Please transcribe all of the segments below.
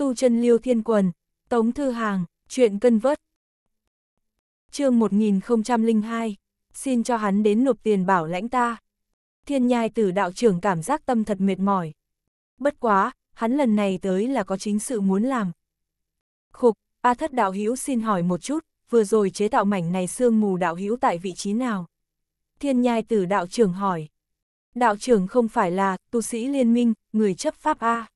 tu chân liêu thiên quần, tống thư hàng, chuyện cân vớt. chương 1002, xin cho hắn đến nộp tiền bảo lãnh ta. Thiên nhai tử đạo trưởng cảm giác tâm thật mệt mỏi. Bất quá, hắn lần này tới là có chính sự muốn làm. Khục, A thất đạo hiếu xin hỏi một chút, vừa rồi chế tạo mảnh này sương mù đạo hữu tại vị trí nào? Thiên nhai tử đạo trưởng hỏi. Đạo trưởng không phải là tu sĩ liên minh, người chấp pháp A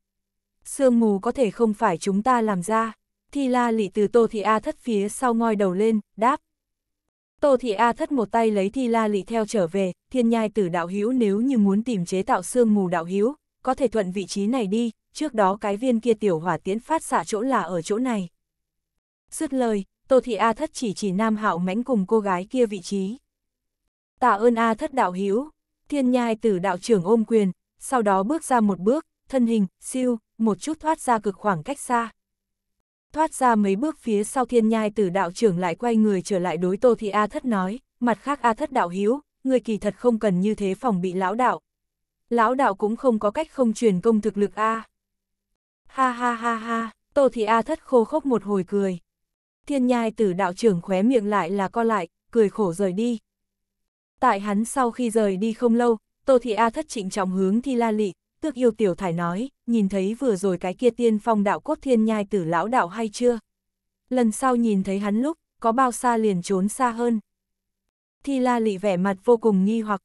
sương mù có thể không phải chúng ta làm ra. Thi la lị từ Tô Thị A thất phía sau ngoi đầu lên, đáp. Tô Thị A thất một tay lấy Thi la lị theo trở về, thiên nhai tử đạo hữu nếu như muốn tìm chế tạo sương mù đạo hữu, có thể thuận vị trí này đi, trước đó cái viên kia tiểu hỏa tiễn phát xạ chỗ là ở chỗ này. Dứt lời, Tô Thị A thất chỉ chỉ nam hạo mãnh cùng cô gái kia vị trí. Tạ ơn A thất đạo hữu thiên nhai tử đạo trưởng ôm quyền, sau đó bước ra một bước, thân hình, siêu, một chút thoát ra cực khoảng cách xa. Thoát ra mấy bước phía sau thiên nhai tử đạo trưởng lại quay người trở lại đối Tô Thị A Thất nói, mặt khác A Thất đạo hiếu, người kỳ thật không cần như thế phòng bị lão đạo. Lão đạo cũng không có cách không truyền công thực lực A. Ha ha ha ha, Tô Thị A Thất khô khốc một hồi cười. Thiên nhai tử đạo trưởng khóe miệng lại là co lại, cười khổ rời đi. Tại hắn sau khi rời đi không lâu, Tô Thị A Thất trịnh trọng hướng Thi La Lị, tước yêu tiểu thải nói, nhìn thấy vừa rồi cái kia tiên phong đạo cốt thiên nhai tử lão đạo hay chưa? Lần sau nhìn thấy hắn lúc, có bao xa liền trốn xa hơn. Thi la lị vẻ mặt vô cùng nghi hoặc.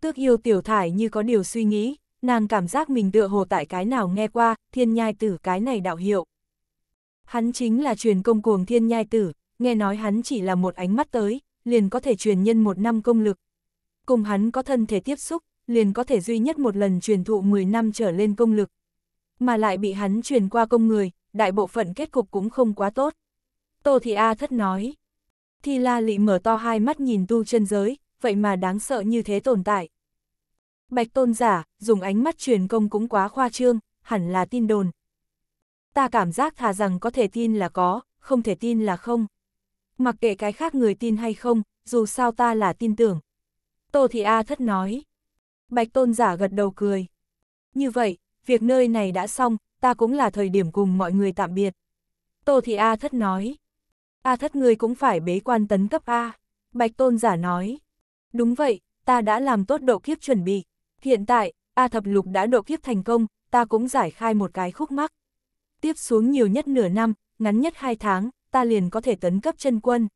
Tước yêu tiểu thải như có điều suy nghĩ, nàng cảm giác mình tựa hồ tại cái nào nghe qua, thiên nhai tử cái này đạo hiệu. Hắn chính là truyền công cuồng thiên nhai tử, nghe nói hắn chỉ là một ánh mắt tới, liền có thể truyền nhân một năm công lực. Cùng hắn có thân thể tiếp xúc, liền có thể duy nhất một lần truyền thụ 10 năm trở lên công lực. Mà lại bị hắn truyền qua công người, đại bộ phận kết cục cũng không quá tốt. Tô Thị A thất nói. Thi La Lị mở to hai mắt nhìn tu chân giới, vậy mà đáng sợ như thế tồn tại. Bạch tôn giả, dùng ánh mắt truyền công cũng quá khoa trương, hẳn là tin đồn. Ta cảm giác thà rằng có thể tin là có, không thể tin là không. Mặc kệ cái khác người tin hay không, dù sao ta là tin tưởng. Tô Thị A thất nói. Bạch Tôn giả gật đầu cười. Như vậy, việc nơi này đã xong, ta cũng là thời điểm cùng mọi người tạm biệt. Tô Thị A Thất nói. A Thất người cũng phải bế quan tấn cấp A. Bạch Tôn giả nói. Đúng vậy, ta đã làm tốt độ kiếp chuẩn bị. Hiện tại, A Thập Lục đã độ kiếp thành công, ta cũng giải khai một cái khúc mắc. Tiếp xuống nhiều nhất nửa năm, ngắn nhất hai tháng, ta liền có thể tấn cấp chân quân.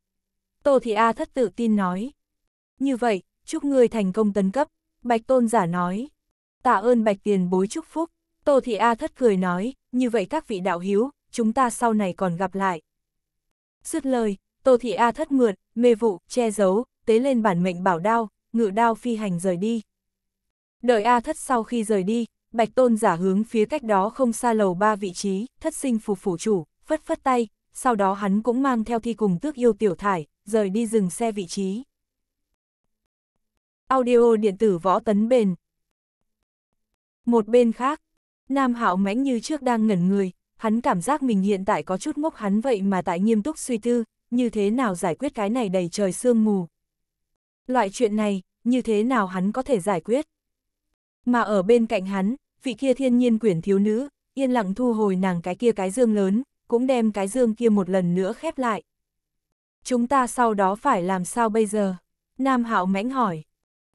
Tô Thị A Thất tự tin nói. Như vậy, chúc ngươi thành công tấn cấp. Bạch tôn giả nói. Tạ ơn bạch tiền bối chúc phúc. Tô Thị A thất cười nói, như vậy các vị đạo hiếu, chúng ta sau này còn gặp lại. Dứt lời, Tô Thị A thất mượn, mê vụ, che giấu, tế lên bản mệnh bảo đao, ngự đao phi hành rời đi. Đợi A thất sau khi rời đi, Bạch Tôn giả hướng phía cách đó không xa lầu ba vị trí, thất sinh phục phủ chủ, phất phất tay, sau đó hắn cũng mang theo thi cùng tước yêu tiểu thải, rời đi dừng xe vị trí. Audio điện tử võ tấn bền. Một bên khác, Nam Hạo mãnh như trước đang ngẩn người, hắn cảm giác mình hiện tại có chút ngốc hắn vậy mà tại nghiêm túc suy tư, như thế nào giải quyết cái này đầy trời sương mù. Loại chuyện này, như thế nào hắn có thể giải quyết? Mà ở bên cạnh hắn, vị kia thiên nhiên quyển thiếu nữ, yên lặng thu hồi nàng cái kia cái dương lớn, cũng đem cái dương kia một lần nữa khép lại. Chúng ta sau đó phải làm sao bây giờ? Nam Hạo mãnh hỏi.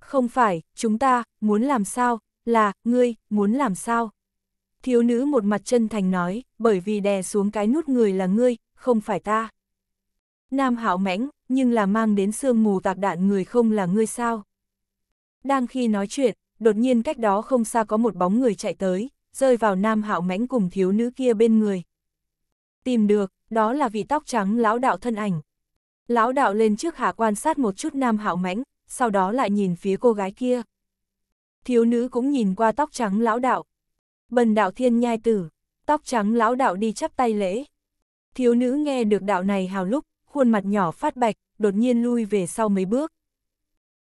Không phải, chúng ta, muốn làm sao, là, ngươi, muốn làm sao. Thiếu nữ một mặt chân thành nói, bởi vì đè xuống cái nút người là ngươi, không phải ta. Nam hạo mãnh nhưng là mang đến sương mù tạc đạn người không là ngươi sao. Đang khi nói chuyện, đột nhiên cách đó không xa có một bóng người chạy tới, rơi vào nam hạo mãnh cùng thiếu nữ kia bên người. Tìm được, đó là vị tóc trắng lão đạo thân ảnh. Lão đạo lên trước hạ quan sát một chút nam hạo mãnh, sau đó lại nhìn phía cô gái kia. Thiếu nữ cũng nhìn qua tóc trắng lão đạo. Bần đạo thiên nhai tử, tóc trắng lão đạo đi chắp tay lễ. Thiếu nữ nghe được đạo này hào lúc, khuôn mặt nhỏ phát bạch, đột nhiên lui về sau mấy bước.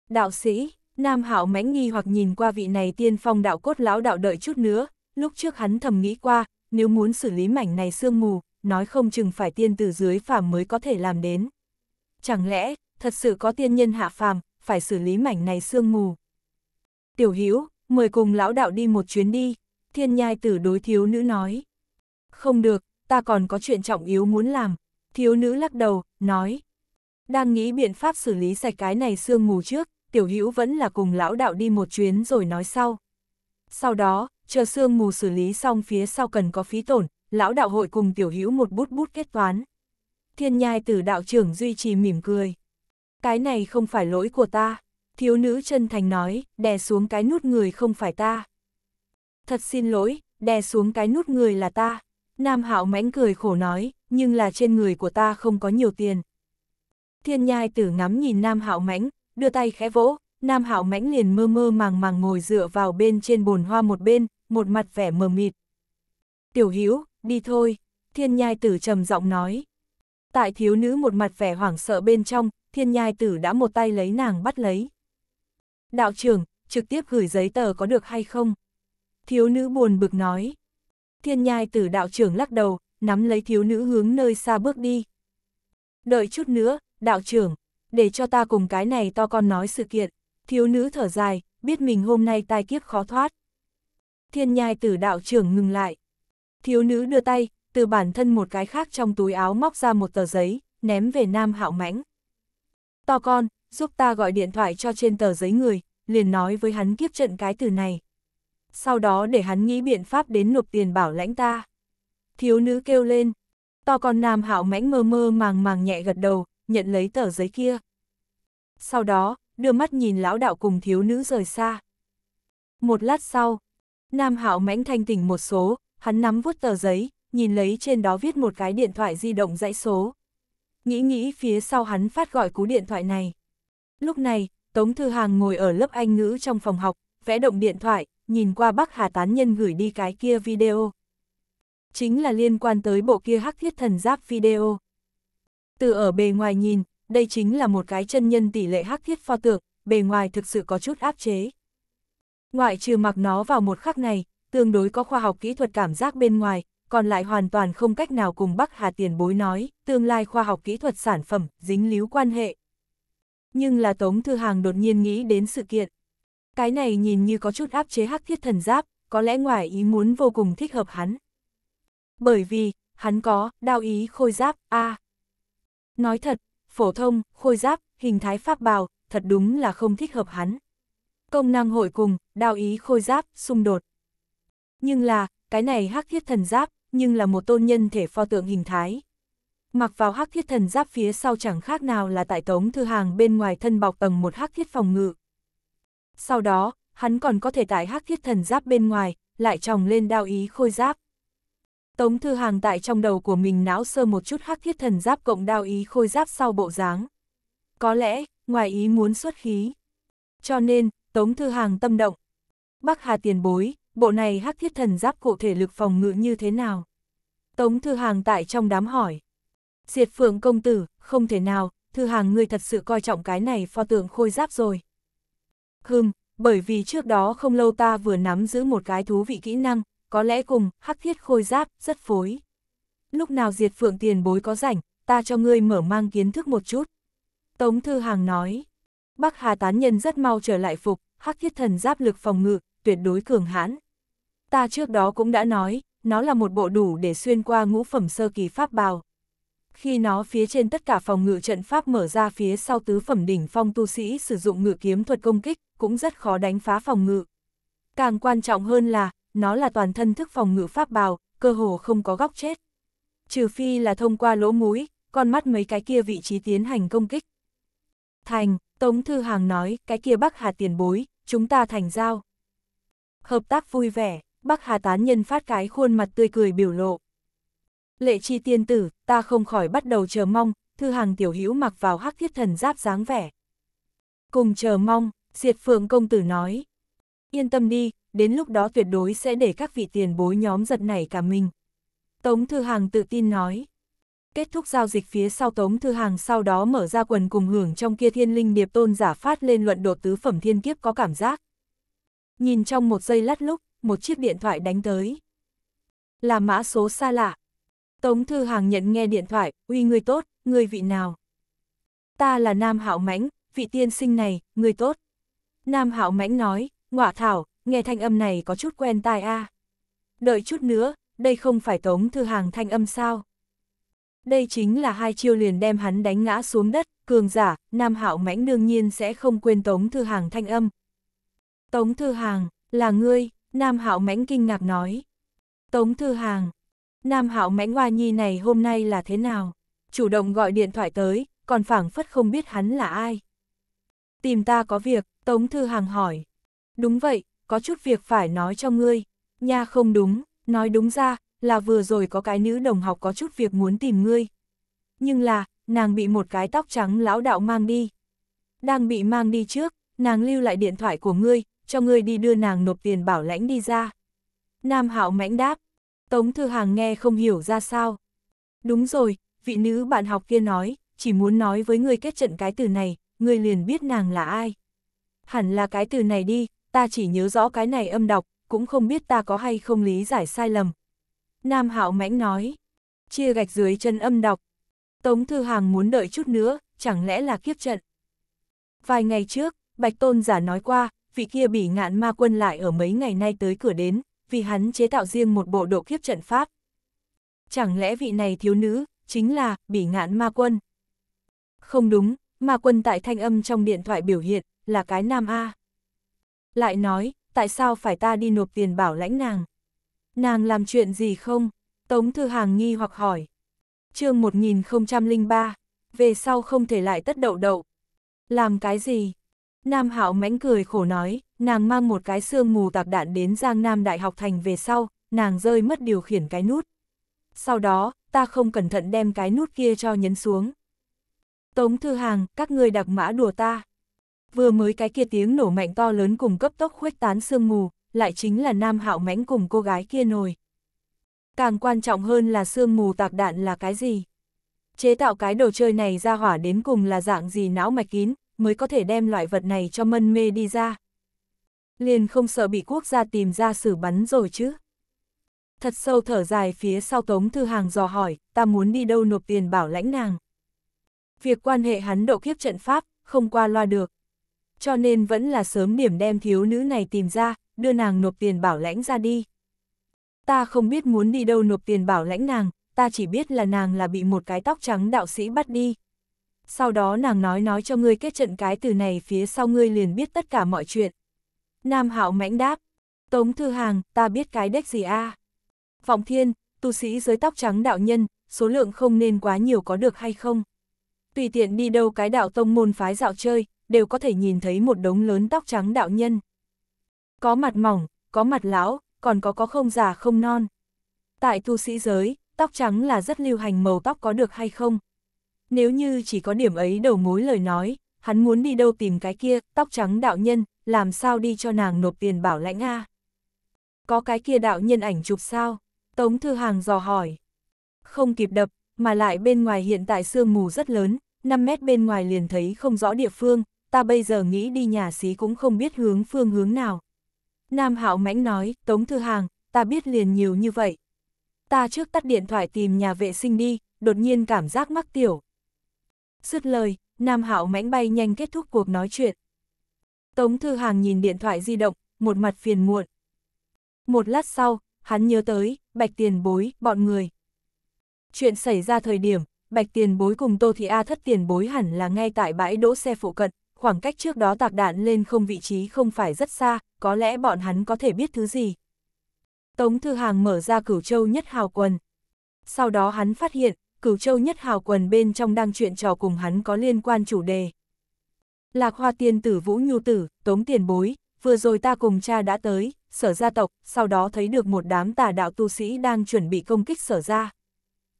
Đạo sĩ, Nam Hạo mãnh nghi hoặc nhìn qua vị này tiên phong đạo cốt lão đạo đợi chút nữa, lúc trước hắn thầm nghĩ qua, nếu muốn xử lý mảnh này sương mù, nói không chừng phải tiên từ dưới phàm mới có thể làm đến. Chẳng lẽ, thật sự có tiên nhân hạ phàm, phải xử lý mảnh này sương mù. Tiểu Hữu mời cùng lão đạo đi một chuyến đi, thiên nhai tử đối thiếu nữ nói. Không được, ta còn có chuyện trọng yếu muốn làm, thiếu nữ lắc đầu, nói. Đang nghĩ biện pháp xử lý sạch cái này sương mù trước, tiểu Hữu vẫn là cùng lão đạo đi một chuyến rồi nói sau. Sau đó, chờ sương mù xử lý xong phía sau cần có phí tổn, lão đạo hội cùng tiểu Hữu một bút bút kết toán. Thiên nhai tử đạo trưởng duy trì mỉm cười. Cái này không phải lỗi của ta, thiếu nữ chân thành nói, đè xuống cái nút người không phải ta. Thật xin lỗi, đè xuống cái nút người là ta. Nam hạo mãnh cười khổ nói, nhưng là trên người của ta không có nhiều tiền. Thiên nhai tử ngắm nhìn Nam hạo mãnh, đưa tay khẽ vỗ, Nam hạo mãnh liền mơ mơ màng màng ngồi dựa vào bên trên bồn hoa một bên, một mặt vẻ mờ mịt. Tiểu hiếu, đi thôi, thiên nhai tử trầm giọng nói. Tại thiếu nữ một mặt vẻ hoảng sợ bên trong, thiên nhai tử đã một tay lấy nàng bắt lấy. Đạo trưởng, trực tiếp gửi giấy tờ có được hay không? Thiếu nữ buồn bực nói. Thiên nhai tử đạo trưởng lắc đầu, nắm lấy thiếu nữ hướng nơi xa bước đi. Đợi chút nữa, đạo trưởng, để cho ta cùng cái này to con nói sự kiện. Thiếu nữ thở dài, biết mình hôm nay tai kiếp khó thoát. Thiên nhai tử đạo trưởng ngừng lại. Thiếu nữ đưa tay, từ bản thân một cái khác trong túi áo móc ra một tờ giấy, ném về Nam Hạo Mãnh to con, giúp ta gọi điện thoại cho trên tờ giấy người, liền nói với hắn kiếp trận cái từ này. Sau đó để hắn nghĩ biện pháp đến nộp tiền bảo lãnh ta. Thiếu nữ kêu lên, to con nam hạo mãnh mơ mơ màng màng nhẹ gật đầu, nhận lấy tờ giấy kia. Sau đó, đưa mắt nhìn lão đạo cùng thiếu nữ rời xa. Một lát sau, nam hạo mãnh thanh tỉnh một số, hắn nắm vuốt tờ giấy, nhìn lấy trên đó viết một cái điện thoại di động dãy số nghĩ nghĩ phía sau hắn phát gọi cú điện thoại này. Lúc này, Tống Thư Hàng ngồi ở lớp Anh ngữ trong phòng học, vẽ động điện thoại, nhìn qua Bắc Hà Tán Nhân gửi đi cái kia video. Chính là liên quan tới bộ kia hắc thiết thần giáp video. Từ ở bề ngoài nhìn, đây chính là một cái chân nhân tỷ lệ hắc thiết pho tượng, bề ngoài thực sự có chút áp chế. Ngoại trừ mặc nó vào một khắc này, tương đối có khoa học kỹ thuật cảm giác bên ngoài, còn lại hoàn toàn không cách nào cùng Bắc Hà tiền bối nói, tương lai khoa học kỹ thuật sản phẩm, dính líu quan hệ. Nhưng là Tống Thư Hàng đột nhiên nghĩ đến sự kiện. Cái này nhìn như có chút áp chế hắc thiết thần giáp, có lẽ ngoài ý muốn vô cùng thích hợp hắn. Bởi vì, hắn có, đao ý khôi giáp, a à. Nói thật, phổ thông, khôi giáp, hình thái pháp bào, thật đúng là không thích hợp hắn. Công năng hội cùng, đao ý khôi giáp, xung đột. Nhưng là, cái này hắc thiết thần giáp, nhưng là một tôn nhân thể pho tượng hình thái. Mặc vào hắc thiết thần giáp phía sau chẳng khác nào là tại tống thư hàng bên ngoài thân bọc tầng một hắc thiết phòng ngự. Sau đó, hắn còn có thể tại hắc thiết thần giáp bên ngoài, lại trồng lên đao ý khôi giáp. Tống thư hàng tại trong đầu của mình não sơ một chút hắc thiết thần giáp cộng đao ý khôi giáp sau bộ dáng. Có lẽ, ngoài ý muốn xuất khí. Cho nên, Tống Thư Hàng tâm động. Bắc Hà tiền bối, bộ này hắc thiết thần giáp cụ thể lực phòng ngự như thế nào? Tống Thư Hàng tại trong đám hỏi. Diệt Phượng công tử, không thể nào, Thư Hàng ngươi thật sự coi trọng cái này pho tượng khôi giáp rồi. Hừm, bởi vì trước đó không lâu ta vừa nắm giữ một cái thú vị kỹ năng, có lẽ cùng hắc thiết khôi giáp rất phối. Lúc nào Diệt Phượng tiền bối có rảnh, ta cho ngươi mở mang kiến thức một chút. Tống Thư Hàng nói, Bắc Hà tán nhân rất mau trở lại phục, hắc thiết thần giáp lực phòng ngự, tuyệt đối cường hãn. Ta trước đó cũng đã nói, nó là một bộ đủ để xuyên qua ngũ phẩm sơ kỳ pháp bào. Khi nó phía trên tất cả phòng ngự trận pháp mở ra phía sau tứ phẩm đỉnh phong tu sĩ sử dụng ngự kiếm thuật công kích, cũng rất khó đánh phá phòng ngự. Càng quan trọng hơn là, nó là toàn thân thức phòng ngự pháp bào, cơ hồ không có góc chết. Trừ phi là thông qua lỗ mũi, con mắt mấy cái kia vị trí tiến hành công kích. Thành, Tống Thư Hàng nói, cái kia bắc hà tiền bối, chúng ta thành giao. Hợp tác vui vẻ. Bắc Hà tán nhân phát cái khuôn mặt tươi cười biểu lộ. Lệ chi tiên tử, ta không khỏi bắt đầu chờ mong, thư hàng tiểu hữu mặc vào hắc thiết thần giáp dáng vẻ. Cùng chờ mong, diệt phượng công tử nói. Yên tâm đi, đến lúc đó tuyệt đối sẽ để các vị tiền bối nhóm giật này cả mình. Tống Thư Hàng tự tin nói. Kết thúc giao dịch phía sau Tống Thư Hàng sau đó mở ra quần cùng hưởng trong kia thiên linh điệp tôn giả phát lên luận đột tứ phẩm thiên kiếp có cảm giác. Nhìn trong một giây lát lúc, một chiếc điện thoại đánh tới. Là mã số xa lạ. Tống Thư Hàng nhận nghe điện thoại, uy người tốt, người vị nào? Ta là Nam Hạo Mãnh, vị tiên sinh này, người tốt. Nam Hạo Mãnh nói, ngọa thảo, nghe thanh âm này có chút quen tai a. Đợi chút nữa, đây không phải Tống Thư Hàng thanh âm sao? Đây chính là hai chiêu liền đem hắn đánh ngã xuống đất, cường giả, Nam Hạo Mãnh đương nhiên sẽ không quên Tống Thư Hàng thanh âm. Tống Thư Hàng, là ngươi. Nam Hạo Mãnh kinh ngạc nói. Tống Thư Hàng, Nam Hạo Mãnh Hoa Nhi này hôm nay là thế nào? Chủ động gọi điện thoại tới, còn phảng phất không biết hắn là ai. Tìm ta có việc, Tống Thư Hàng hỏi. Đúng vậy, có chút việc phải nói cho ngươi. Nha không đúng, nói đúng ra, là vừa rồi có cái nữ đồng học có chút việc muốn tìm ngươi. Nhưng là, nàng bị một cái tóc trắng lão đạo mang đi. Đang bị mang đi trước, nàng lưu lại điện thoại của ngươi, cho ngươi đi đưa nàng nộp tiền bảo lãnh đi ra. Nam Hạo mãnh đáp, Tống Thư Hàng nghe không hiểu ra sao. Đúng rồi, vị nữ bạn học kia nói, chỉ muốn nói với ngươi kết trận cái từ này, ngươi liền biết nàng là ai. Hẳn là cái từ này đi, ta chỉ nhớ rõ cái này âm đọc, cũng không biết ta có hay không lý giải sai lầm. Nam Hạo mãnh nói, chia gạch dưới chân âm đọc. Tống Thư Hàng muốn đợi chút nữa, chẳng lẽ là kiếp trận. Vài ngày trước, Bạch Tôn giả nói qua, vị kia bị ngạn ma quân lại ở mấy ngày nay tới cửa đến, vì hắn chế tạo riêng một bộ độ kiếp trận pháp. Chẳng lẽ vị này thiếu nữ, chính là, bị ngạn ma quân? Không đúng, ma quân tại thanh âm trong điện thoại biểu hiện, là cái nam A. Lại nói, tại sao phải ta đi nộp tiền bảo lãnh nàng? Nàng làm chuyện gì không? Tống Thư Hàng nghi hoặc hỏi. chương 1003, về sau không thể lại tất đậu đậu. Làm cái gì? Nam Hạo mãnh cười khổ nói, nàng mang một cái xương mù tạc đạn đến Giang Nam Đại học thành về sau, nàng rơi mất điều khiển cái nút. Sau đó, ta không cẩn thận đem cái nút kia cho nhấn xuống. Tống Thư Hàng, các ngươi đặc mã đùa ta. Vừa mới cái kia tiếng nổ mạnh to lớn cùng cấp tốc khuếch tán sương mù, lại chính là Nam Hạo mãnh cùng cô gái kia nổi. Càng quan trọng hơn là sương mù tạc đạn là cái gì? Chế tạo cái đồ chơi này ra hỏa đến cùng là dạng gì não mạch kín, mới có thể đem loại vật này cho mân mê đi ra. Liền không sợ bị quốc gia tìm ra xử bắn rồi chứ. Thật sâu thở dài phía sau Tống Thư Hàng dò hỏi, ta muốn đi đâu nộp tiền bảo lãnh nàng. Việc quan hệ hắn độ kiếp trận pháp, không qua loa được. Cho nên vẫn là sớm điểm đem thiếu nữ này tìm ra, đưa nàng nộp tiền bảo lãnh ra đi. Ta không biết muốn đi đâu nộp tiền bảo lãnh nàng, ta chỉ biết là nàng là bị một cái tóc trắng đạo sĩ bắt đi, sau đó nàng nói nói cho ngươi kết trận cái từ này phía sau ngươi liền biết tất cả mọi chuyện. Nam Hạo mãnh đáp, Tống Thư Hàng, ta biết cái đếch gì a à? Thiên, tu sĩ giới tóc trắng đạo nhân, số lượng không nên quá nhiều có được hay không? Tùy tiện đi đâu cái đạo tông môn phái dạo chơi, đều có thể nhìn thấy một đống lớn tóc trắng đạo nhân. Có mặt mỏng, có mặt lão, còn có có không già không non. Tại tu sĩ giới, tóc trắng là rất lưu hành màu tóc có được hay không? nếu như chỉ có điểm ấy đầu mối lời nói, hắn muốn đi đâu tìm cái kia, tóc trắng đạo nhân, làm sao đi cho nàng nộp tiền bảo lãnh a Có cái kia đạo nhân ảnh chụp sao? Tống Thư Hàng dò hỏi. Không kịp đập, mà lại bên ngoài hiện tại sương mù rất lớn, 5 mét bên ngoài liền thấy không rõ địa phương, ta bây giờ nghĩ đi nhà xí cũng không biết hướng phương hướng nào. Nam Hạo Mãnh nói, Tống Thư Hàng, ta biết liền nhiều như vậy. Ta trước tắt điện thoại tìm nhà vệ sinh đi, đột nhiên cảm giác mắc tiểu, Dứt lời, Nam Hạo mãnh bay nhanh kết thúc cuộc nói chuyện. Tống Thư Hàng nhìn điện thoại di động, một mặt phiền muộn. Một lát sau, hắn nhớ tới, bạch tiền bối, bọn người. Chuyện xảy ra thời điểm, bạch tiền bối cùng Tô Thị A thất tiền bối hẳn là ngay tại bãi đỗ xe phụ cận, khoảng cách trước đó tạc đạn lên không vị trí không phải rất xa, có lẽ bọn hắn có thể biết thứ gì. Tống Thư Hàng mở ra cửu châu nhất hào quần. Sau đó hắn phát hiện, cửu châu nhất hào quần bên trong đang chuyện trò cùng hắn có liên quan chủ đề. Lạc hoa tiên tử Vũ Nhu Tử, Tống Tiền Bối, vừa rồi ta cùng cha đã tới, sở gia tộc, sau đó thấy được một đám tà đạo tu sĩ đang chuẩn bị công kích sở gia.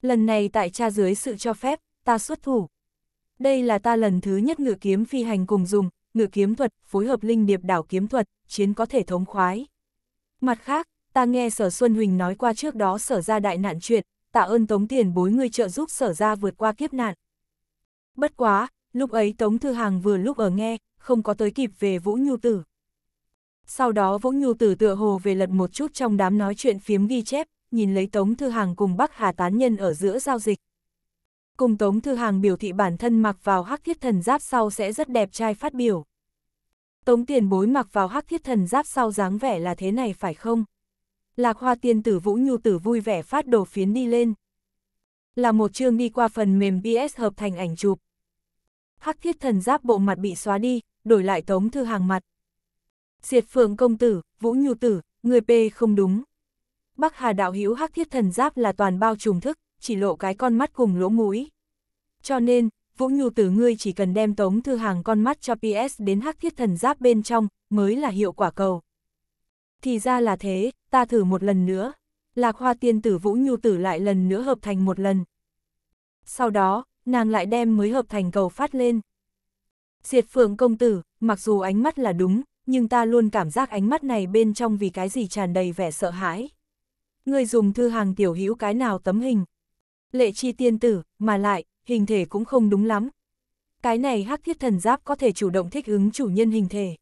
Lần này tại cha dưới sự cho phép, ta xuất thủ. Đây là ta lần thứ nhất ngự kiếm phi hành cùng dùng, ngự kiếm thuật, phối hợp linh điệp đảo kiếm thuật, chiến có thể thống khoái. Mặt khác, ta nghe sở Xuân Huỳnh nói qua trước đó sở ra đại nạn chuyện, tạ ơn Tống tiền bối ngươi trợ giúp sở ra vượt qua kiếp nạn. Bất quá, lúc ấy Tống Thư Hàng vừa lúc ở nghe, không có tới kịp về Vũ Nhu Tử. Sau đó Vũ Nhu Tử tựa hồ về lật một chút trong đám nói chuyện phiếm ghi chép, nhìn lấy Tống Thư Hàng cùng Bắc Hà Tán Nhân ở giữa giao dịch. Cùng Tống Thư Hàng biểu thị bản thân mặc vào hắc thiết thần giáp sau sẽ rất đẹp trai phát biểu. Tống tiền bối mặc vào hắc thiết thần giáp sau dáng vẻ là thế này phải không? lạc hoa tiên tử Vũ Nhu tử vui vẻ phát đồ phiến đi lên. Là một chương đi qua phần mềm BS hợp thành ảnh chụp. Hắc thiết thần giáp bộ mặt bị xóa đi, đổi lại tống thư hàng mặt. Diệt phượng công tử, Vũ Nhu tử, người P không đúng. Bắc Hà đạo hữu hắc thiết thần giáp là toàn bao trùng thức, chỉ lộ cái con mắt cùng lỗ mũi. Cho nên, Vũ Nhu tử ngươi chỉ cần đem tống thư hàng con mắt cho PS đến hắc thiết thần giáp bên trong, mới là hiệu quả cầu. Thì ra là thế, ta thử một lần nữa. Lạc hoa tiên tử vũ nhu tử lại lần nữa hợp thành một lần. Sau đó, nàng lại đem mới hợp thành cầu phát lên. Diệt phượng công tử, mặc dù ánh mắt là đúng, nhưng ta luôn cảm giác ánh mắt này bên trong vì cái gì tràn đầy vẻ sợ hãi. Người dùng thư hàng tiểu hữu cái nào tấm hình. Lệ chi tiên tử, mà lại, hình thể cũng không đúng lắm. Cái này hắc thiết thần giáp có thể chủ động thích ứng chủ nhân hình thể.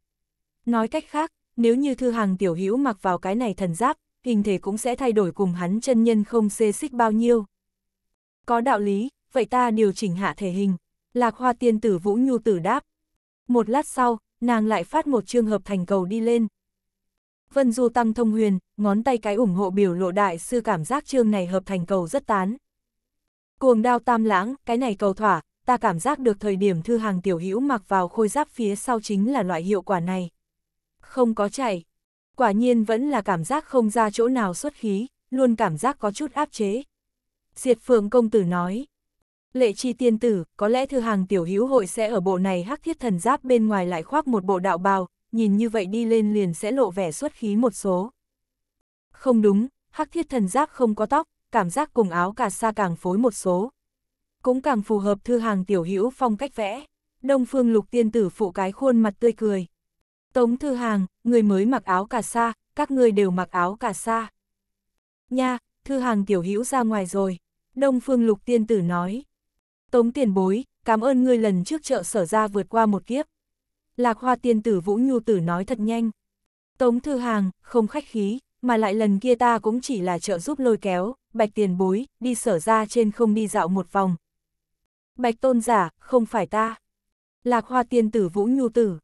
Nói cách khác, nếu như thư hàng tiểu hữu mặc vào cái này thần giáp, hình thể cũng sẽ thay đổi cùng hắn chân nhân không xê xích bao nhiêu. Có đạo lý, vậy ta điều chỉnh hạ thể hình. Lạc hoa tiên tử Vũ Nhu tử đáp. Một lát sau, nàng lại phát một trường hợp thành cầu đi lên. Vân Du Tăng Thông Huyền, ngón tay cái ủng hộ biểu lộ đại sư cảm giác chương này hợp thành cầu rất tán. Cuồng đao tam lãng, cái này cầu thỏa, ta cảm giác được thời điểm thư hàng tiểu hữu mặc vào khôi giáp phía sau chính là loại hiệu quả này không có chảy. Quả nhiên vẫn là cảm giác không ra chỗ nào xuất khí, luôn cảm giác có chút áp chế. Diệt Phượng Công Tử nói, lệ chi tiên tử, có lẽ thư hàng tiểu hữu hội sẽ ở bộ này hắc thiết thần giáp bên ngoài lại khoác một bộ đạo bào, nhìn như vậy đi lên liền sẽ lộ vẻ xuất khí một số. Không đúng, hắc thiết thần giáp không có tóc, cảm giác cùng áo cà sa càng phối một số. Cũng càng phù hợp thư hàng tiểu hữu phong cách vẽ. Đông phương lục tiên tử phụ cái khuôn mặt tươi cười. Tống Thư Hàng, người mới mặc áo cà sa, các người đều mặc áo cà sa. Nha, Thư Hàng tiểu hữu ra ngoài rồi. Đông Phương Lục Tiên Tử nói. Tống tiền bối, cảm ơn ngươi lần trước chợ sở ra vượt qua một kiếp. Lạc Hoa Tiên Tử Vũ Nhu Tử nói thật nhanh. Tống Thư Hàng, không khách khí, mà lại lần kia ta cũng chỉ là trợ giúp lôi kéo, bạch tiền bối, đi sở ra trên không đi dạo một vòng. Bạch tôn giả, không phải ta. Lạc Hoa Tiên Tử Vũ Nhu Tử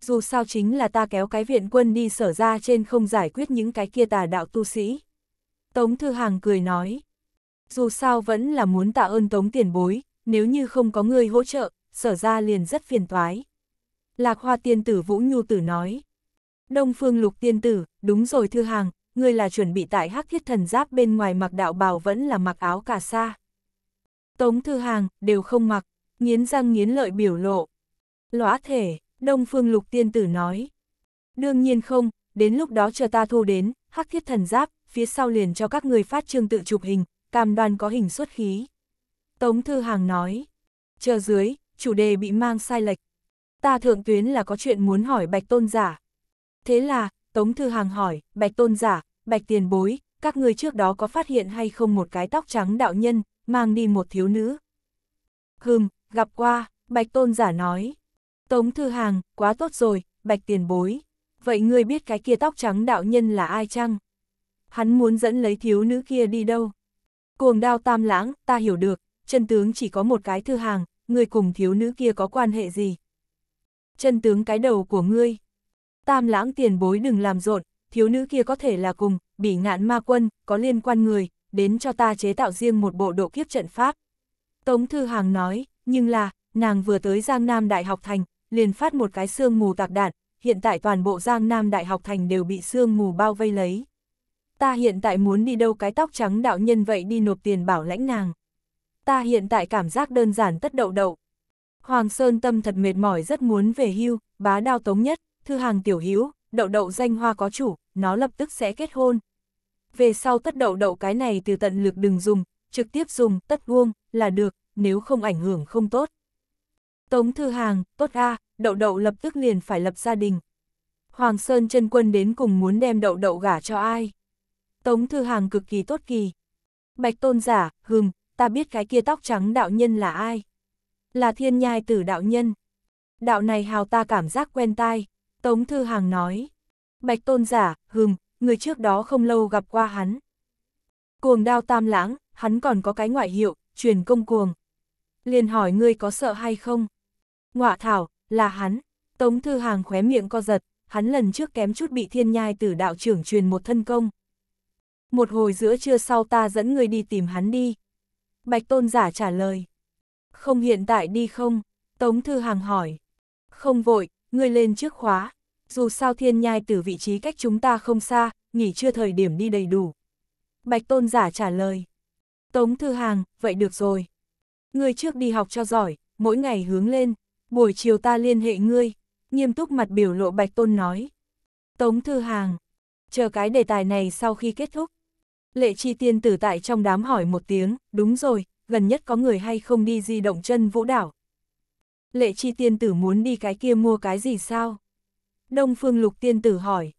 dù sao chính là ta kéo cái viện quân đi sở ra trên không giải quyết những cái kia tà đạo tu sĩ. Tống Thư Hàng cười nói, dù sao vẫn là muốn tạ ơn Tống tiền bối, nếu như không có người hỗ trợ, sở ra liền rất phiền toái. Lạc hoa tiên tử Vũ Nhu Tử nói, Đông Phương Lục tiên tử, đúng rồi Thư Hàng, ngươi là chuẩn bị tại hắc thiết thần giáp bên ngoài mặc đạo bào vẫn là mặc áo cà sa. Tống Thư Hàng, đều không mặc, nghiến răng nghiến lợi biểu lộ. Lõa thể, Đông Phương Lục Tiên Tử nói. Đương nhiên không, đến lúc đó chờ ta thu đến, hắc thiết thần giáp, phía sau liền cho các người phát trương tự chụp hình, cam đoan có hình xuất khí. Tống Thư Hàng nói. Chờ dưới, chủ đề bị mang sai lệch. Ta thượng tuyến là có chuyện muốn hỏi bạch tôn giả. Thế là, Tống Thư Hàng hỏi, bạch tôn giả, bạch tiền bối, các người trước đó có phát hiện hay không một cái tóc trắng đạo nhân, mang đi một thiếu nữ. Hừm, gặp qua, bạch tôn giả nói. Tống Thư Hàng, quá tốt rồi, bạch tiền bối. Vậy ngươi biết cái kia tóc trắng đạo nhân là ai chăng? Hắn muốn dẫn lấy thiếu nữ kia đi đâu? Cuồng đao tam lãng, ta hiểu được, chân tướng chỉ có một cái Thư Hàng, ngươi cùng thiếu nữ kia có quan hệ gì? Chân tướng cái đầu của ngươi. Tam lãng tiền bối đừng làm rộn, thiếu nữ kia có thể là cùng, bị ngạn ma quân, có liên quan người, đến cho ta chế tạo riêng một bộ độ kiếp trận pháp. Tống Thư Hàng nói, nhưng là, nàng vừa tới Giang Nam Đại học Thành, liền phát một cái sương mù tạc đạn, hiện tại toàn bộ Giang Nam Đại học Thành đều bị sương mù bao vây lấy. Ta hiện tại muốn đi đâu cái tóc trắng đạo nhân vậy đi nộp tiền bảo lãnh nàng. Ta hiện tại cảm giác đơn giản tất đậu đậu. Hoàng Sơn tâm thật mệt mỏi rất muốn về hưu, bá đao tống nhất, thư hàng tiểu hữu đậu đậu danh hoa có chủ, nó lập tức sẽ kết hôn. Về sau tất đậu đậu cái này từ tận lực đừng dùng, trực tiếp dùng tất vuông là được, nếu không ảnh hưởng không tốt. Tống Thư Hàng, tốt a, đậu đậu lập tức liền phải lập gia đình. Hoàng Sơn chân quân đến cùng muốn đem đậu đậu gả cho ai? Tống Thư Hàng cực kỳ tốt kỳ. Bạch Tôn giả, hừm, ta biết cái kia tóc trắng đạo nhân là ai? Là thiên nhai tử đạo nhân. Đạo này hào ta cảm giác quen tai, Tống Thư Hàng nói. Bạch Tôn giả, hừm, người trước đó không lâu gặp qua hắn. Cuồng đao tam lãng, hắn còn có cái ngoại hiệu, truyền công cuồng. Liền hỏi ngươi có sợ hay không? Ngọa thảo, là hắn. Tống Thư Hàng khóe miệng co giật, hắn lần trước kém chút bị thiên nhai tử đạo trưởng truyền một thân công. Một hồi giữa trưa sau ta dẫn người đi tìm hắn đi. Bạch Tôn giả trả lời. Không hiện tại đi không? Tống Thư Hàng hỏi. Không vội, ngươi lên trước khóa. Dù sao thiên nhai tử vị trí cách chúng ta không xa, nghỉ trưa thời điểm đi đầy đủ. Bạch Tôn giả trả lời. Tống Thư Hàng, vậy được rồi. Ngươi trước đi học cho giỏi, mỗi ngày hướng lên buổi chiều ta liên hệ ngươi, nghiêm túc mặt biểu lộ Bạch Tôn nói. Tống Thư Hàng, chờ cái đề tài này sau khi kết thúc. Lệ chi tiên tử tại trong đám hỏi một tiếng, đúng rồi, gần nhất có người hay không đi di động chân vũ đảo. Lệ chi tiên tử muốn đi cái kia mua cái gì sao? Đông phương lục tiên tử hỏi.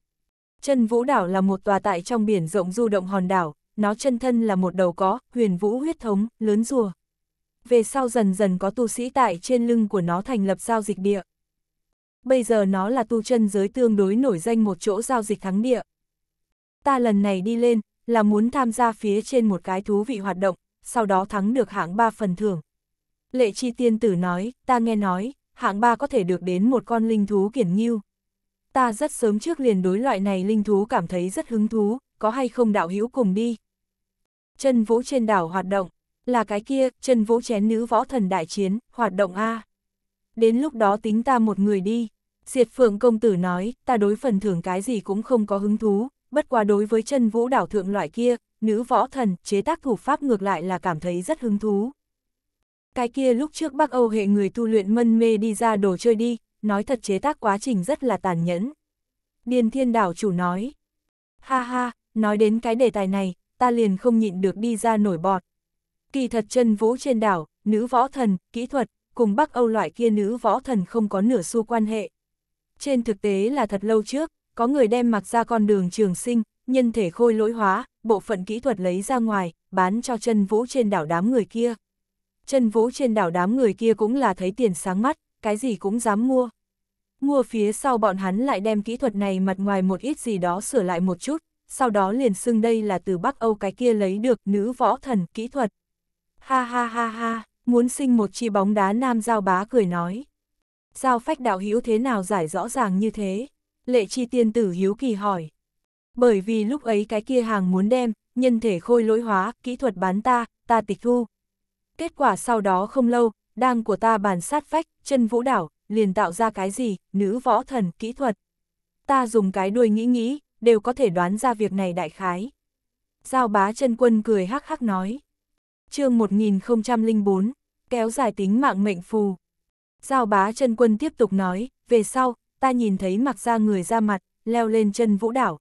Chân vũ đảo là một tòa tại trong biển rộng du động hòn đảo, nó chân thân là một đầu có, huyền vũ huyết thống, lớn rùa về sau dần dần có tu sĩ tại trên lưng của nó thành lập giao dịch địa. Bây giờ nó là tu chân giới tương đối nổi danh một chỗ giao dịch thắng địa. Ta lần này đi lên, là muốn tham gia phía trên một cái thú vị hoạt động, sau đó thắng được hạng 3 phần thưởng. Lệ chi tiên tử nói, ta nghe nói, hạng 3 có thể được đến một con linh thú kiển nghiêu. Ta rất sớm trước liền đối loại này linh thú cảm thấy rất hứng thú, có hay không đạo hữu cùng đi. Chân vũ trên đảo hoạt động, là cái kia, chân vỗ chén nữ võ thần đại chiến, hoạt động A. Đến lúc đó tính ta một người đi. Diệt Phượng công tử nói, ta đối phần thưởng cái gì cũng không có hứng thú, bất quá đối với chân vũ đảo thượng loại kia, nữ võ thần, chế tác thủ pháp ngược lại là cảm thấy rất hứng thú. Cái kia lúc trước Bắc Âu hệ người tu luyện mân mê đi ra đồ chơi đi, nói thật chế tác quá trình rất là tàn nhẫn. Điền thiên đảo chủ nói. Ha ha, nói đến cái đề tài này, ta liền không nhịn được đi ra nổi bọt, Kỳ thật chân vũ trên đảo, nữ võ thần, kỹ thuật, cùng Bắc Âu loại kia nữ võ thần không có nửa xu quan hệ. Trên thực tế là thật lâu trước, có người đem mặc ra con đường trường sinh, nhân thể khôi lỗi hóa, bộ phận kỹ thuật lấy ra ngoài, bán cho chân vũ trên đảo đám người kia. Chân vũ trên đảo đám người kia cũng là thấy tiền sáng mắt, cái gì cũng dám mua. Mua phía sau bọn hắn lại đem kỹ thuật này mặt ngoài một ít gì đó sửa lại một chút, sau đó liền xưng đây là từ Bắc Âu cái kia lấy được nữ võ thần kỹ thuật. Ha ha ha ha, muốn sinh một chi bóng đá nam giao bá cười nói. Giao phách đạo hiếu thế nào giải rõ ràng như thế? Lệ chi tiên tử hiếu kỳ hỏi. Bởi vì lúc ấy cái kia hàng muốn đem, nhân thể khôi lỗi hóa, kỹ thuật bán ta, ta tịch thu. Kết quả sau đó không lâu, đang của ta bàn sát phách, chân vũ đảo, liền tạo ra cái gì, nữ võ thần, kỹ thuật. Ta dùng cái đuôi nghĩ nghĩ, đều có thể đoán ra việc này đại khái. Giao bá chân quân cười hắc hắc nói chương 1004, kéo dài tính mạng mệnh phù. Giao bá chân quân tiếp tục nói, về sau, ta nhìn thấy mặc ra người ra mặt, leo lên chân vũ đảo.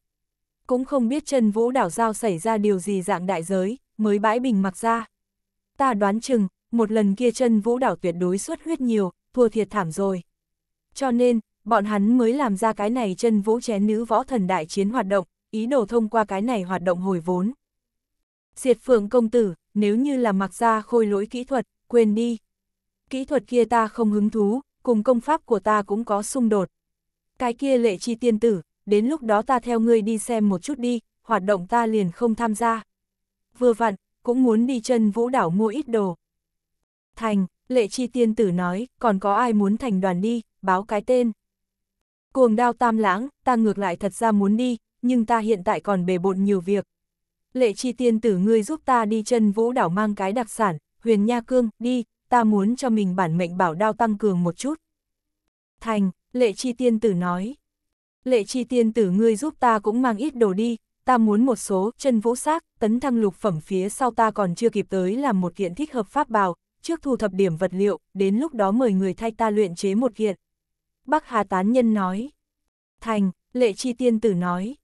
Cũng không biết chân vũ đảo giao xảy ra điều gì dạng đại giới, mới bãi bình mặc ra. Ta đoán chừng, một lần kia chân vũ đảo tuyệt đối suất huyết nhiều, thua thiệt thảm rồi. Cho nên, bọn hắn mới làm ra cái này chân vũ chén nữ võ thần đại chiến hoạt động, ý đồ thông qua cái này hoạt động hồi vốn. Diệt phượng công tử, nếu như là mặc ra khôi lỗi kỹ thuật, quên đi. Kỹ thuật kia ta không hứng thú, cùng công pháp của ta cũng có xung đột. Cái kia lệ chi tiên tử, đến lúc đó ta theo ngươi đi xem một chút đi, hoạt động ta liền không tham gia. Vừa vặn, cũng muốn đi chân vũ đảo mua ít đồ. Thành, lệ chi tiên tử nói, còn có ai muốn thành đoàn đi, báo cái tên. Cuồng đao tam lãng, ta ngược lại thật ra muốn đi, nhưng ta hiện tại còn bề bộn nhiều việc, lệ chi tiên tử ngươi giúp ta đi chân vũ đảo mang cái đặc sản, huyền nha cương, đi, ta muốn cho mình bản mệnh bảo đao tăng cường một chút. Thành, lệ chi tiên tử nói. Lệ chi tiên tử ngươi giúp ta cũng mang ít đồ đi, ta muốn một số chân vũ xác, tấn thăng lục phẩm phía sau ta còn chưa kịp tới làm một kiện thích hợp pháp bào, trước thu thập điểm vật liệu, đến lúc đó mời người thay ta luyện chế một kiện. Bắc Hà Tán Nhân nói. Thành, lệ chi tiên tử nói.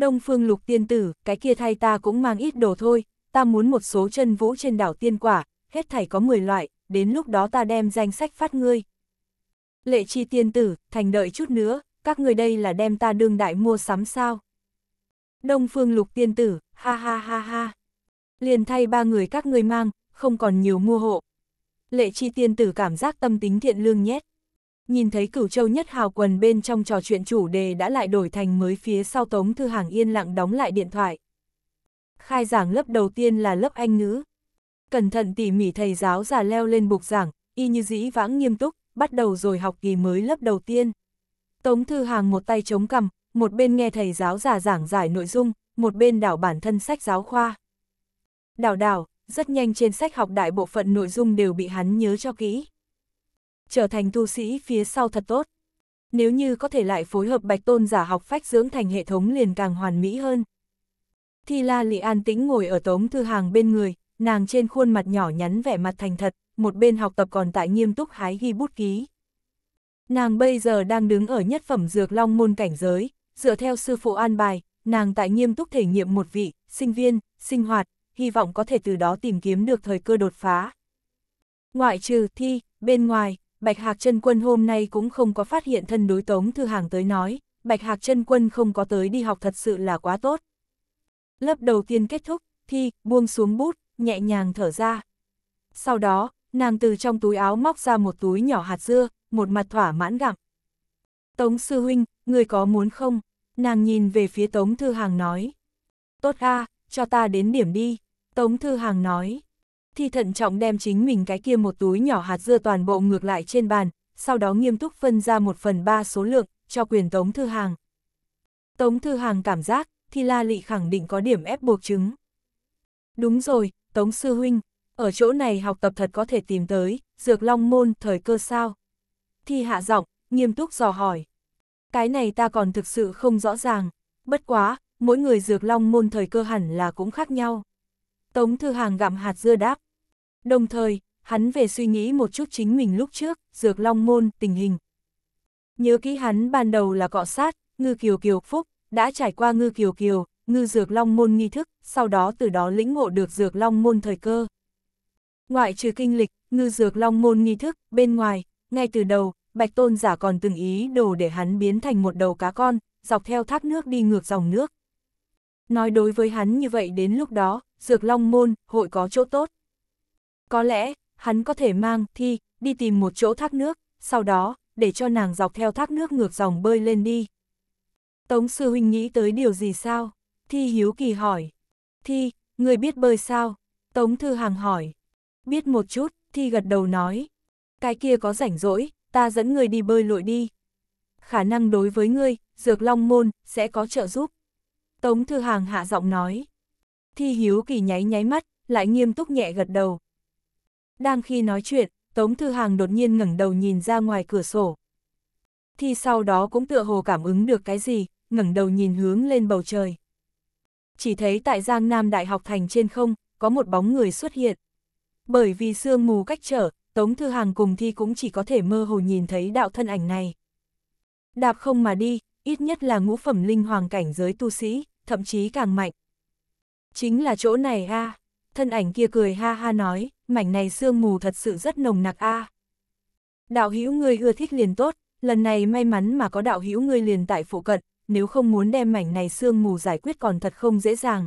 Đông Phương Lục Tiên Tử, cái kia thay ta cũng mang ít đồ thôi, ta muốn một số chân vũ trên đảo tiên quả, hết thảy có 10 loại, đến lúc đó ta đem danh sách phát ngươi. Lệ chi tiên tử, thành đợi chút nữa, các người đây là đem ta đương đại mua sắm sao. Đông Phương Lục tiên tử, ha ha ha ha. Liền thay ba người các người mang, không còn nhiều mua hộ. Lệ chi tiên tử cảm giác tâm tính thiện lương nhét nhìn thấy cửu châu nhất hào quần bên trong trò chuyện chủ đề đã lại đổi thành mới phía sau Tống Thư Hàng yên lặng đóng lại điện thoại. Khai giảng lớp đầu tiên là lớp Anh ngữ. Cẩn thận tỉ mỉ thầy giáo già leo lên bục giảng, y như dĩ vãng nghiêm túc, bắt đầu rồi học kỳ mới lớp đầu tiên. Tống Thư Hàng một tay chống cằm, một bên nghe thầy giáo già giảng giải nội dung, một bên đảo bản thân sách giáo khoa. Đảo đảo, rất nhanh trên sách học đại bộ phận nội dung đều bị hắn nhớ cho kỹ trở thành tu sĩ phía sau thật tốt. Nếu như có thể lại phối hợp bạch tôn giả học phách dưỡng thành hệ thống liền càng hoàn mỹ hơn. Thi La Lị An tĩnh ngồi ở tống thư hàng bên người, nàng trên khuôn mặt nhỏ nhắn vẻ mặt thành thật, một bên học tập còn tại nghiêm túc hái ghi bút ký. Nàng bây giờ đang đứng ở nhất phẩm dược long môn cảnh giới, dựa theo sư phụ an bài, nàng tại nghiêm túc thể nghiệm một vị, sinh viên, sinh hoạt, hy vọng có thể từ đó tìm kiếm được thời cơ đột phá. Ngoại trừ thi, bên ngoài, Bạch Hạc Trân Quân hôm nay cũng không có phát hiện thân đối Tống Thư Hàng tới nói, Bạch Hạc Trân Quân không có tới đi học thật sự là quá tốt. Lớp đầu tiên kết thúc, thi, buông xuống bút, nhẹ nhàng thở ra. Sau đó, nàng từ trong túi áo móc ra một túi nhỏ hạt dưa, một mặt thỏa mãn gặm. Tống sư huynh, người có muốn không? Nàng nhìn về phía Tống Thư Hàng nói. Tốt a cho ta đến điểm đi. Tống Thư Hàng nói. Thi thận trọng đem chính mình cái kia một túi nhỏ hạt dưa toàn bộ ngược lại trên bàn, sau đó nghiêm túc phân ra một phần ba số lượng, cho quyền Tống Thư Hàng. Tống Thư Hàng cảm giác, Thi La Lị khẳng định có điểm ép buộc chứng. Đúng rồi, Tống Sư Huynh, ở chỗ này học tập thật có thể tìm tới, dược long môn, thời cơ sao? Thi hạ giọng, nghiêm túc dò hỏi. Cái này ta còn thực sự không rõ ràng, bất quá, mỗi người dược long môn thời cơ hẳn là cũng khác nhau. Tống Thư Hàng gặm hạt dưa đáp. Đồng thời, hắn về suy nghĩ một chút chính mình lúc trước, dược long môn, tình hình. Nhớ kỹ hắn ban đầu là cọ sát, ngư kiều kiều phúc, đã trải qua ngư kiều kiều, ngư dược long môn nghi thức, sau đó từ đó lĩnh ngộ được dược long môn thời cơ. Ngoại trừ kinh lịch, ngư dược long môn nghi thức, bên ngoài, ngay từ đầu, bạch tôn giả còn từng ý đồ để hắn biến thành một đầu cá con, dọc theo thác nước đi ngược dòng nước. Nói đối với hắn như vậy đến lúc đó, dược long môn, hội có chỗ tốt. Có lẽ, hắn có thể mang thi, đi tìm một chỗ thác nước, sau đó, để cho nàng dọc theo thác nước ngược dòng bơi lên đi. Tống sư huynh nghĩ tới điều gì sao? Thi hiếu kỳ hỏi. Thi, người biết bơi sao? Tống thư hàng hỏi. Biết một chút, Thi gật đầu nói. Cái kia có rảnh rỗi, ta dẫn người đi bơi lội đi. Khả năng đối với ngươi, dược long môn, sẽ có trợ giúp. Tống thư hàng hạ giọng nói. Thi Hiếu Kỳ nháy nháy mắt, lại nghiêm túc nhẹ gật đầu. Đang khi nói chuyện, Tống Thư Hàng đột nhiên ngẩng đầu nhìn ra ngoài cửa sổ. Thi sau đó cũng tựa hồ cảm ứng được cái gì, ngẩng đầu nhìn hướng lên bầu trời. Chỉ thấy tại Giang Nam Đại học Thành trên không, có một bóng người xuất hiện. Bởi vì sương mù cách trở, Tống Thư Hàng cùng Thi cũng chỉ có thể mơ hồ nhìn thấy đạo thân ảnh này. Đạp không mà đi, ít nhất là ngũ phẩm linh hoàng cảnh giới tu sĩ, thậm chí càng mạnh. Chính là chỗ này a Thân ảnh kia cười ha ha nói, mảnh này sương mù thật sự rất nồng nặc a Đạo hữu ngươi ưa thích liền tốt, lần này may mắn mà có đạo hữu ngươi liền tại phụ cận, nếu không muốn đem mảnh này sương mù giải quyết còn thật không dễ dàng.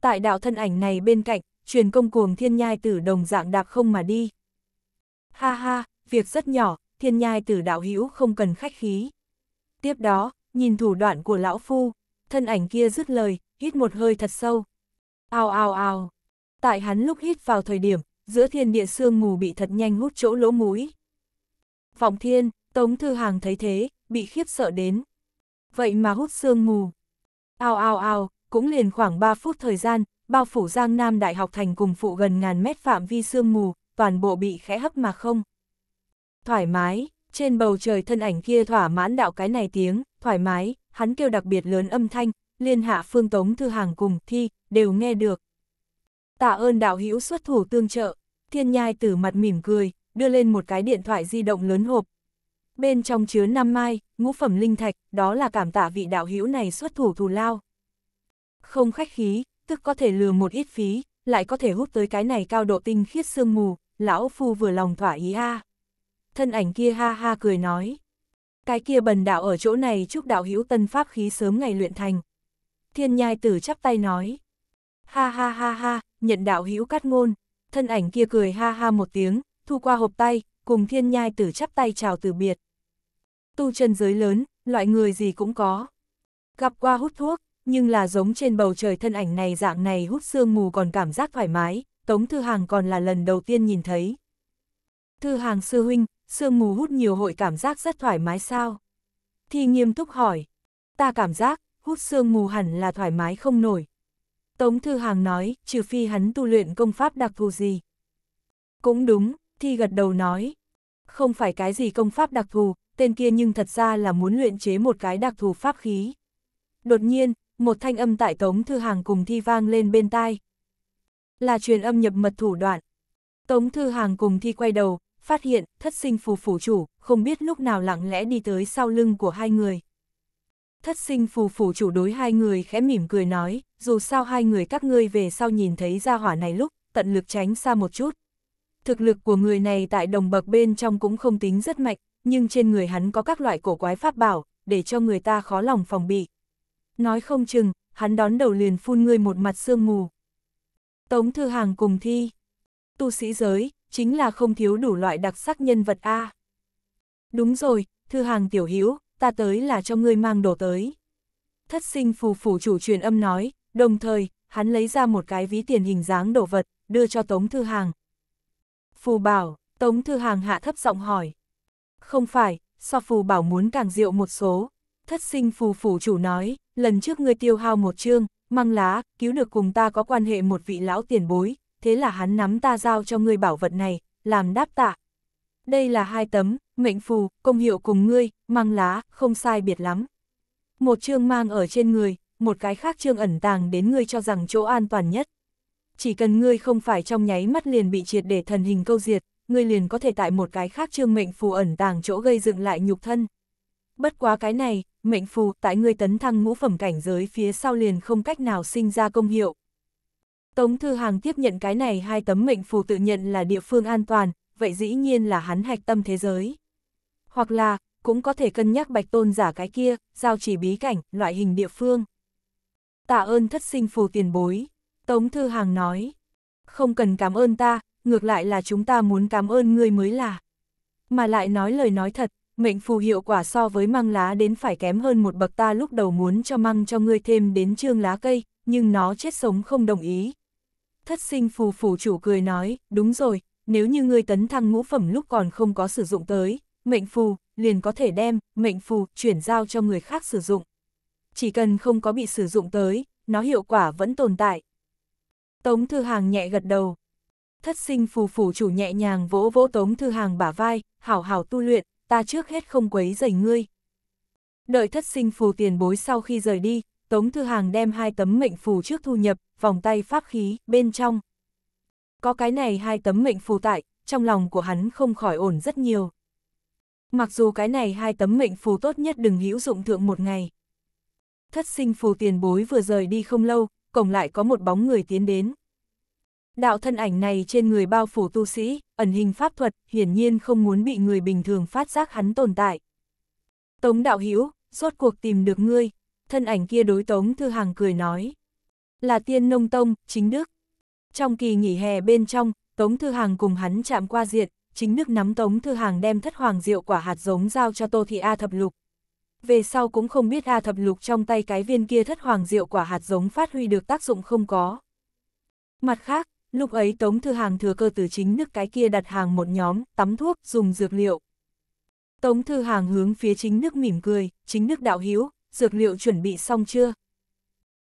Tại đạo thân ảnh này bên cạnh, truyền công cuồng thiên nhai tử đồng dạng đạp không mà đi. Ha ha, việc rất nhỏ, thiên nhai tử đạo hữu không cần khách khí. Tiếp đó, nhìn thủ đoạn của lão phu, thân ảnh kia dứt lời, hít một hơi thật sâu, Ao ao ao. Tại hắn lúc hít vào thời điểm, giữa thiên địa sương mù bị thật nhanh hút chỗ lỗ mũi. Phòng thiên, Tống Thư Hàng thấy thế, bị khiếp sợ đến. Vậy mà hút sương mù. Ao ao ao, cũng liền khoảng 3 phút thời gian, bao phủ Giang Nam Đại học thành cùng phụ gần ngàn mét phạm vi sương mù, toàn bộ bị khẽ hấp mà không. Thoải mái, trên bầu trời thân ảnh kia thỏa mãn đạo cái này tiếng, thoải mái, hắn kêu đặc biệt lớn âm thanh, liên hạ phương tống thư hàng cùng thi, đều nghe được. Tạ ơn đạo hữu xuất thủ tương trợ, thiên nhai tử mặt mỉm cười, đưa lên một cái điện thoại di động lớn hộp. Bên trong chứa năm mai, ngũ phẩm linh thạch, đó là cảm tạ vị đạo hữu này xuất thủ thù lao. Không khách khí, tức có thể lừa một ít phí, lại có thể hút tới cái này cao độ tinh khiết sương mù, lão phu vừa lòng thỏa ý ha. Thân ảnh kia ha ha cười nói. Cái kia bần đạo ở chỗ này chúc đạo hữu tân pháp khí sớm ngày luyện thành, thiên nhai tử chắp tay nói. Ha ha ha ha, nhận đạo hữu cắt ngôn, thân ảnh kia cười ha ha một tiếng, thu qua hộp tay, cùng thiên nhai tử chắp tay chào từ biệt. Tu chân giới lớn, loại người gì cũng có. Gặp qua hút thuốc, nhưng là giống trên bầu trời thân ảnh này dạng này hút sương mù còn cảm giác thoải mái, Tống Thư Hàng còn là lần đầu tiên nhìn thấy. Thư Hàng sư huynh, sương mù hút nhiều hội cảm giác rất thoải mái sao? Thi nghiêm túc hỏi. Ta cảm giác, hút xương mù hẳn là thoải mái không nổi. Tống Thư Hàng nói, trừ phi hắn tu luyện công pháp đặc thù gì. Cũng đúng, Thi gật đầu nói. Không phải cái gì công pháp đặc thù, tên kia nhưng thật ra là muốn luyện chế một cái đặc thù pháp khí. Đột nhiên, một thanh âm tại Tống Thư Hàng cùng Thi vang lên bên tai. Là truyền âm nhập mật thủ đoạn. Tống Thư Hàng cùng Thi quay đầu, phát hiện thất sinh phù phủ chủ, không biết lúc nào lặng lẽ đi tới sau lưng của hai người thất sinh phù phủ chủ đối hai người khẽ mỉm cười nói, dù sao hai người các ngươi về sau nhìn thấy ra hỏa này lúc, tận lực tránh xa một chút. Thực lực của người này tại đồng bậc bên trong cũng không tính rất mạnh, nhưng trên người hắn có các loại cổ quái pháp bảo, để cho người ta khó lòng phòng bị. Nói không chừng, hắn đón đầu liền phun ngươi một mặt sương mù. Tống Thư Hàng cùng thi. Tu sĩ giới, chính là không thiếu đủ loại đặc sắc nhân vật A. Đúng rồi, Thư Hàng tiểu hữu ta tới là cho ngươi mang đồ tới. Thất sinh phù phủ chủ truyền âm nói, đồng thời, hắn lấy ra một cái ví tiền hình dáng đồ vật, đưa cho Tống Thư Hàng. Phù bảo, Tống Thư Hàng hạ thấp giọng hỏi. Không phải, so phù bảo muốn càng rượu một số. Thất sinh phù phủ chủ nói, lần trước ngươi tiêu hao một chương, măng lá, cứu được cùng ta có quan hệ một vị lão tiền bối, thế là hắn nắm ta giao cho ngươi bảo vật này, làm đáp tạ. Đây là hai tấm, mệnh phù, công hiệu cùng ngươi, mang lá, không sai biệt lắm. Một chương mang ở trên người, một cái khác chương ẩn tàng đến ngươi cho rằng chỗ an toàn nhất. Chỉ cần ngươi không phải trong nháy mắt liền bị triệt để thần hình câu diệt, ngươi liền có thể tại một cái khác chương mệnh phù ẩn tàng chỗ gây dựng lại nhục thân. Bất quá cái này, mệnh phù tại ngươi tấn thăng ngũ phẩm cảnh giới phía sau liền không cách nào sinh ra công hiệu. Tống Thư Hàng tiếp nhận cái này hai tấm mệnh phù tự nhận là địa phương an toàn, vậy dĩ nhiên là hắn hạch tâm thế giới hoặc là, cũng có thể cân nhắc bạch tôn giả cái kia, giao chỉ bí cảnh, loại hình địa phương. Tạ ơn thất sinh phù tiền bối, Tống Thư Hàng nói. Không cần cảm ơn ta, ngược lại là chúng ta muốn cảm ơn ngươi mới là. Mà lại nói lời nói thật, mệnh phù hiệu quả so với măng lá đến phải kém hơn một bậc ta lúc đầu muốn cho măng cho ngươi thêm đến trương lá cây, nhưng nó chết sống không đồng ý. Thất sinh phù phủ chủ cười nói, đúng rồi, nếu như ngươi tấn thăng ngũ phẩm lúc còn không có sử dụng tới, mệnh phù, liền có thể đem mệnh phù chuyển giao cho người khác sử dụng. Chỉ cần không có bị sử dụng tới, nó hiệu quả vẫn tồn tại. Tống Thư Hàng nhẹ gật đầu. Thất sinh phù phủ chủ nhẹ nhàng vỗ vỗ Tống Thư Hàng bả vai, hảo hảo tu luyện, ta trước hết không quấy rầy ngươi. Đợi thất sinh phù tiền bối sau khi rời đi, Tống Thư Hàng đem hai tấm mệnh phù trước thu nhập, vòng tay pháp khí, bên trong. Có cái này hai tấm mệnh phù tại, trong lòng của hắn không khỏi ổn rất nhiều mặc dù cái này hai tấm mệnh phù tốt nhất đừng hữu dụng thượng một ngày. Thất sinh phù tiền bối vừa rời đi không lâu, cổng lại có một bóng người tiến đến. Đạo thân ảnh này trên người bao phủ tu sĩ, ẩn hình pháp thuật, hiển nhiên không muốn bị người bình thường phát giác hắn tồn tại. Tống đạo hữu suốt cuộc tìm được ngươi, thân ảnh kia đối tống thư hàng cười nói. Là tiên nông tông, chính đức. Trong kỳ nghỉ hè bên trong, tống thư hàng cùng hắn chạm qua diện, chính nước nắm Tống Thư Hàng đem thất hoàng diệu quả hạt giống giao cho Tô Thị A Thập Lục. Về sau cũng không biết A Thập Lục trong tay cái viên kia thất hoàng diệu quả hạt giống phát huy được tác dụng không có. Mặt khác, lúc ấy Tống Thư Hàng thừa cơ từ chính nước cái kia đặt hàng một nhóm, tắm thuốc, dùng dược liệu. Tống Thư Hàng hướng phía chính nước mỉm cười, chính nước đạo hiếu, dược liệu chuẩn bị xong chưa?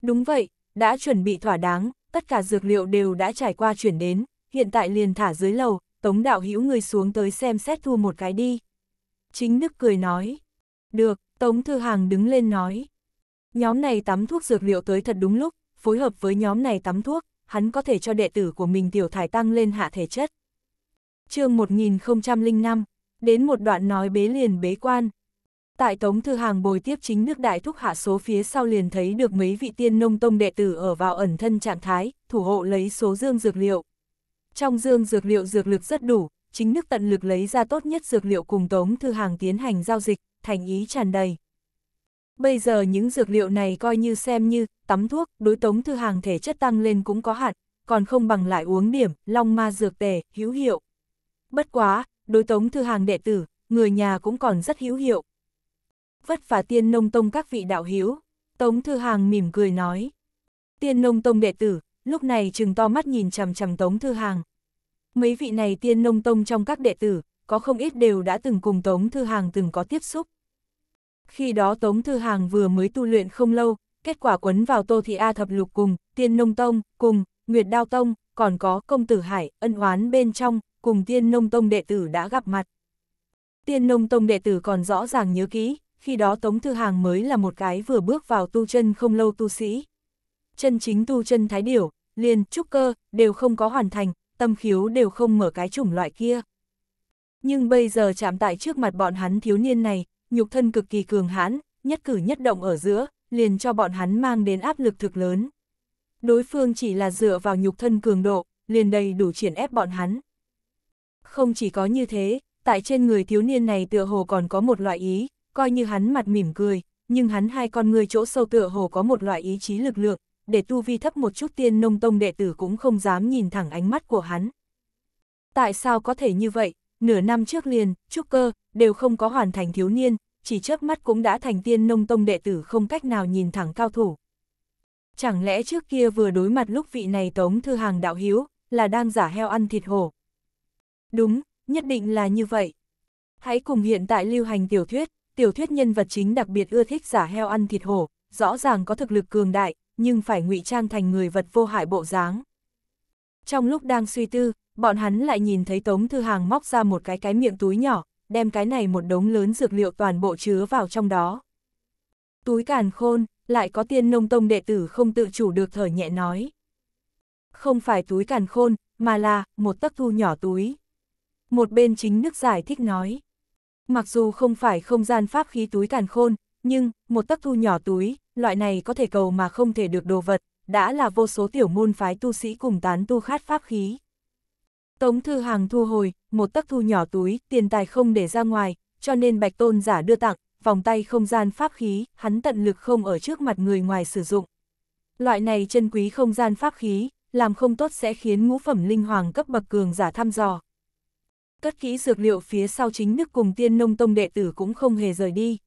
Đúng vậy, đã chuẩn bị thỏa đáng, tất cả dược liệu đều đã trải qua chuyển đến, hiện tại liền thả dưới lầu, Tống đạo hữu người xuống tới xem xét thua một cái đi. Chính Đức cười nói. Được, Tống Thư Hàng đứng lên nói. Nhóm này tắm thuốc dược liệu tới thật đúng lúc, phối hợp với nhóm này tắm thuốc, hắn có thể cho đệ tử của mình tiểu thải tăng lên hạ thể chất. chương 1005, đến một đoạn nói bế liền bế quan. Tại Tống Thư Hàng bồi tiếp chính nước đại thúc hạ số phía sau liền thấy được mấy vị tiên nông tông đệ tử ở vào ẩn thân trạng thái, thủ hộ lấy số dương dược liệu. Trong dương dược liệu dược lực rất đủ, chính nước tận lực lấy ra tốt nhất dược liệu cùng Tống Thư Hàng tiến hành giao dịch, thành ý tràn đầy. Bây giờ những dược liệu này coi như xem như tắm thuốc, đối Tống Thư Hàng thể chất tăng lên cũng có hạn, còn không bằng lại uống điểm, long ma dược tề, hữu hiệu. Bất quá, đối Tống Thư Hàng đệ tử, người nhà cũng còn rất hữu hiệu. Vất vả tiên nông tông các vị đạo hiếu, Tống Thư Hàng mỉm cười nói. Tiên nông tông đệ tử, lúc này trừng to mắt nhìn chằm chằm Tống Thư Hàng mấy vị này tiên nông tông trong các đệ tử, có không ít đều đã từng cùng Tống Thư Hàng từng có tiếp xúc. Khi đó Tống Thư Hàng vừa mới tu luyện không lâu, kết quả quấn vào Tô Thị A thập lục cùng, tiên nông tông, cùng, Nguyệt Đao Tông, còn có công tử Hải, ân hoán bên trong, cùng tiên nông tông đệ tử đã gặp mặt. Tiên nông tông đệ tử còn rõ ràng nhớ kỹ, khi đó Tống Thư Hàng mới là một cái vừa bước vào tu chân không lâu tu sĩ. Chân chính tu chân thái điểu, liền, trúc cơ, đều không có hoàn thành, tâm khiếu đều không mở cái chủng loại kia. Nhưng bây giờ chạm tại trước mặt bọn hắn thiếu niên này, nhục thân cực kỳ cường hãn, nhất cử nhất động ở giữa, liền cho bọn hắn mang đến áp lực thực lớn. Đối phương chỉ là dựa vào nhục thân cường độ, liền đầy đủ triển ép bọn hắn. Không chỉ có như thế, tại trên người thiếu niên này tựa hồ còn có một loại ý, coi như hắn mặt mỉm cười, nhưng hắn hai con người chỗ sâu tựa hồ có một loại ý chí lực lượng, để tu vi thấp một chút tiên nông tông đệ tử cũng không dám nhìn thẳng ánh mắt của hắn. Tại sao có thể như vậy, nửa năm trước liền, trúc cơ, đều không có hoàn thành thiếu niên, chỉ chớp mắt cũng đã thành tiên nông tông đệ tử không cách nào nhìn thẳng cao thủ. Chẳng lẽ trước kia vừa đối mặt lúc vị này tống thư hàng đạo hiếu, là đang giả heo ăn thịt hổ? Đúng, nhất định là như vậy. Hãy cùng hiện tại lưu hành tiểu thuyết, tiểu thuyết nhân vật chính đặc biệt ưa thích giả heo ăn thịt hổ, rõ ràng có thực lực cường đại, nhưng phải ngụy trang thành người vật vô hại bộ dáng. Trong lúc đang suy tư, bọn hắn lại nhìn thấy Tống Thư Hàng móc ra một cái cái miệng túi nhỏ, đem cái này một đống lớn dược liệu toàn bộ chứa vào trong đó. Túi càn khôn, lại có tiên nông tông đệ tử không tự chủ được thở nhẹ nói. Không phải túi càn khôn, mà là một tấc thu nhỏ túi. Một bên chính nước giải thích nói. Mặc dù không phải không gian pháp khí túi càn khôn, nhưng, một tắc thu nhỏ túi, loại này có thể cầu mà không thể được đồ vật, đã là vô số tiểu môn phái tu sĩ cùng tán tu khát pháp khí. Tống Thư Hàng thu hồi, một tắc thu nhỏ túi, tiền tài không để ra ngoài, cho nên Bạch Tôn giả đưa tặng, vòng tay không gian pháp khí, hắn tận lực không ở trước mặt người ngoài sử dụng. Loại này chân quý không gian pháp khí, làm không tốt sẽ khiến ngũ phẩm linh hoàng cấp bậc cường giả thăm dò. Cất kỹ dược liệu phía sau chính nước cùng tiên nông tông đệ tử cũng không hề rời đi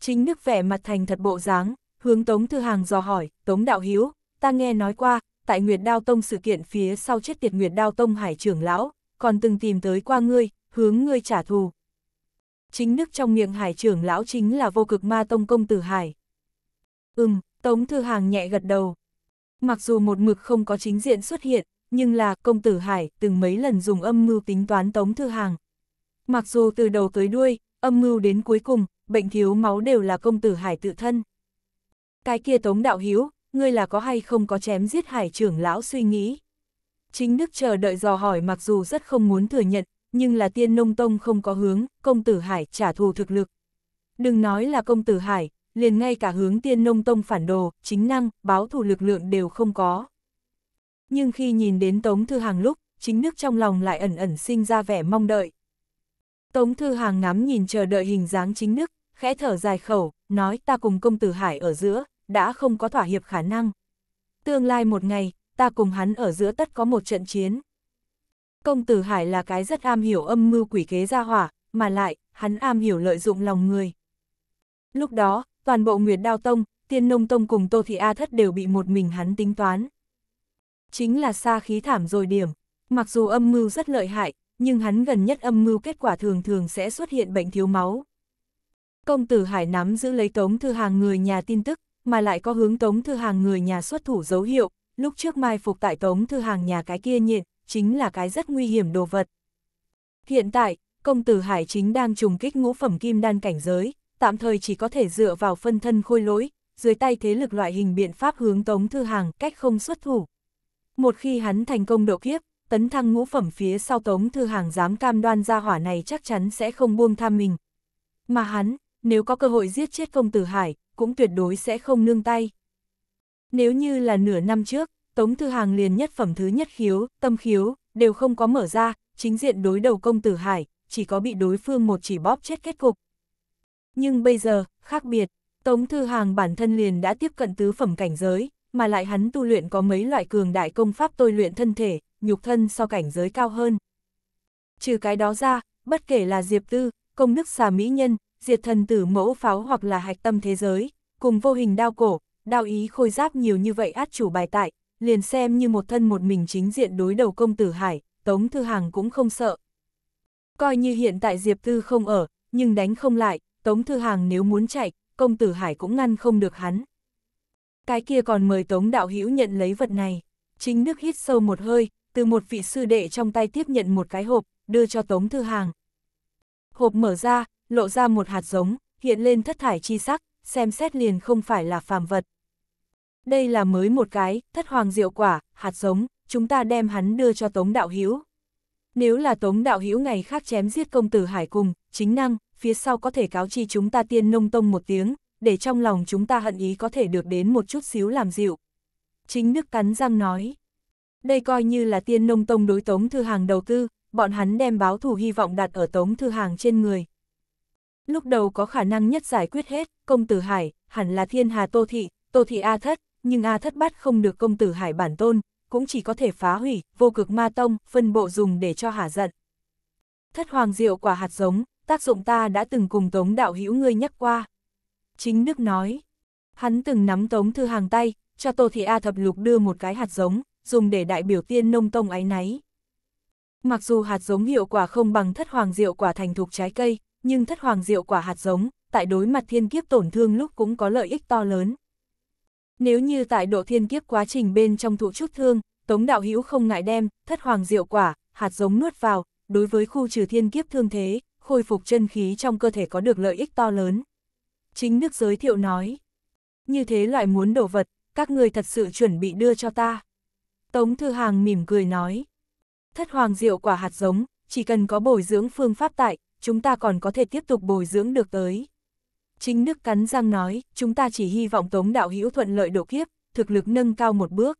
chính nước vẻ mặt thành thật bộ dáng, hướng Tống Thư Hàng dò hỏi, Tống Đạo Hiếu, ta nghe nói qua, tại Nguyệt Đao Tông sự kiện phía sau chết tiệt Nguyệt Đao Tông Hải trưởng lão, còn từng tìm tới qua ngươi, hướng ngươi trả thù. Chính nước trong miệng Hải trưởng lão chính là vô cực ma tông công tử Hải. Ừm, Tống Thư Hàng nhẹ gật đầu. Mặc dù một mực không có chính diện xuất hiện, nhưng là công tử Hải từng mấy lần dùng âm mưu tính toán Tống Thư Hàng. Mặc dù từ đầu tới đuôi, âm mưu đến cuối cùng, bệnh thiếu máu đều là công tử Hải tự thân. Cái kia Tống Đạo Hiếu, ngươi là có hay không có chém giết Hải trưởng lão suy nghĩ. Chính Đức chờ đợi dò hỏi mặc dù rất không muốn thừa nhận, nhưng là tiên nông tông không có hướng, công tử Hải trả thù thực lực. Đừng nói là công tử Hải, liền ngay cả hướng tiên nông tông phản đồ, chính năng, báo thù lực lượng đều không có. Nhưng khi nhìn đến Tống Thư Hàng lúc, chính nước trong lòng lại ẩn ẩn sinh ra vẻ mong đợi. Tống Thư Hàng ngắm nhìn chờ đợi hình dáng chính nước khẽ thở dài khẩu, nói ta cùng công tử Hải ở giữa, đã không có thỏa hiệp khả năng. Tương lai một ngày, ta cùng hắn ở giữa tất có một trận chiến. Công tử Hải là cái rất am hiểu âm mưu quỷ kế ra hỏa, mà lại, hắn am hiểu lợi dụng lòng người. Lúc đó, toàn bộ Nguyệt Đao Tông, Tiên Nông Tông cùng Tô Thị A Thất đều bị một mình hắn tính toán. Chính là xa khí thảm rồi điểm, mặc dù âm mưu rất lợi hại, nhưng hắn gần nhất âm mưu kết quả thường thường sẽ xuất hiện bệnh thiếu máu công tử Hải nắm giữ lấy Tống Thư Hàng người nhà tin tức, mà lại có hướng Tống Thư Hàng người nhà xuất thủ dấu hiệu, lúc trước mai phục tại Tống Thư Hàng nhà cái kia nhện, chính là cái rất nguy hiểm đồ vật. Hiện tại, công tử Hải chính đang trùng kích ngũ phẩm kim đan cảnh giới, tạm thời chỉ có thể dựa vào phân thân khôi lỗi, dưới tay thế lực loại hình biện pháp hướng Tống Thư Hàng cách không xuất thủ. Một khi hắn thành công độ kiếp, tấn thăng ngũ phẩm phía sau Tống Thư Hàng dám cam đoan ra hỏa này chắc chắn sẽ không buông tha mình. Mà hắn, nếu có cơ hội giết chết công tử Hải, cũng tuyệt đối sẽ không nương tay. Nếu như là nửa năm trước, Tống Thư Hàng liền nhất phẩm thứ nhất khiếu, tâm khiếu, đều không có mở ra, chính diện đối đầu công tử Hải, chỉ có bị đối phương một chỉ bóp chết kết cục. Nhưng bây giờ, khác biệt, Tống Thư Hàng bản thân liền đã tiếp cận tứ phẩm cảnh giới, mà lại hắn tu luyện có mấy loại cường đại công pháp tôi luyện thân thể, nhục thân so cảnh giới cao hơn. Trừ cái đó ra, bất kể là Diệp Tư, công đức xà mỹ nhân, diệt thần tử mẫu pháo hoặc là hạch tâm thế giới, cùng vô hình đao cổ, đao ý khôi giáp nhiều như vậy át chủ bài tại, liền xem như một thân một mình chính diện đối đầu công tử Hải, Tống Thư Hàng cũng không sợ. Coi như hiện tại Diệp Tư không ở, nhưng đánh không lại, Tống Thư Hàng nếu muốn chạy, công tử Hải cũng ngăn không được hắn. Cái kia còn mời Tống Đạo Hữu nhận lấy vật này. Chính Đức hít sâu một hơi, từ một vị sư đệ trong tay tiếp nhận một cái hộp, đưa cho Tống Thư Hàng. Hộp mở ra, lộ ra một hạt giống, hiện lên thất thải chi sắc, xem xét liền không phải là phàm vật. Đây là mới một cái, thất hoàng diệu quả, hạt giống, chúng ta đem hắn đưa cho Tống Đạo hiếu Nếu là Tống Đạo hiếu ngày khác chém giết công tử Hải cùng, chính năng, phía sau có thể cáo chi chúng ta tiên nông tông một tiếng, để trong lòng chúng ta hận ý có thể được đến một chút xíu làm dịu. Chính Đức cắn răng nói. Đây coi như là tiên nông tông đối Tống Thư Hàng đầu tư, bọn hắn đem báo thù hy vọng đặt ở Tống Thư Hàng trên người, lúc đầu có khả năng nhất giải quyết hết, công tử Hải, hẳn là thiên hà Tô Thị, Tô Thị A Thất, nhưng A Thất bắt không được công tử Hải bản tôn, cũng chỉ có thể phá hủy, vô cực ma tông, phân bộ dùng để cho hả giận. Thất hoàng diệu quả hạt giống, tác dụng ta đã từng cùng tống đạo hữu ngươi nhắc qua. Chính Đức nói, hắn từng nắm tống thư hàng tay, cho Tô Thị A Thập Lục đưa một cái hạt giống, dùng để đại biểu tiên nông tông ái náy. Mặc dù hạt giống hiệu quả không bằng thất hoàng diệu quả thành thục trái cây, nhưng thất hoàng diệu quả hạt giống, tại đối mặt thiên kiếp tổn thương lúc cũng có lợi ích to lớn. Nếu như tại độ thiên kiếp quá trình bên trong thụ chút thương, Tống Đạo Hữu không ngại đem, thất hoàng diệu quả, hạt giống nuốt vào, đối với khu trừ thiên kiếp thương thế, khôi phục chân khí trong cơ thể có được lợi ích to lớn. Chính Đức giới thiệu nói, như thế loại muốn đổ vật, các người thật sự chuẩn bị đưa cho ta. Tống Thư Hàng mỉm cười nói, thất hoàng diệu quả hạt giống, chỉ cần có bồi dưỡng phương pháp tại, chúng ta còn có thể tiếp tục bồi dưỡng được tới. Chính nước cắn răng nói, chúng ta chỉ hy vọng Tống Đạo Hữu thuận lợi độ kiếp, thực lực nâng cao một bước.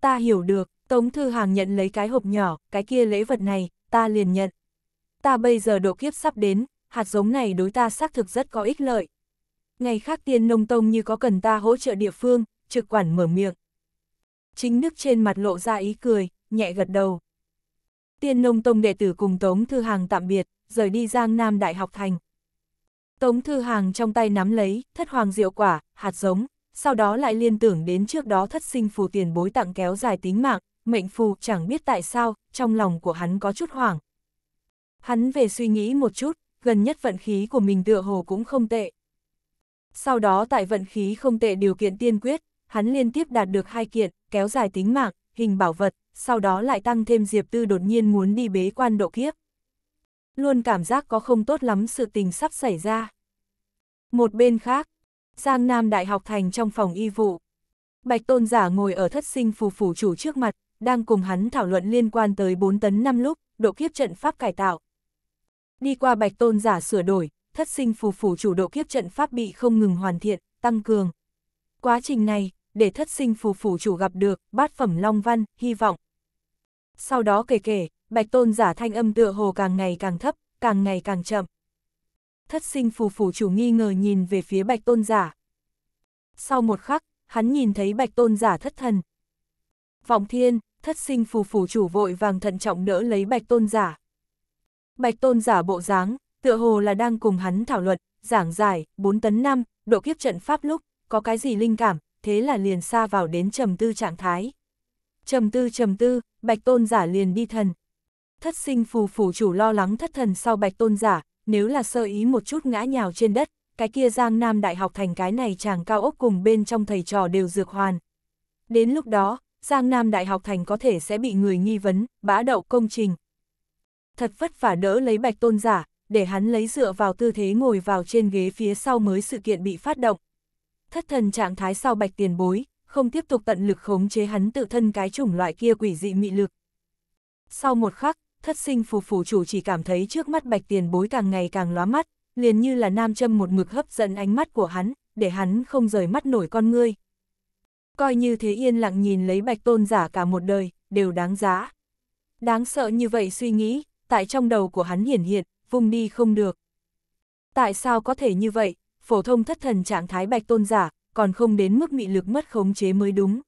Ta hiểu được, Tống Thư Hàng nhận lấy cái hộp nhỏ, cái kia lễ vật này, ta liền nhận. Ta bây giờ độ kiếp sắp đến, hạt giống này đối ta xác thực rất có ích lợi. Ngày khác tiên nông tông như có cần ta hỗ trợ địa phương, trực quản mở miệng. Chính nước trên mặt lộ ra ý cười, nhẹ gật đầu. Tiên nông tông đệ tử cùng Tống Thư Hàng tạm biệt, rời đi Giang Nam Đại học thành. Tống Thư Hàng trong tay nắm lấy, thất hoàng diệu quả, hạt giống, sau đó lại liên tưởng đến trước đó thất sinh phù tiền bối tặng kéo dài tính mạng, mệnh phù chẳng biết tại sao, trong lòng của hắn có chút hoảng. Hắn về suy nghĩ một chút, gần nhất vận khí của mình tựa hồ cũng không tệ. Sau đó tại vận khí không tệ điều kiện tiên quyết, hắn liên tiếp đạt được hai kiện, kéo dài tính mạng, hình bảo vật, sau đó lại tăng thêm Diệp Tư đột nhiên muốn đi bế quan độ kiếp luôn cảm giác có không tốt lắm sự tình sắp xảy ra. Một bên khác, Giang Nam Đại học Thành trong phòng y vụ. Bạch Tôn Giả ngồi ở thất sinh phù phủ chủ trước mặt, đang cùng hắn thảo luận liên quan tới 4 tấn năm lúc, độ kiếp trận pháp cải tạo. Đi qua Bạch Tôn Giả sửa đổi, thất sinh phù phủ chủ độ kiếp trận pháp bị không ngừng hoàn thiện, tăng cường. Quá trình này, để thất sinh phù phủ chủ gặp được bát phẩm Long Văn, hy vọng. Sau đó kể kể, bạch tôn giả thanh âm tựa hồ càng ngày càng thấp, càng ngày càng chậm. Thất sinh phù phủ chủ nghi ngờ nhìn về phía bạch tôn giả. Sau một khắc, hắn nhìn thấy bạch tôn giả thất thần. Vọng thiên, thất sinh phù phủ chủ vội vàng thận trọng đỡ lấy bạch tôn giả. Bạch tôn giả bộ dáng, tựa hồ là đang cùng hắn thảo luận, giảng giải, 4 tấn 5, độ kiếp trận pháp lúc, có cái gì linh cảm, thế là liền xa vào đến trầm tư trạng thái. Trầm tư trầm tư, bạch tôn giả liền đi thần, thất sinh phù phủ chủ lo lắng thất thần sau bạch tôn giả, nếu là sơ ý một chút ngã nhào trên đất, cái kia giang nam đại học thành cái này chàng cao ốc cùng bên trong thầy trò đều dược hoàn. Đến lúc đó, giang nam đại học thành có thể sẽ bị người nghi vấn, bã đậu công trình. Thật vất vả đỡ lấy bạch tôn giả, để hắn lấy dựa vào tư thế ngồi vào trên ghế phía sau mới sự kiện bị phát động. Thất thần trạng thái sau bạch tiền bối, không tiếp tục tận lực khống chế hắn tự thân cái chủng loại kia quỷ dị mị lực. Sau một khắc, thất sinh phù phủ chủ chỉ cảm thấy trước mắt bạch tiền bối càng ngày càng lóa mắt, liền như là nam châm một mực hấp dẫn ánh mắt của hắn, để hắn không rời mắt nổi con ngươi. Coi như thế yên lặng nhìn lấy bạch tôn giả cả một đời, đều đáng giá. Đáng sợ như vậy suy nghĩ, tại trong đầu của hắn hiển hiện, vùng đi không được. Tại sao có thể như vậy, phổ thông thất thần trạng thái bạch tôn giả, còn không đến mức mị lực mất khống chế mới đúng.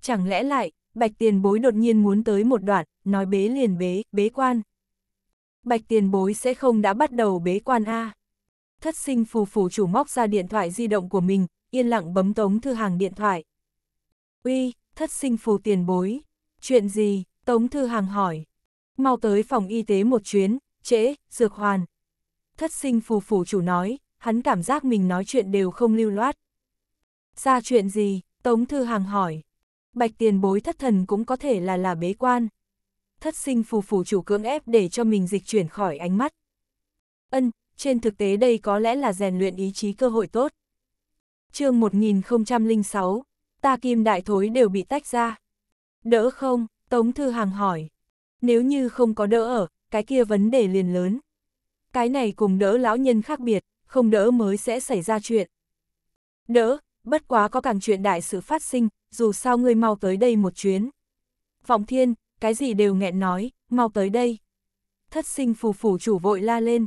Chẳng lẽ lại, bạch tiền bối đột nhiên muốn tới một đoạn, nói bế liền bế, bế quan. Bạch tiền bối sẽ không đã bắt đầu bế quan A. Thất sinh phù phù chủ móc ra điện thoại di động của mình, yên lặng bấm tống thư hàng điện thoại. Uy, thất sinh phù tiền bối. Chuyện gì? Tống thư hàng hỏi. Mau tới phòng y tế một chuyến, trễ, dược hoàn. Thất sinh phù phù chủ nói, hắn cảm giác mình nói chuyện đều không lưu loát. Ra chuyện gì? Tống thư hàng hỏi. Bạch tiền bối thất thần cũng có thể là là bế quan. Thất sinh phù phù chủ cưỡng ép để cho mình dịch chuyển khỏi ánh mắt. Ân, trên thực tế đây có lẽ là rèn luyện ý chí cơ hội tốt. chương 1006, ta kim đại thối đều bị tách ra. Đỡ không, Tống Thư Hàng hỏi. Nếu như không có đỡ ở, cái kia vấn đề liền lớn. Cái này cùng đỡ lão nhân khác biệt, không đỡ mới sẽ xảy ra chuyện. Đỡ, bất quá có càng chuyện đại sự phát sinh, dù sao ngươi mau tới đây một chuyến. Vọng thiên, cái gì đều nghẹn nói, mau tới đây. Thất sinh phù phủ chủ vội la lên.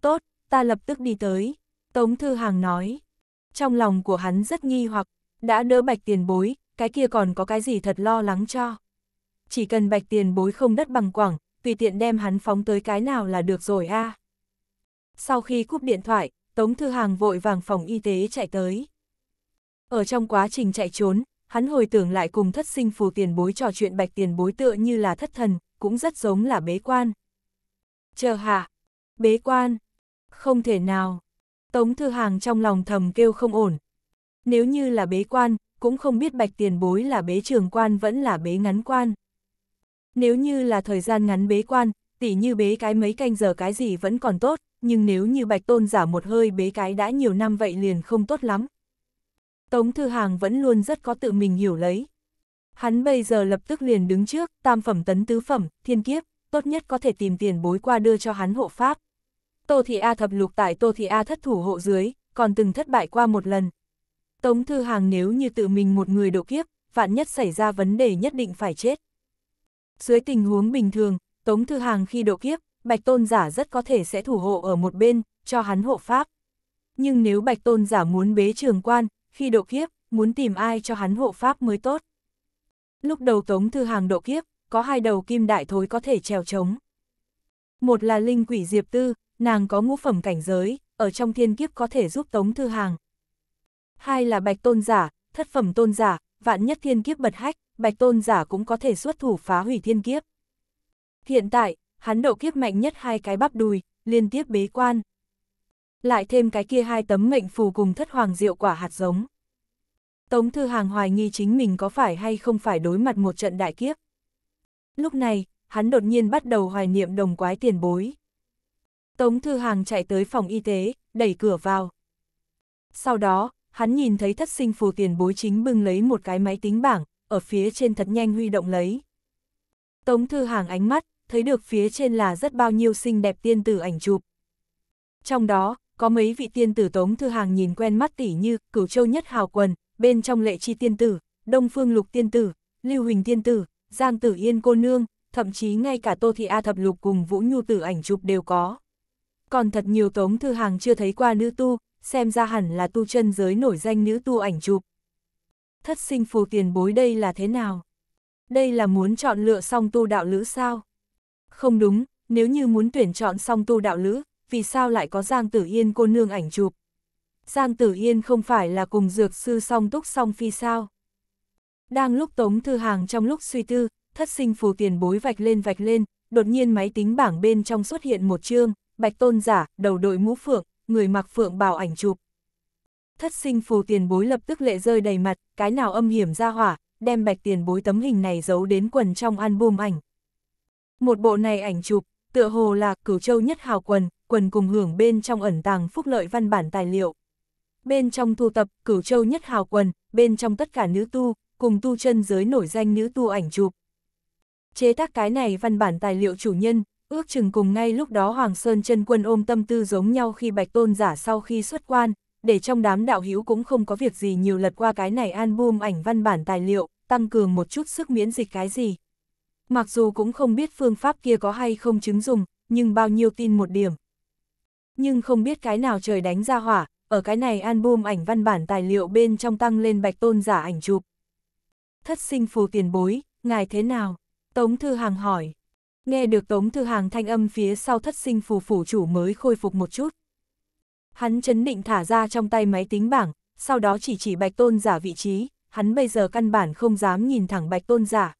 Tốt, ta lập tức đi tới, Tống Thư Hàng nói. Trong lòng của hắn rất nghi hoặc, đã đỡ bạch tiền bối, cái kia còn có cái gì thật lo lắng cho. Chỉ cần bạch tiền bối không đất bằng quảng, tùy tiện đem hắn phóng tới cái nào là được rồi a. Sau khi cúp điện thoại, Tống Thư Hàng vội vàng phòng y tế chạy tới. Ở trong quá trình chạy trốn, hắn hồi tưởng lại cùng thất sinh phù tiền bối trò chuyện bạch tiền bối tựa như là thất thần, cũng rất giống là bế quan. Chờ hạ, bế quan, không thể nào. Tống Thư Hàng trong lòng thầm kêu không ổn. Nếu như là bế quan, cũng không biết bạch tiền bối là bế trường quan vẫn là bế ngắn quan. Nếu như là thời gian ngắn bế quan, tỉ như bế cái mấy canh giờ cái gì vẫn còn tốt, nhưng nếu như bạch tôn giả một hơi bế cái đã nhiều năm vậy liền không tốt lắm. Tống Thư Hàng vẫn luôn rất có tự mình hiểu lấy. Hắn bây giờ lập tức liền đứng trước, tam phẩm tấn tứ phẩm, thiên kiếp, tốt nhất có thể tìm tiền bối qua đưa cho hắn hộ pháp. Tô Thị A thập lục tại Tô Thị A thất thủ hộ dưới, còn từng thất bại qua một lần. Tống Thư Hàng nếu như tự mình một người độ kiếp, vạn nhất xảy ra vấn đề nhất định phải chết. Dưới tình huống bình thường, Tống Thư Hàng khi độ kiếp, Bạch Tôn Giả rất có thể sẽ thủ hộ ở một bên, cho hắn hộ pháp. Nhưng nếu Bạch Tôn Giả muốn bế trường quan, khi độ kiếp, muốn tìm ai cho hắn hộ pháp mới tốt. Lúc đầu Tống Thư Hàng độ kiếp, có hai đầu kim đại thối có thể trèo trống. Một là linh quỷ Diệp Tư, nàng có ngũ phẩm cảnh giới, ở trong thiên kiếp có thể giúp Tống Thư Hàng. Hai là bạch tôn giả, thất phẩm tôn giả, vạn nhất thiên kiếp bật hách, bạch tôn giả cũng có thể xuất thủ phá hủy thiên kiếp. Hiện tại, hắn độ kiếp mạnh nhất hai cái bắp đùi, liên tiếp bế quan, lại thêm cái kia hai tấm mệnh phù cùng thất hoàng diệu quả hạt giống. Tống Thư Hàng hoài nghi chính mình có phải hay không phải đối mặt một trận đại kiếp. Lúc này, hắn đột nhiên bắt đầu hoài niệm đồng quái tiền bối. Tống Thư Hàng chạy tới phòng y tế, đẩy cửa vào. Sau đó, hắn nhìn thấy thất sinh phù tiền bối chính bưng lấy một cái máy tính bảng, ở phía trên thật nhanh huy động lấy. Tống Thư Hàng ánh mắt, thấy được phía trên là rất bao nhiêu xinh đẹp tiên tử ảnh chụp. Trong đó, có mấy vị tiên tử tống thư hàng nhìn quen mắt tỷ như cửu châu nhất hào quần, bên trong lệ chi tiên tử, đông phương lục tiên tử, lưu huỳnh tiên tử, giang tử yên cô nương, thậm chí ngay cả tô thị A thập lục cùng vũ nhu tử ảnh chụp đều có. Còn thật nhiều tống thư hàng chưa thấy qua nữ tu, xem ra hẳn là tu chân giới nổi danh nữ tu ảnh chụp. Thất sinh phù tiền bối đây là thế nào? Đây là muốn chọn lựa song tu đạo lữ sao? Không đúng, nếu như muốn tuyển chọn song tu đạo lữ, vì sao lại có Giang Tử Yên cô nương ảnh chụp. Giang Tử Yên không phải là cùng dược sư song túc song phi sao. Đang lúc Tống Thư Hàng trong lúc suy tư, thất sinh phù tiền bối vạch lên vạch lên, đột nhiên máy tính bảng bên trong xuất hiện một chương, bạch tôn giả, đầu đội mũ phượng, người mặc phượng bảo ảnh chụp. Thất sinh phù tiền bối lập tức lệ rơi đầy mặt, cái nào âm hiểm ra hỏa, đem bạch tiền bối tấm hình này giấu đến quần trong album ảnh. Một bộ này ảnh chụp, tựa hồ là cửu châu nhất hào quần, quần cùng hưởng bên trong ẩn tàng phúc lợi văn bản tài liệu. Bên trong thu tập, cửu châu nhất hào quần, bên trong tất cả nữ tu, cùng tu chân giới nổi danh nữ tu ảnh chụp. Chế tác cái này văn bản tài liệu chủ nhân, ước chừng cùng ngay lúc đó Hoàng Sơn chân quân ôm tâm tư giống nhau khi bạch tôn giả sau khi xuất quan, để trong đám đạo hữu cũng không có việc gì nhiều lật qua cái này album ảnh văn bản tài liệu, tăng cường một chút sức miễn dịch cái gì. Mặc dù cũng không biết phương pháp kia có hay không chứng dùng, nhưng bao nhiêu tin một điểm nhưng không biết cái nào trời đánh ra hỏa, ở cái này album ảnh văn bản tài liệu bên trong tăng lên bạch tôn giả ảnh chụp. Thất sinh phù tiền bối, ngài thế nào? Tống Thư Hàng hỏi. Nghe được Tống Thư Hàng thanh âm phía sau thất sinh phù phủ chủ mới khôi phục một chút. Hắn chấn định thả ra trong tay máy tính bảng, sau đó chỉ chỉ bạch tôn giả vị trí, hắn bây giờ căn bản không dám nhìn thẳng bạch tôn giả.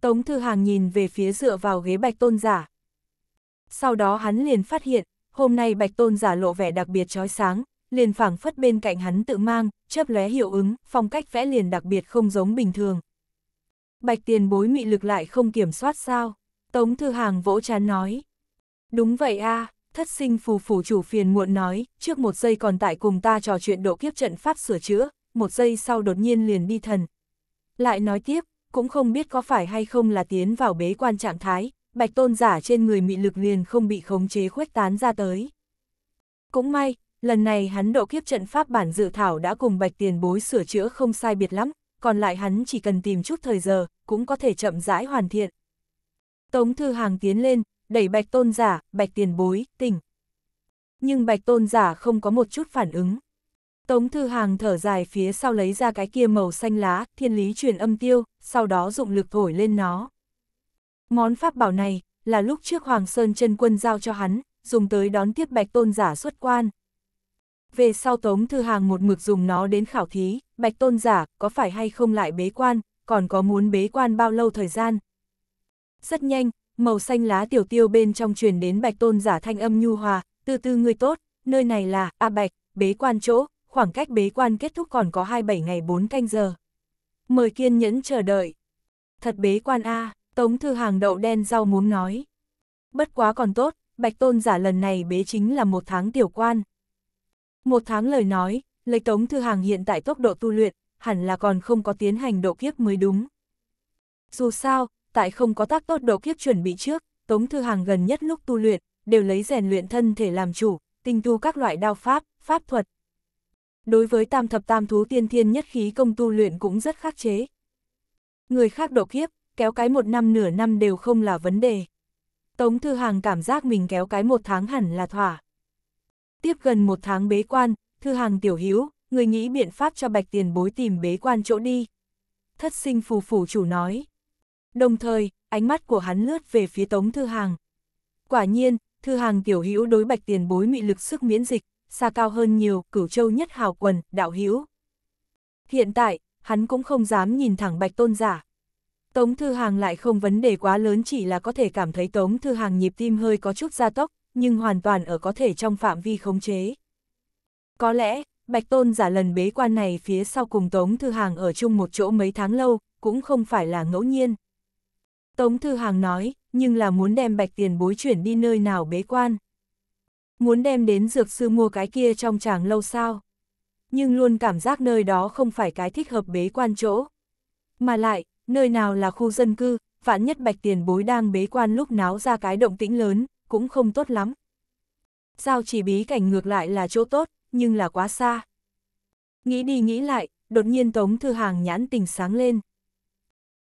Tống Thư Hàng nhìn về phía dựa vào ghế bạch tôn giả. Sau đó hắn liền phát hiện, hôm nay Bạch Tôn giả lộ vẻ đặc biệt chói sáng, liền phảng phất bên cạnh hắn tự mang, chớp lóe hiệu ứng, phong cách vẽ liền đặc biệt không giống bình thường. Bạch tiền bối mị lực lại không kiểm soát sao? Tống Thư Hàng vỗ chán nói. Đúng vậy a à, thất sinh phù phủ chủ phiền muộn nói, trước một giây còn tại cùng ta trò chuyện độ kiếp trận pháp sửa chữa, một giây sau đột nhiên liền đi thần. Lại nói tiếp, cũng không biết có phải hay không là tiến vào bế quan trạng thái, bạch tôn giả trên người mị lực liền không bị khống chế khuếch tán ra tới. Cũng may, lần này hắn độ kiếp trận pháp bản dự thảo đã cùng bạch tiền bối sửa chữa không sai biệt lắm, còn lại hắn chỉ cần tìm chút thời giờ, cũng có thể chậm rãi hoàn thiện. Tống thư hàng tiến lên, đẩy bạch tôn giả, bạch tiền bối, tỉnh. Nhưng bạch tôn giả không có một chút phản ứng. Tống thư hàng thở dài phía sau lấy ra cái kia màu xanh lá, thiên lý truyền âm tiêu, sau đó dụng lực thổi lên nó. Món pháp bảo này là lúc trước Hoàng Sơn chân quân giao cho hắn, dùng tới đón tiếp bạch tôn giả xuất quan. Về sau Tống Thư Hàng một mực dùng nó đến khảo thí, bạch tôn giả có phải hay không lại bế quan, còn có muốn bế quan bao lâu thời gian. Rất nhanh, màu xanh lá tiểu tiêu bên trong truyền đến bạch tôn giả thanh âm nhu hòa, từ từ người tốt, nơi này là, a à bạch, bế quan chỗ, khoảng cách bế quan kết thúc còn có 27 ngày 4 canh giờ. Mời kiên nhẫn chờ đợi. Thật bế quan a à. Tống Thư Hàng đậu đen rau muống nói. Bất quá còn tốt, Bạch Tôn giả lần này bế chính là một tháng tiểu quan. Một tháng lời nói, lấy Tống Thư Hàng hiện tại tốc độ tu luyện, hẳn là còn không có tiến hành độ kiếp mới đúng. Dù sao, tại không có tác tốt độ kiếp chuẩn bị trước, Tống Thư Hàng gần nhất lúc tu luyện, đều lấy rèn luyện thân thể làm chủ, tinh tu các loại đao pháp, pháp thuật. Đối với tam thập tam thú tiên thiên nhất khí công tu luyện cũng rất khắc chế. Người khác độ kiếp, kéo cái một năm nửa năm đều không là vấn đề. Tống Thư Hàng cảm giác mình kéo cái một tháng hẳn là thỏa. Tiếp gần một tháng bế quan, Thư Hàng tiểu hiếu, người nghĩ biện pháp cho bạch tiền bối tìm bế quan chỗ đi. Thất sinh phù phủ chủ nói. Đồng thời, ánh mắt của hắn lướt về phía Tống Thư Hàng. Quả nhiên, Thư Hàng tiểu hiếu đối bạch tiền bối mị lực sức miễn dịch, xa cao hơn nhiều, cửu châu nhất hào quần, đạo hiếu. Hiện tại, hắn cũng không dám nhìn thẳng bạch tôn giả, Tống Thư Hàng lại không vấn đề quá lớn chỉ là có thể cảm thấy Tống Thư Hàng nhịp tim hơi có chút gia tốc, nhưng hoàn toàn ở có thể trong phạm vi khống chế. Có lẽ, Bạch Tôn giả lần bế quan này phía sau cùng Tống Thư Hàng ở chung một chỗ mấy tháng lâu, cũng không phải là ngẫu nhiên. Tống Thư Hàng nói, nhưng là muốn đem Bạch Tiền bối chuyển đi nơi nào bế quan. Muốn đem đến dược sư mua cái kia trong chàng lâu sao. Nhưng luôn cảm giác nơi đó không phải cái thích hợp bế quan chỗ. Mà lại, nơi nào là khu dân cư, vạn nhất bạch tiền bối đang bế quan lúc náo ra cái động tĩnh lớn, cũng không tốt lắm. Giao chỉ bí cảnh ngược lại là chỗ tốt, nhưng là quá xa. Nghĩ đi nghĩ lại, đột nhiên Tống Thư Hàng nhãn tình sáng lên.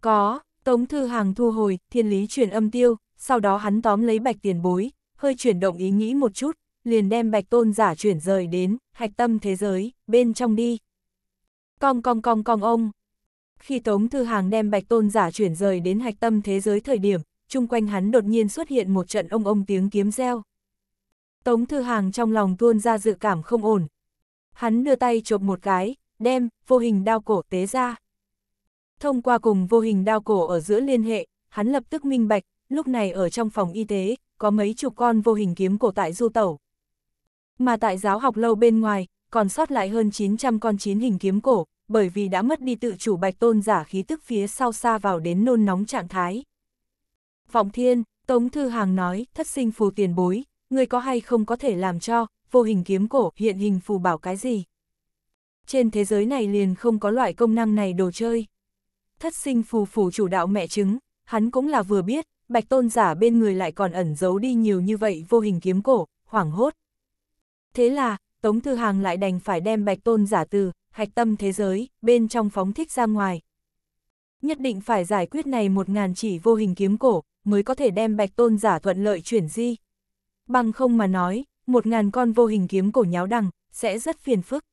Có, Tống Thư Hàng thu hồi, thiên lý chuyển âm tiêu, sau đó hắn tóm lấy bạch tiền bối, hơi chuyển động ý nghĩ một chút, liền đem bạch tôn giả chuyển rời đến, hạch tâm thế giới, bên trong đi. Cong cong cong cong ông. Khi Tống Thư Hàng đem bạch tôn giả chuyển rời đến hạch tâm thế giới thời điểm, chung quanh hắn đột nhiên xuất hiện một trận ông ông tiếng kiếm reo. Tống Thư Hàng trong lòng tuôn ra dự cảm không ổn. Hắn đưa tay chộp một cái, đem, vô hình đao cổ tế ra. Thông qua cùng vô hình đao cổ ở giữa liên hệ, hắn lập tức minh bạch, lúc này ở trong phòng y tế, có mấy chục con vô hình kiếm cổ tại du tẩu. Mà tại giáo học lâu bên ngoài, còn sót lại hơn 900 con chín hình kiếm cổ, bởi vì đã mất đi tự chủ bạch tôn giả khí tức phía sau xa vào đến nôn nóng trạng thái. Vọng thiên, Tống Thư Hàng nói, thất sinh phù tiền bối, người có hay không có thể làm cho, vô hình kiếm cổ, hiện hình phù bảo cái gì? Trên thế giới này liền không có loại công năng này đồ chơi. Thất sinh phù phù chủ đạo mẹ chứng, hắn cũng là vừa biết, bạch tôn giả bên người lại còn ẩn giấu đi nhiều như vậy vô hình kiếm cổ, hoảng hốt. Thế là, Tống Thư Hàng lại đành phải đem bạch tôn giả từ, hạch tâm thế giới, bên trong phóng thích ra ngoài. Nhất định phải giải quyết này một ngàn chỉ vô hình kiếm cổ, mới có thể đem bạch tôn giả thuận lợi chuyển di. Bằng không mà nói, một ngàn con vô hình kiếm cổ nháo đằng, sẽ rất phiền phức.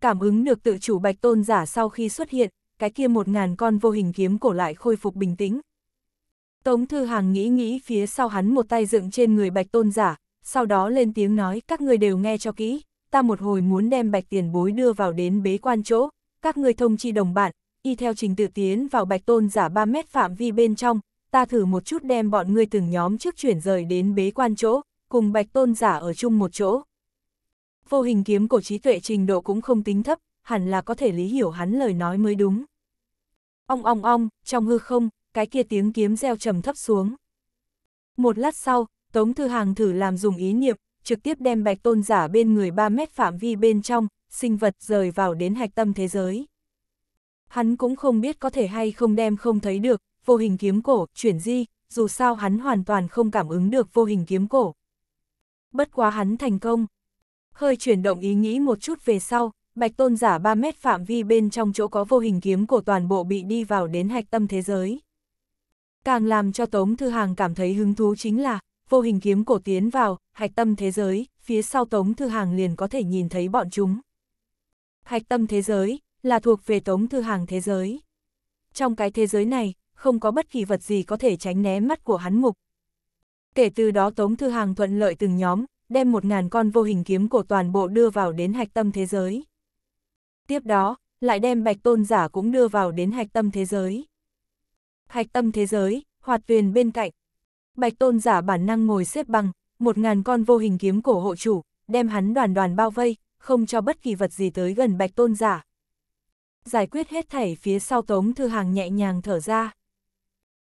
Cảm ứng được tự chủ bạch tôn giả sau khi xuất hiện, cái kia một ngàn con vô hình kiếm cổ lại khôi phục bình tĩnh. Tống Thư Hàng nghĩ nghĩ phía sau hắn một tay dựng trên người bạch tôn giả, sau đó lên tiếng nói các người đều nghe cho kỹ, ta một hồi muốn đem bạch tiền bối đưa vào đến bế quan chỗ, các người thông chi đồng bạn, y theo trình tự tiến vào bạch tôn giả 3 mét phạm vi bên trong, ta thử một chút đem bọn ngươi từng nhóm trước chuyển rời đến bế quan chỗ, cùng bạch tôn giả ở chung một chỗ. Vô hình kiếm cổ trí tuệ trình độ cũng không tính thấp, hẳn là có thể lý hiểu hắn lời nói mới đúng. Ong ong ong, trong hư không, cái kia tiếng kiếm gieo trầm thấp xuống. Một lát sau, Tống Thư Hàng thử làm dùng ý niệm, trực tiếp đem bạch tôn giả bên người 3 mét phạm vi bên trong, sinh vật rời vào đến hạch tâm thế giới. Hắn cũng không biết có thể hay không đem không thấy được, vô hình kiếm cổ, chuyển di, dù sao hắn hoàn toàn không cảm ứng được vô hình kiếm cổ. Bất quá hắn thành công. Hơi chuyển động ý nghĩ một chút về sau, bạch tôn giả 3 mét phạm vi bên trong chỗ có vô hình kiếm cổ toàn bộ bị đi vào đến hạch tâm thế giới. Càng làm cho Tống Thư Hàng cảm thấy hứng thú chính là, vô hình kiếm cổ tiến vào, hạch tâm thế giới, phía sau Tống Thư Hàng liền có thể nhìn thấy bọn chúng. Hạch tâm thế giới, là thuộc về Tống Thư Hàng thế giới. Trong cái thế giới này, không có bất kỳ vật gì có thể tránh né mắt của hắn mục. Kể từ đó Tống Thư Hàng thuận lợi từng nhóm, đem một ngàn con vô hình kiếm cổ toàn bộ đưa vào đến hạch tâm thế giới. Tiếp đó, lại đem bạch tôn giả cũng đưa vào đến hạch tâm thế giới. Hạch tâm thế giới, hoạt tuyền bên cạnh, Bạch Tôn giả bản năng ngồi xếp bằng, một ngàn con vô hình kiếm cổ hộ chủ, đem hắn đoàn đoàn bao vây, không cho bất kỳ vật gì tới gần Bạch Tôn giả. Giải quyết hết thảy phía sau Tống Thư Hàng nhẹ nhàng thở ra.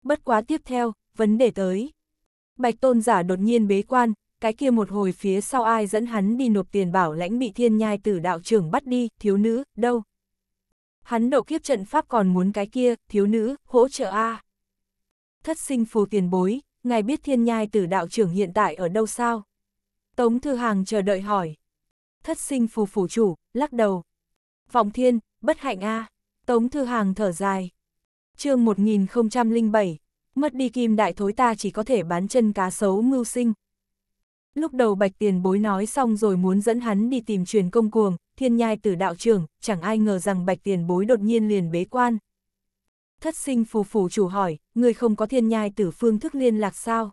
Bất quá tiếp theo, vấn đề tới. Bạch Tôn giả đột nhiên bế quan, cái kia một hồi phía sau ai dẫn hắn đi nộp tiền bảo lãnh bị thiên nhai tử đạo trưởng bắt đi, thiếu nữ, đâu? Hắn độ kiếp trận pháp còn muốn cái kia, thiếu nữ, hỗ trợ A. Thất sinh phù tiền bối, ngài biết thiên nhai tử đạo trưởng hiện tại ở đâu sao? Tống Thư Hàng chờ đợi hỏi. Thất sinh phù phủ chủ, lắc đầu. Vọng thiên, bất hạnh a Tống Thư Hàng thở dài. chương 1007, mất đi kim đại thối ta chỉ có thể bán chân cá sấu mưu sinh. Lúc đầu bạch tiền bối nói xong rồi muốn dẫn hắn đi tìm truyền công cuồng, thiên nhai tử đạo trưởng, chẳng ai ngờ rằng bạch tiền bối đột nhiên liền bế quan. Thất sinh phù phù chủ hỏi, người không có thiên nhai tử phương thức liên lạc sao?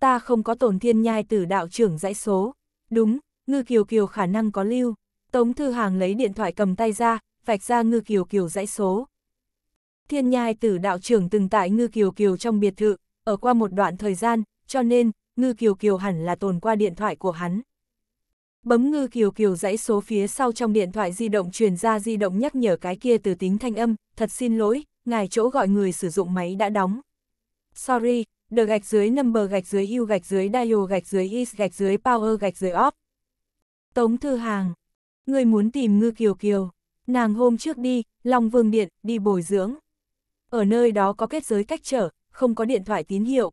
Ta không có tổn thiên nhai tử đạo trưởng dãy số. Đúng, ngư kiều kiều khả năng có lưu. Tống Thư Hàng lấy điện thoại cầm tay ra, vạch ra ngư kiều kiều dãy số. Thiên nhai tử đạo trưởng từng tại ngư kiều kiều trong biệt thự, ở qua một đoạn thời gian, cho nên, ngư kiều kiều hẳn là tồn qua điện thoại của hắn. Bấm ngư kiều kiều dãy số phía sau trong điện thoại di động truyền ra di động nhắc nhở cái kia từ tính thanh âm, thật xin lỗi, ngài chỗ gọi người sử dụng máy đã đóng. Sorry, the gạch dưới number gạch dưới hue gạch dưới dial gạch dưới is gạch dưới power gạch dưới off. Tống Thư Hàng, người muốn tìm Ngư Kiều Kiều, nàng hôm trước đi, Long Vương Điện, đi bồi dưỡng. Ở nơi đó có kết giới cách trở, không có điện thoại tín hiệu.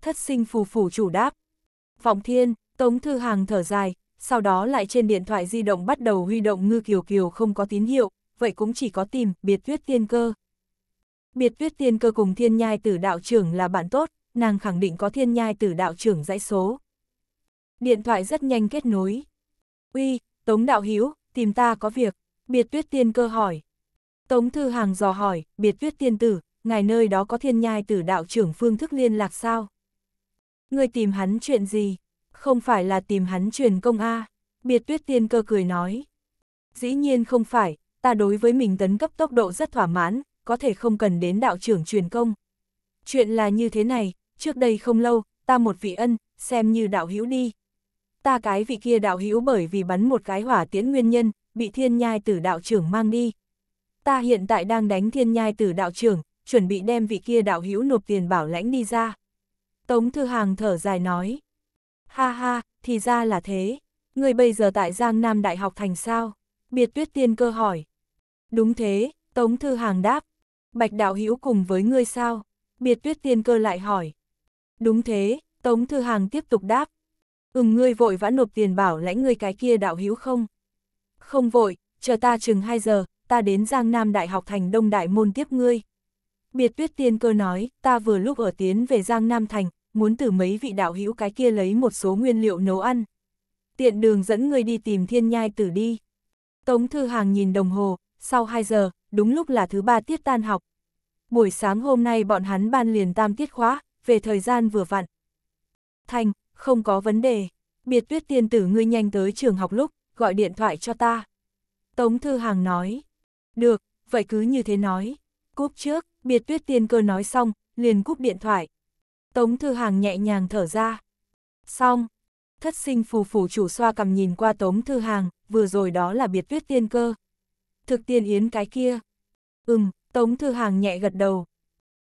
Thất sinh phù phủ chủ đáp. Vọng Thiên, Tống Thư Hàng thở dài, sau đó lại trên điện thoại di động bắt đầu huy động Ngư Kiều Kiều không có tín hiệu, vậy cũng chỉ có tìm biệt tuyết tiên cơ biệt tuyết tiên cơ cùng thiên nhai tử đạo trưởng là bạn tốt, nàng khẳng định có thiên nhai tử đạo trưởng dãy số. Điện thoại rất nhanh kết nối. Uy, Tống Đạo Hiếu, tìm ta có việc. Biệt tuyết tiên cơ hỏi. Tống Thư Hàng dò hỏi, biệt tuyết tiên tử, ngài nơi đó có thiên nhai tử đạo trưởng phương thức liên lạc sao? Người tìm hắn chuyện gì? Không phải là tìm hắn truyền công A. Biệt tuyết tiên cơ cười nói. Dĩ nhiên không phải, ta đối với mình tấn cấp tốc độ rất thỏa mãn, có thể không cần đến đạo trưởng truyền công. Chuyện là như thế này, trước đây không lâu, ta một vị ân, xem như đạo hữu đi. Ta cái vị kia đạo hữu bởi vì bắn một cái hỏa tiễn nguyên nhân, bị thiên nhai tử đạo trưởng mang đi. Ta hiện tại đang đánh thiên nhai tử đạo trưởng, chuẩn bị đem vị kia đạo hữu nộp tiền bảo lãnh đi ra. Tống Thư Hàng thở dài nói. Ha ha, thì ra là thế. Người bây giờ tại Giang Nam Đại học thành sao? Biệt tuyết tiên cơ hỏi. Đúng thế, Tống Thư Hàng đáp, Bạch Đạo Hữu cùng với ngươi sao? Biệt tuyết tiên cơ lại hỏi. Đúng thế, Tống Thư Hàng tiếp tục đáp. Ừm ngươi vội vã nộp tiền bảo lãnh ngươi cái kia đạo hữu không? Không vội, chờ ta chừng 2 giờ, ta đến Giang Nam Đại học thành Đông Đại môn tiếp ngươi. Biệt tuyết tiên cơ nói, ta vừa lúc ở tiến về Giang Nam Thành, muốn từ mấy vị đạo hữu cái kia lấy một số nguyên liệu nấu ăn. Tiện đường dẫn ngươi đi tìm thiên nhai tử đi. Tống Thư Hàng nhìn đồng hồ, sau 2 giờ, đúng lúc là thứ ba tiết tan học. Buổi sáng hôm nay bọn hắn ban liền tam tiết khóa, về thời gian vừa vặn. Thành, không có vấn đề. Biệt tuyết tiên tử ngươi nhanh tới trường học lúc, gọi điện thoại cho ta. Tống Thư Hàng nói. Được, vậy cứ như thế nói. Cúp trước, biệt tuyết tiên cơ nói xong, liền cúp điện thoại. Tống Thư Hàng nhẹ nhàng thở ra. Xong. Thất sinh phù phủ chủ xoa cầm nhìn qua Tống Thư Hàng, vừa rồi đó là biệt tuyết tiên cơ thực tiên yến cái kia. Ừm, Tống Thư Hàng nhẹ gật đầu.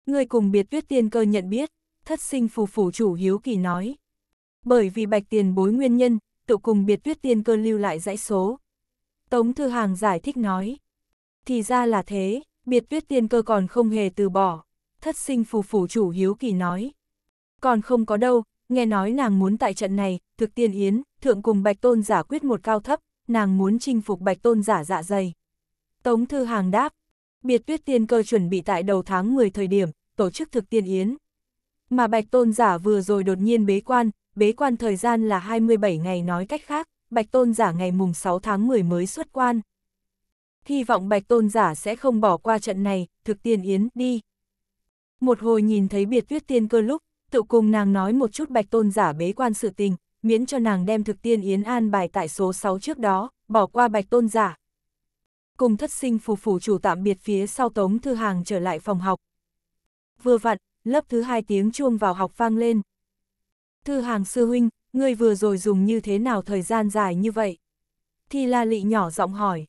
Người cùng biệt tuyết tiên cơ nhận biết, thất sinh phù phủ chủ hiếu kỳ nói. Bởi vì bạch tiền bối nguyên nhân, tự cùng biệt tuyết tiên cơ lưu lại dãy số. Tống Thư Hàng giải thích nói. Thì ra là thế, biệt tuyết tiên cơ còn không hề từ bỏ. Thất sinh phù phủ chủ hiếu kỳ nói. Còn không có đâu, nghe nói nàng muốn tại trận này, thực tiên yến, thượng cùng bạch tôn giả quyết một cao thấp, nàng muốn chinh phục bạch tôn giả dạ dày. Tống Thư Hàng đáp, biệt tuyết tiên cơ chuẩn bị tại đầu tháng 10 thời điểm, tổ chức thực tiên yến. Mà Bạch Tôn giả vừa rồi đột nhiên bế quan, bế quan thời gian là 27 ngày nói cách khác, Bạch Tôn giả ngày mùng 6 tháng 10 mới xuất quan. Hy vọng Bạch Tôn giả sẽ không bỏ qua trận này, thực tiên yến đi. Một hồi nhìn thấy biệt tuyết tiên cơ lúc, tự cùng nàng nói một chút Bạch Tôn giả bế quan sự tình, miễn cho nàng đem thực tiên yến an bài tại số 6 trước đó, bỏ qua Bạch Tôn giả, cùng thất sinh phù phủ chủ tạm biệt phía sau Tống Thư Hàng trở lại phòng học. Vừa vặn, lớp thứ hai tiếng chuông vào học vang lên. Thư Hàng sư huynh, ngươi vừa rồi dùng như thế nào thời gian dài như vậy? Thì La Lị nhỏ giọng hỏi.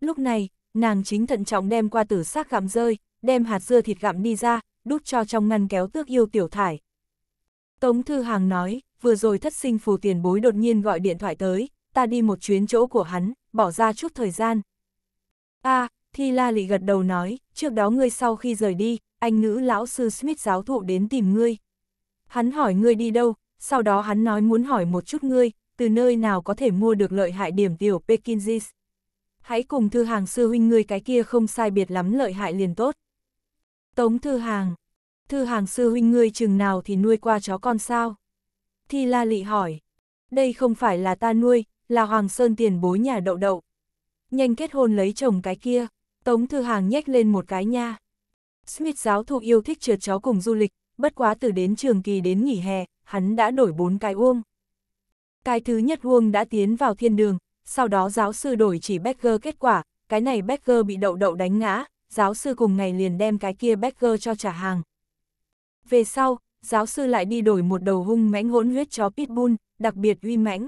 Lúc này, nàng chính thận trọng đem qua tử xác gặm rơi, đem hạt dưa thịt gặm đi ra, đút cho trong ngăn kéo tước yêu tiểu thải. Tống Thư Hàng nói, vừa rồi thất sinh phù tiền bối đột nhiên gọi điện thoại tới, ta đi một chuyến chỗ của hắn, bỏ ra chút thời gian a à, Thi La Lị gật đầu nói, trước đó ngươi sau khi rời đi, anh nữ lão sư Smith giáo thụ đến tìm ngươi. Hắn hỏi ngươi đi đâu, sau đó hắn nói muốn hỏi một chút ngươi, từ nơi nào có thể mua được lợi hại điểm tiểu Pekinsis. Hãy cùng thư hàng sư huynh ngươi cái kia không sai biệt lắm lợi hại liền tốt. Tống thư hàng, thư hàng sư huynh ngươi chừng nào thì nuôi qua chó con sao? Thi La Lị hỏi, đây không phải là ta nuôi, là Hoàng Sơn tiền bối nhà đậu đậu nhanh kết hôn lấy chồng cái kia, Tống Thư Hàng nhếch lên một cái nha. Smith giáo thụ yêu thích trượt chó cùng du lịch, bất quá từ đến trường kỳ đến nghỉ hè, hắn đã đổi bốn cái uông. Cái thứ nhất uông đã tiến vào thiên đường, sau đó giáo sư đổi chỉ Becker kết quả, cái này Becker bị đậu đậu đánh ngã, giáo sư cùng ngày liền đem cái kia Becker cho trả hàng. Về sau, giáo sư lại đi đổi một đầu hung mãnh hỗn huyết chó Pitbull, đặc biệt uy mãnh.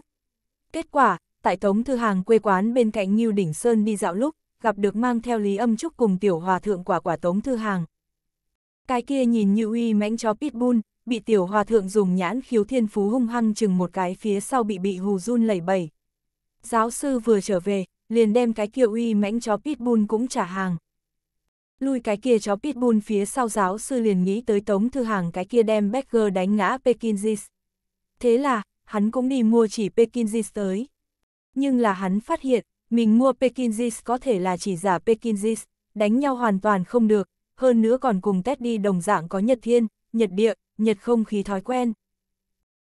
Kết quả, tại Tống Thư Hàng quê quán bên cạnh Nhiêu Đỉnh Sơn đi dạo lúc, gặp được mang theo Lý Âm Trúc cùng Tiểu Hòa Thượng quả quả Tống Thư Hàng. Cái kia nhìn như uy mãnh chó Pitbull, bị Tiểu Hòa Thượng dùng nhãn khiếu thiên phú hung hăng chừng một cái phía sau bị bị hù run lẩy bẩy. Giáo sư vừa trở về, liền đem cái kia uy mãnh chó Pitbull cũng trả hàng. Lui cái kia chó Pitbull phía sau giáo sư liền nghĩ tới Tống Thư Hàng cái kia đem Becker đánh ngã Pekinsis. Thế là, hắn cũng đi mua chỉ Pekinsis tới. Nhưng là hắn phát hiện, mình mua pekinzis có thể là chỉ giả pekinzis đánh nhau hoàn toàn không được, hơn nữa còn cùng Teddy đồng dạng có nhật thiên, nhật địa, nhật không khí thói quen.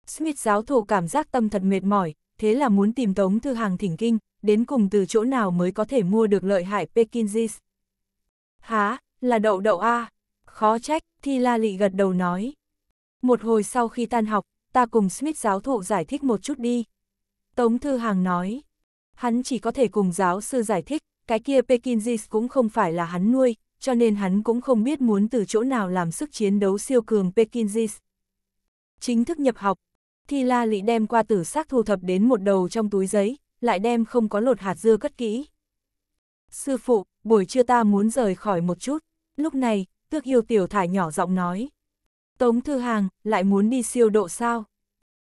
Smith giáo thụ cảm giác tâm thật mệt mỏi, thế là muốn tìm tống thư hàng thỉnh kinh, đến cùng từ chỗ nào mới có thể mua được lợi hại pekinzis Há, là đậu đậu A, à? khó trách, Thi La Lị gật đầu nói. Một hồi sau khi tan học, ta cùng Smith giáo thụ giải thích một chút đi, Tống Thư Hàng nói. Hắn chỉ có thể cùng giáo sư giải thích, cái kia Pekinjis cũng không phải là hắn nuôi, cho nên hắn cũng không biết muốn từ chỗ nào làm sức chiến đấu siêu cường Pekinjis. Chính thức nhập học, Thi La Lị đem qua tử xác thu thập đến một đầu trong túi giấy, lại đem không có lột hạt dưa cất kỹ. Sư phụ, buổi trưa ta muốn rời khỏi một chút, lúc này, tước yêu tiểu thải nhỏ giọng nói. Tống Thư Hàng, lại muốn đi siêu độ sao?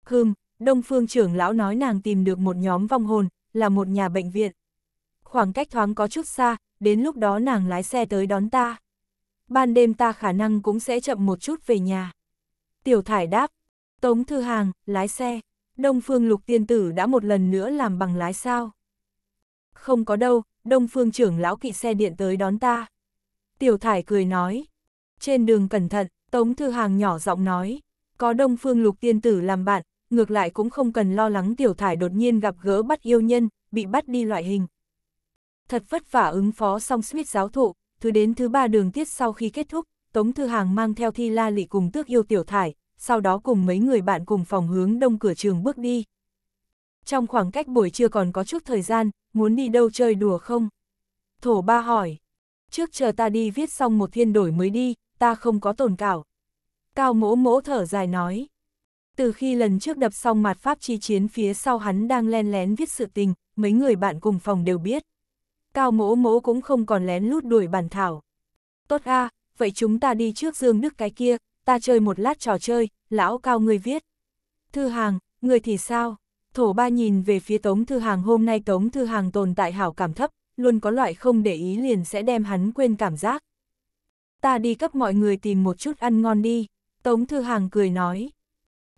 Hừm, Đông Phương trưởng lão nói nàng tìm được một nhóm vong hồn, là một nhà bệnh viện. Khoảng cách thoáng có chút xa, đến lúc đó nàng lái xe tới đón ta. Ban đêm ta khả năng cũng sẽ chậm một chút về nhà. Tiểu Thải đáp, Tống Thư Hàng, lái xe, Đông Phương Lục Tiên Tử đã một lần nữa làm bằng lái sao. Không có đâu, Đông Phương trưởng lão kỵ xe điện tới đón ta. Tiểu Thải cười nói, trên đường cẩn thận, Tống Thư Hàng nhỏ giọng nói, có Đông Phương Lục Tiên Tử làm bạn, ngược lại cũng không cần lo lắng tiểu thải đột nhiên gặp gỡ bắt yêu nhân, bị bắt đi loại hình. Thật vất vả ứng phó xong Smith giáo thụ, thứ đến thứ ba đường tiết sau khi kết thúc, Tống Thư Hàng mang theo thi la lị cùng tước yêu tiểu thải, sau đó cùng mấy người bạn cùng phòng hướng đông cửa trường bước đi. Trong khoảng cách buổi trưa còn có chút thời gian, muốn đi đâu chơi đùa không? Thổ ba hỏi. Trước chờ ta đi viết xong một thiên đổi mới đi, ta không có tồn cảo. Cao mỗ mỗ thở dài nói. Từ khi lần trước đập xong mặt pháp chi chiến phía sau hắn đang len lén viết sự tình, mấy người bạn cùng phòng đều biết. Cao mỗ mỗ cũng không còn lén lút đuổi bản thảo. Tốt a, vậy chúng ta đi trước Dương Đức cái kia, ta chơi một lát trò chơi, lão cao người viết. Thư hàng, người thì sao? Thổ ba nhìn về phía Tống Thư Hàng hôm nay Tống Thư Hàng tồn tại hảo cảm thấp, luôn có loại không để ý liền sẽ đem hắn quên cảm giác. Ta đi cấp mọi người tìm một chút ăn ngon đi, Tống Thư Hàng cười nói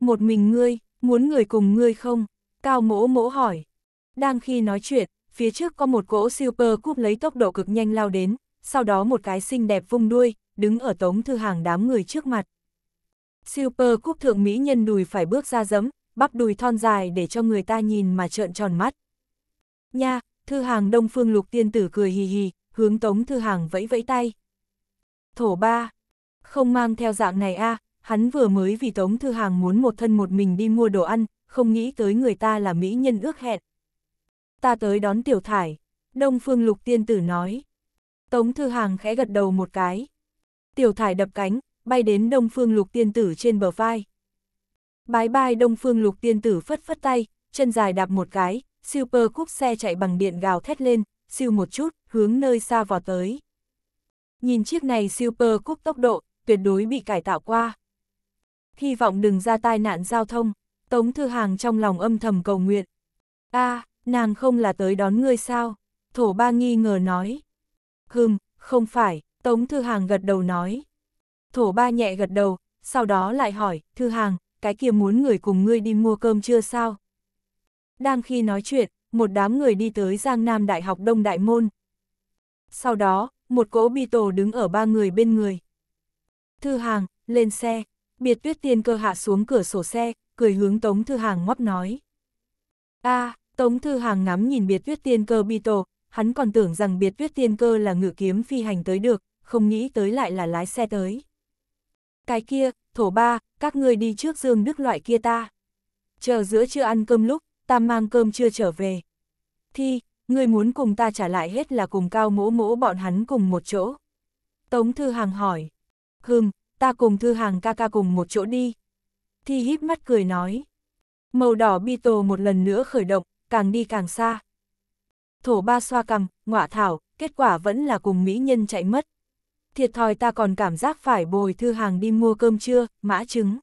một mình ngươi, muốn người cùng ngươi không? Cao mỗ mỗ hỏi. Đang khi nói chuyện, phía trước có một cỗ super cúp lấy tốc độ cực nhanh lao đến, sau đó một cái xinh đẹp vung đuôi, đứng ở tống thư hàng đám người trước mặt. Super cúp thượng mỹ nhân đùi phải bước ra dẫm, bắp đùi thon dài để cho người ta nhìn mà trợn tròn mắt. Nha, thư hàng đông phương lục tiên tử cười hì hì, hướng tống thư hàng vẫy vẫy tay. Thổ ba, không mang theo dạng này a à, hắn vừa mới vì Tống Thư Hàng muốn một thân một mình đi mua đồ ăn, không nghĩ tới người ta là mỹ nhân ước hẹn. Ta tới đón tiểu thải, Đông Phương Lục Tiên Tử nói. Tống Thư Hàng khẽ gật đầu một cái. Tiểu thải đập cánh, bay đến Đông Phương Lục Tiên Tử trên bờ vai. Bái bai Đông Phương Lục Tiên Tử phất phất tay, chân dài đạp một cái, siêu pơ cúp xe chạy bằng điện gào thét lên, siêu một chút, hướng nơi xa vò tới. Nhìn chiếc này siêu pơ cúp tốc độ, tuyệt đối bị cải tạo qua hy vọng đừng ra tai nạn giao thông, Tống Thư Hàng trong lòng âm thầm cầu nguyện. a à, nàng không là tới đón ngươi sao? Thổ ba nghi ngờ nói. Hừm, không phải, Tống Thư Hàng gật đầu nói. Thổ ba nhẹ gật đầu, sau đó lại hỏi, Thư Hàng, cái kia muốn người cùng ngươi đi mua cơm chưa sao? Đang khi nói chuyện, một đám người đi tới Giang Nam Đại học Đông Đại Môn. Sau đó, một cỗ bi tổ đứng ở ba người bên người. Thư Hàng, lên xe, biệt tuyết tiên cơ hạ xuống cửa sổ xe, cười hướng Tống Thư Hàng ngóp nói. a à, Tống Thư Hàng ngắm nhìn biệt tuyết tiên cơ bi tổ, hắn còn tưởng rằng biệt tuyết tiên cơ là ngự kiếm phi hành tới được, không nghĩ tới lại là lái xe tới. Cái kia, thổ ba, các ngươi đi trước dương đức loại kia ta. Chờ giữa chưa ăn cơm lúc, ta mang cơm chưa trở về. Thi, ngươi muốn cùng ta trả lại hết là cùng cao mỗ mỗ bọn hắn cùng một chỗ. Tống Thư Hàng hỏi. Hừm, ta cùng thư hàng ca ca cùng một chỗ đi. Thi híp mắt cười nói. Màu đỏ bi tổ một lần nữa khởi động, càng đi càng xa. Thổ ba xoa cầm, ngọa thảo, kết quả vẫn là cùng mỹ nhân chạy mất. Thiệt thòi ta còn cảm giác phải bồi thư hàng đi mua cơm trưa, mã trứng.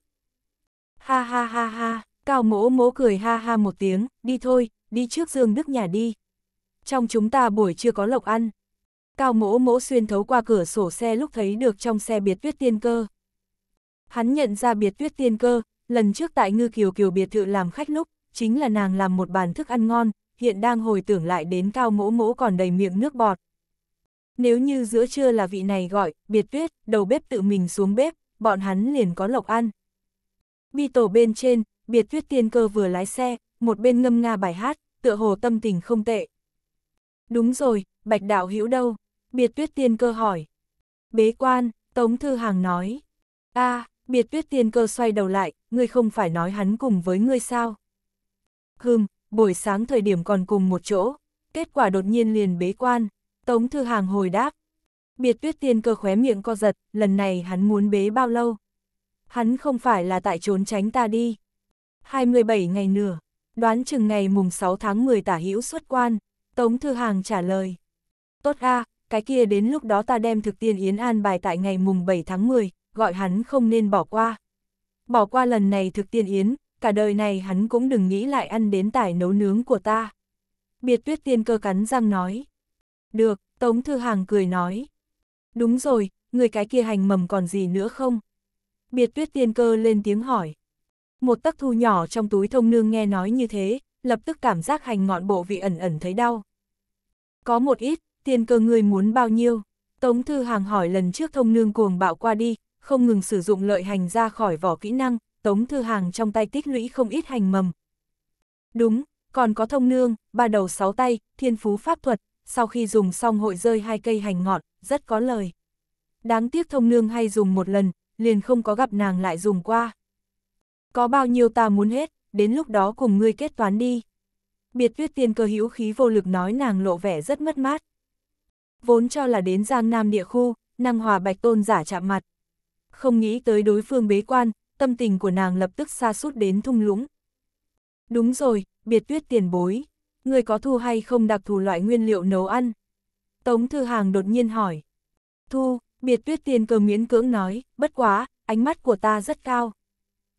Ha ha ha ha, cao mỗ mỗ cười ha ha một tiếng, đi thôi, đi trước Dương Đức nhà đi. Trong chúng ta buổi chưa có lộc ăn cao mỗ mỗ xuyên thấu qua cửa sổ xe lúc thấy được trong xe biệt tuyết tiên cơ. Hắn nhận ra biệt tuyết tiên cơ, lần trước tại ngư kiều kiều biệt thự làm khách lúc, chính là nàng làm một bàn thức ăn ngon, hiện đang hồi tưởng lại đến cao mỗ mỗ còn đầy miệng nước bọt. Nếu như giữa trưa là vị này gọi, biệt tuyết, đầu bếp tự mình xuống bếp, bọn hắn liền có lộc ăn. Bi tổ bên trên, biệt tuyết tiên cơ vừa lái xe, một bên ngâm nga bài hát, tựa hồ tâm tình không tệ. Đúng rồi, bạch đạo hữu đâu? Biệt tuyết tiên cơ hỏi. Bế quan, Tống Thư Hàng nói. a à, biệt tuyết tiên cơ xoay đầu lại, ngươi không phải nói hắn cùng với ngươi sao? Hừm, buổi sáng thời điểm còn cùng một chỗ, kết quả đột nhiên liền bế quan, Tống Thư Hàng hồi đáp. Biệt tuyết tiên cơ khóe miệng co giật, lần này hắn muốn bế bao lâu? Hắn không phải là tại trốn tránh ta đi. 27 ngày nửa, đoán chừng ngày mùng 6 tháng 10 tả hữu xuất quan, Tống Thư Hàng trả lời. Tốt a cái kia đến lúc đó ta đem thực tiên Yến an bài tại ngày mùng 7 tháng 10, gọi hắn không nên bỏ qua. Bỏ qua lần này thực tiên Yến, cả đời này hắn cũng đừng nghĩ lại ăn đến tải nấu nướng của ta. Biệt tuyết tiên cơ cắn răng nói. Được, Tống Thư Hàng cười nói. Đúng rồi, người cái kia hành mầm còn gì nữa không? Biệt tuyết tiên cơ lên tiếng hỏi. Một tắc thu nhỏ trong túi thông nương nghe nói như thế, lập tức cảm giác hành ngọn bộ vị ẩn ẩn thấy đau. Có một ít, tiền cơ người muốn bao nhiêu? Tống Thư Hàng hỏi lần trước thông nương cuồng bạo qua đi, không ngừng sử dụng lợi hành ra khỏi vỏ kỹ năng, Tống Thư Hàng trong tay tích lũy không ít hành mầm. Đúng, còn có thông nương, ba đầu sáu tay, thiên phú pháp thuật, sau khi dùng xong hội rơi hai cây hành ngọt, rất có lời. Đáng tiếc thông nương hay dùng một lần, liền không có gặp nàng lại dùng qua. Có bao nhiêu ta muốn hết, đến lúc đó cùng ngươi kết toán đi. Biệt viết tiên cơ hữu khí vô lực nói nàng lộ vẻ rất mất mát vốn cho là đến Giang Nam địa khu, năng hòa bạch tôn giả chạm mặt. Không nghĩ tới đối phương bế quan, tâm tình của nàng lập tức xa sút đến thung lũng. Đúng rồi, biệt tuyết tiền bối, người có thu hay không đặc thù loại nguyên liệu nấu ăn? Tống Thư Hàng đột nhiên hỏi. Thu, biệt tuyết tiền cờ miễn cưỡng nói, bất quá, ánh mắt của ta rất cao.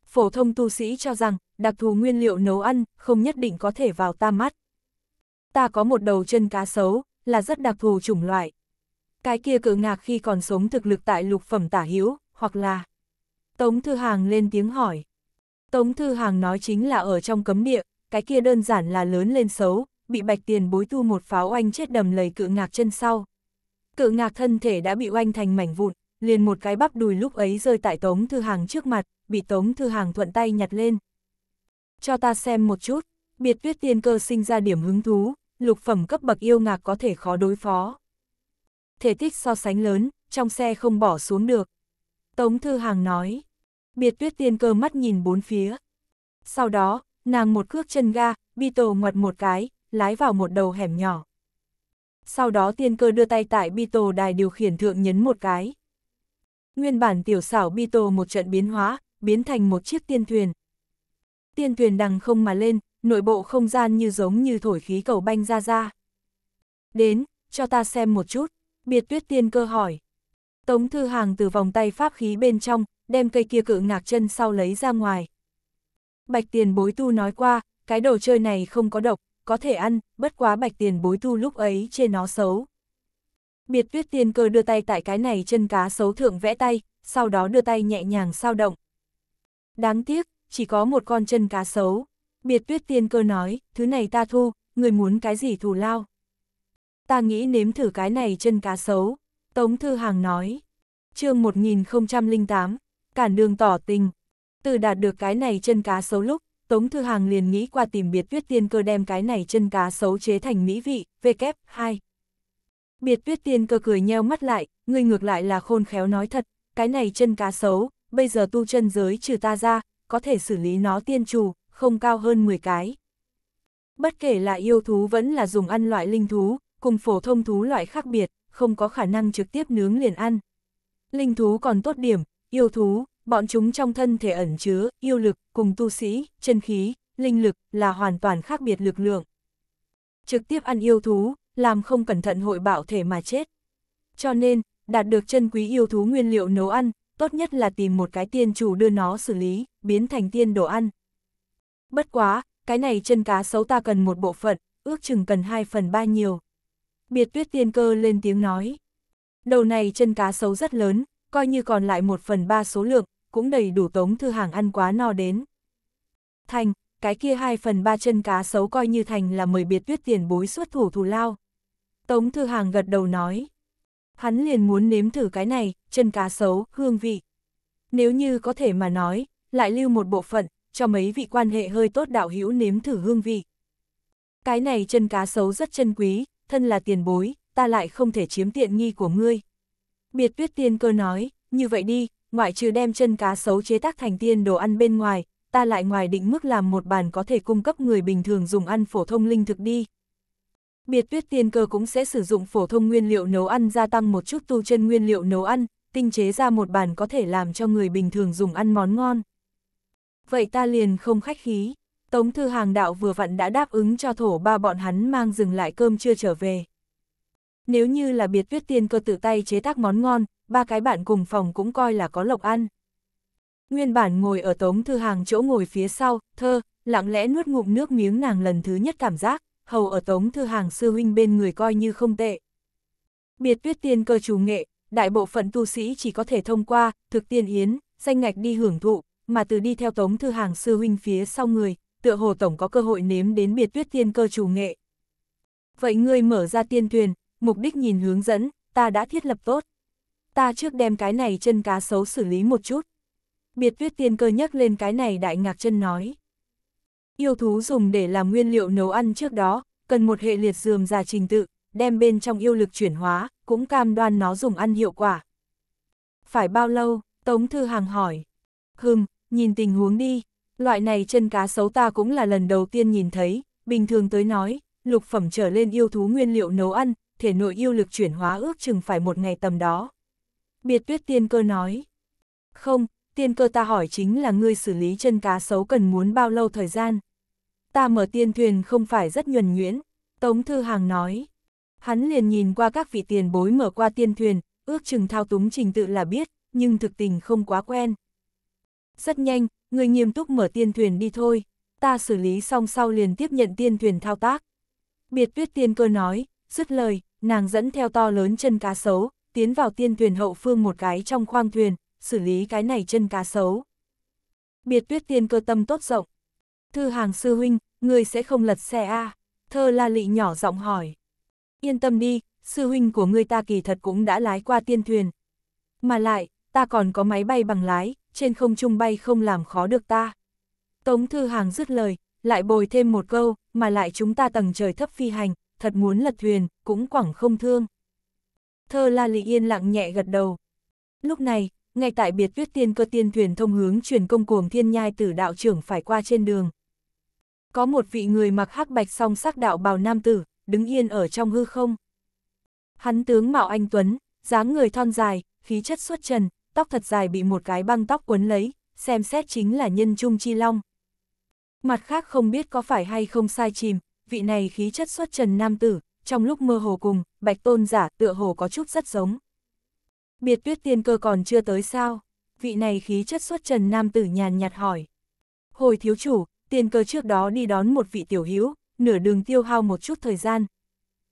Phổ thông tu sĩ cho rằng, đặc thù nguyên liệu nấu ăn, không nhất định có thể vào ta mắt. Ta có một đầu chân cá sấu, là rất đặc thù chủng loại. Cái kia cự ngạc khi còn sống thực lực tại lục phẩm tả hữu hoặc là... Tống Thư Hàng lên tiếng hỏi. Tống Thư Hàng nói chính là ở trong cấm địa, cái kia đơn giản là lớn lên xấu, bị bạch tiền bối tu một pháo oanh chết đầm lầy cự ngạc chân sau. Cự ngạc thân thể đã bị oanh thành mảnh vụn, liền một cái bắp đùi lúc ấy rơi tại Tống Thư Hàng trước mặt, bị Tống Thư Hàng thuận tay nhặt lên. Cho ta xem một chút, biệt viết tiên cơ sinh ra điểm hứng thú, lục phẩm cấp bậc yêu ngạc có thể khó đối phó. Thể tích so sánh lớn, trong xe không bỏ xuống được. Tống Thư Hàng nói, biệt tuyết tiên cơ mắt nhìn bốn phía. Sau đó, nàng một cước chân ga, bi tổ ngoặt một cái, lái vào một đầu hẻm nhỏ. Sau đó tiên cơ đưa tay tại bi tổ đài điều khiển thượng nhấn một cái. Nguyên bản tiểu xảo bi tổ một trận biến hóa, biến thành một chiếc tiên thuyền. Tiên thuyền đằng không mà lên, nội bộ không gian như giống như thổi khí cầu banh ra ra. Đến, cho ta xem một chút, biệt tuyết tiên cơ hỏi. Tống Thư Hàng từ vòng tay pháp khí bên trong, đem cây kia cự ngạc chân sau lấy ra ngoài. Bạch tiền bối tu nói qua, cái đồ chơi này không có độc, có thể ăn, bất quá bạch tiền bối tu lúc ấy trên nó xấu. Biệt tuyết tiên cơ đưa tay tại cái này chân cá xấu thượng vẽ tay, sau đó đưa tay nhẹ nhàng sao động. Đáng tiếc, chỉ có một con chân cá xấu. Biệt tuyết tiên cơ nói, thứ này ta thu, người muốn cái gì thù lao. Ta nghĩ nếm thử cái này chân cá sấu. Tống Thư Hàng nói. chương 1008, cản đường tỏ tình. Từ đạt được cái này chân cá sấu lúc, Tống Thư Hàng liền nghĩ qua tìm biệt tuyết tiên cơ đem cái này chân cá sấu chế thành mỹ vị, v kép 2 Biệt tuyết tiên cơ cười nheo mắt lại, người ngược lại là khôn khéo nói thật, cái này chân cá sấu, bây giờ tu chân giới trừ ta ra, có thể xử lý nó tiên chủ, không cao hơn 10 cái. Bất kể là yêu thú vẫn là dùng ăn loại linh thú, cùng phổ thông thú loại khác biệt, không có khả năng trực tiếp nướng liền ăn. Linh thú còn tốt điểm, yêu thú, bọn chúng trong thân thể ẩn chứa, yêu lực, cùng tu sĩ, chân khí, linh lực, là hoàn toàn khác biệt lực lượng. Trực tiếp ăn yêu thú, làm không cẩn thận hội bảo thể mà chết. Cho nên, đạt được chân quý yêu thú nguyên liệu nấu ăn, tốt nhất là tìm một cái tiên chủ đưa nó xử lý, biến thành tiên đồ ăn. Bất quá, cái này chân cá sấu ta cần một bộ phận, ước chừng cần 2 phần 3 nhiều. Biệt tuyết tiên cơ lên tiếng nói. Đầu này chân cá sấu rất lớn, coi như còn lại 1 phần 3 số lượng, cũng đầy đủ tống thư hàng ăn quá no đến. Thành, cái kia 2 phần 3 chân cá sấu coi như thành là mời biệt tuyết tiền bối xuất thủ thù lao. Tống thư hàng gật đầu nói. Hắn liền muốn nếm thử cái này, chân cá sấu, hương vị. Nếu như có thể mà nói, lại lưu một bộ phận, cho mấy vị quan hệ hơi tốt đạo hữu nếm thử hương vị. Cái này chân cá sấu rất chân quý, thân là tiền bối, ta lại không thể chiếm tiện nghi của ngươi. Biệt tuyết tiên cơ nói, như vậy đi, ngoại trừ đem chân cá sấu chế tác thành tiên đồ ăn bên ngoài, ta lại ngoài định mức làm một bàn có thể cung cấp người bình thường dùng ăn phổ thông linh thực đi. Biệt tuyết tiên cơ cũng sẽ sử dụng phổ thông nguyên liệu nấu ăn gia tăng một chút tu chân nguyên liệu nấu ăn, tinh chế ra một bàn có thể làm cho người bình thường dùng ăn món ngon vậy ta liền không khách khí. Tống Thư Hàng đạo vừa vặn đã đáp ứng cho thổ ba bọn hắn mang dừng lại cơm chưa trở về. Nếu như là biệt viết tiên cơ tự tay chế tác món ngon, ba cái bạn cùng phòng cũng coi là có lộc ăn. Nguyên bản ngồi ở Tống Thư Hàng chỗ ngồi phía sau, thơ, lặng lẽ nuốt ngụm nước miếng nàng lần thứ nhất cảm giác, hầu ở Tống Thư Hàng sư huynh bên người coi như không tệ. Biệt viết tiên cơ chủ nghệ, đại bộ phận tu sĩ chỉ có thể thông qua, thực tiên yến, danh ngạch đi hưởng thụ, mà từ đi theo Tống Thư Hàng sư huynh phía sau người, tựa hồ tổng có cơ hội nếm đến biệt tuyết tiên cơ chủ nghệ. Vậy ngươi mở ra tiên thuyền, mục đích nhìn hướng dẫn, ta đã thiết lập tốt. Ta trước đem cái này chân cá xấu xử lý một chút. Biệt tuyết tiên cơ nhắc lên cái này đại ngạc chân nói. Yêu thú dùng để làm nguyên liệu nấu ăn trước đó, cần một hệ liệt dườm già trình tự, đem bên trong yêu lực chuyển hóa, cũng cam đoan nó dùng ăn hiệu quả. Phải bao lâu? Tống Thư Hàng hỏi. Hừm, nhìn tình huống đi, loại này chân cá sấu ta cũng là lần đầu tiên nhìn thấy, bình thường tới nói, lục phẩm trở lên yêu thú nguyên liệu nấu ăn, thể nội yêu lực chuyển hóa ước chừng phải một ngày tầm đó. Biệt tuyết tiên cơ nói, không, tiên cơ ta hỏi chính là ngươi xử lý chân cá sấu cần muốn bao lâu thời gian. Ta mở tiên thuyền không phải rất nhuần nhuyễn, Tống Thư Hàng nói. Hắn liền nhìn qua các vị tiền bối mở qua tiên thuyền, ước chừng thao túng trình tự là biết, nhưng thực tình không quá quen rất nhanh, người nghiêm túc mở tiên thuyền đi thôi, ta xử lý xong sau liền tiếp nhận tiên thuyền thao tác. Biệt tuyết tiên cơ nói, dứt lời, nàng dẫn theo to lớn chân cá sấu, tiến vào tiên thuyền hậu phương một cái trong khoang thuyền, xử lý cái này chân cá sấu. Biệt tuyết tiên cơ tâm tốt rộng. Thư hàng sư huynh, người sẽ không lật xe a à? Thơ la lị nhỏ giọng hỏi. Yên tâm đi, sư huynh của người ta kỳ thật cũng đã lái qua tiên thuyền. Mà lại, ta còn có máy bay bằng lái, trên không trung bay không làm khó được ta. Tống Thư Hàng dứt lời, lại bồi thêm một câu, mà lại chúng ta tầng trời thấp phi hành, thật muốn lật thuyền, cũng quẳng không thương. Thơ La Lị yên lặng nhẹ gật đầu. Lúc này, ngay tại biệt tuyết tiên cơ tiên thuyền thông hướng truyền công cuồng thiên nhai tử đạo trưởng phải qua trên đường. Có một vị người mặc hắc bạch song sắc đạo bào nam tử, đứng yên ở trong hư không. Hắn tướng Mạo Anh Tuấn, dáng người thon dài, khí chất xuất trần, tóc thật dài bị một cái băng tóc quấn lấy, xem xét chính là nhân trung chi long. Mặt khác không biết có phải hay không sai chìm, vị này khí chất xuất trần nam tử, trong lúc mơ hồ cùng, bạch tôn giả tựa hồ có chút rất giống. Biệt tuyết tiên cơ còn chưa tới sao? Vị này khí chất xuất trần nam tử nhàn nhạt hỏi. Hồi thiếu chủ, tiên cơ trước đó đi đón một vị tiểu hữu, nửa đường tiêu hao một chút thời gian.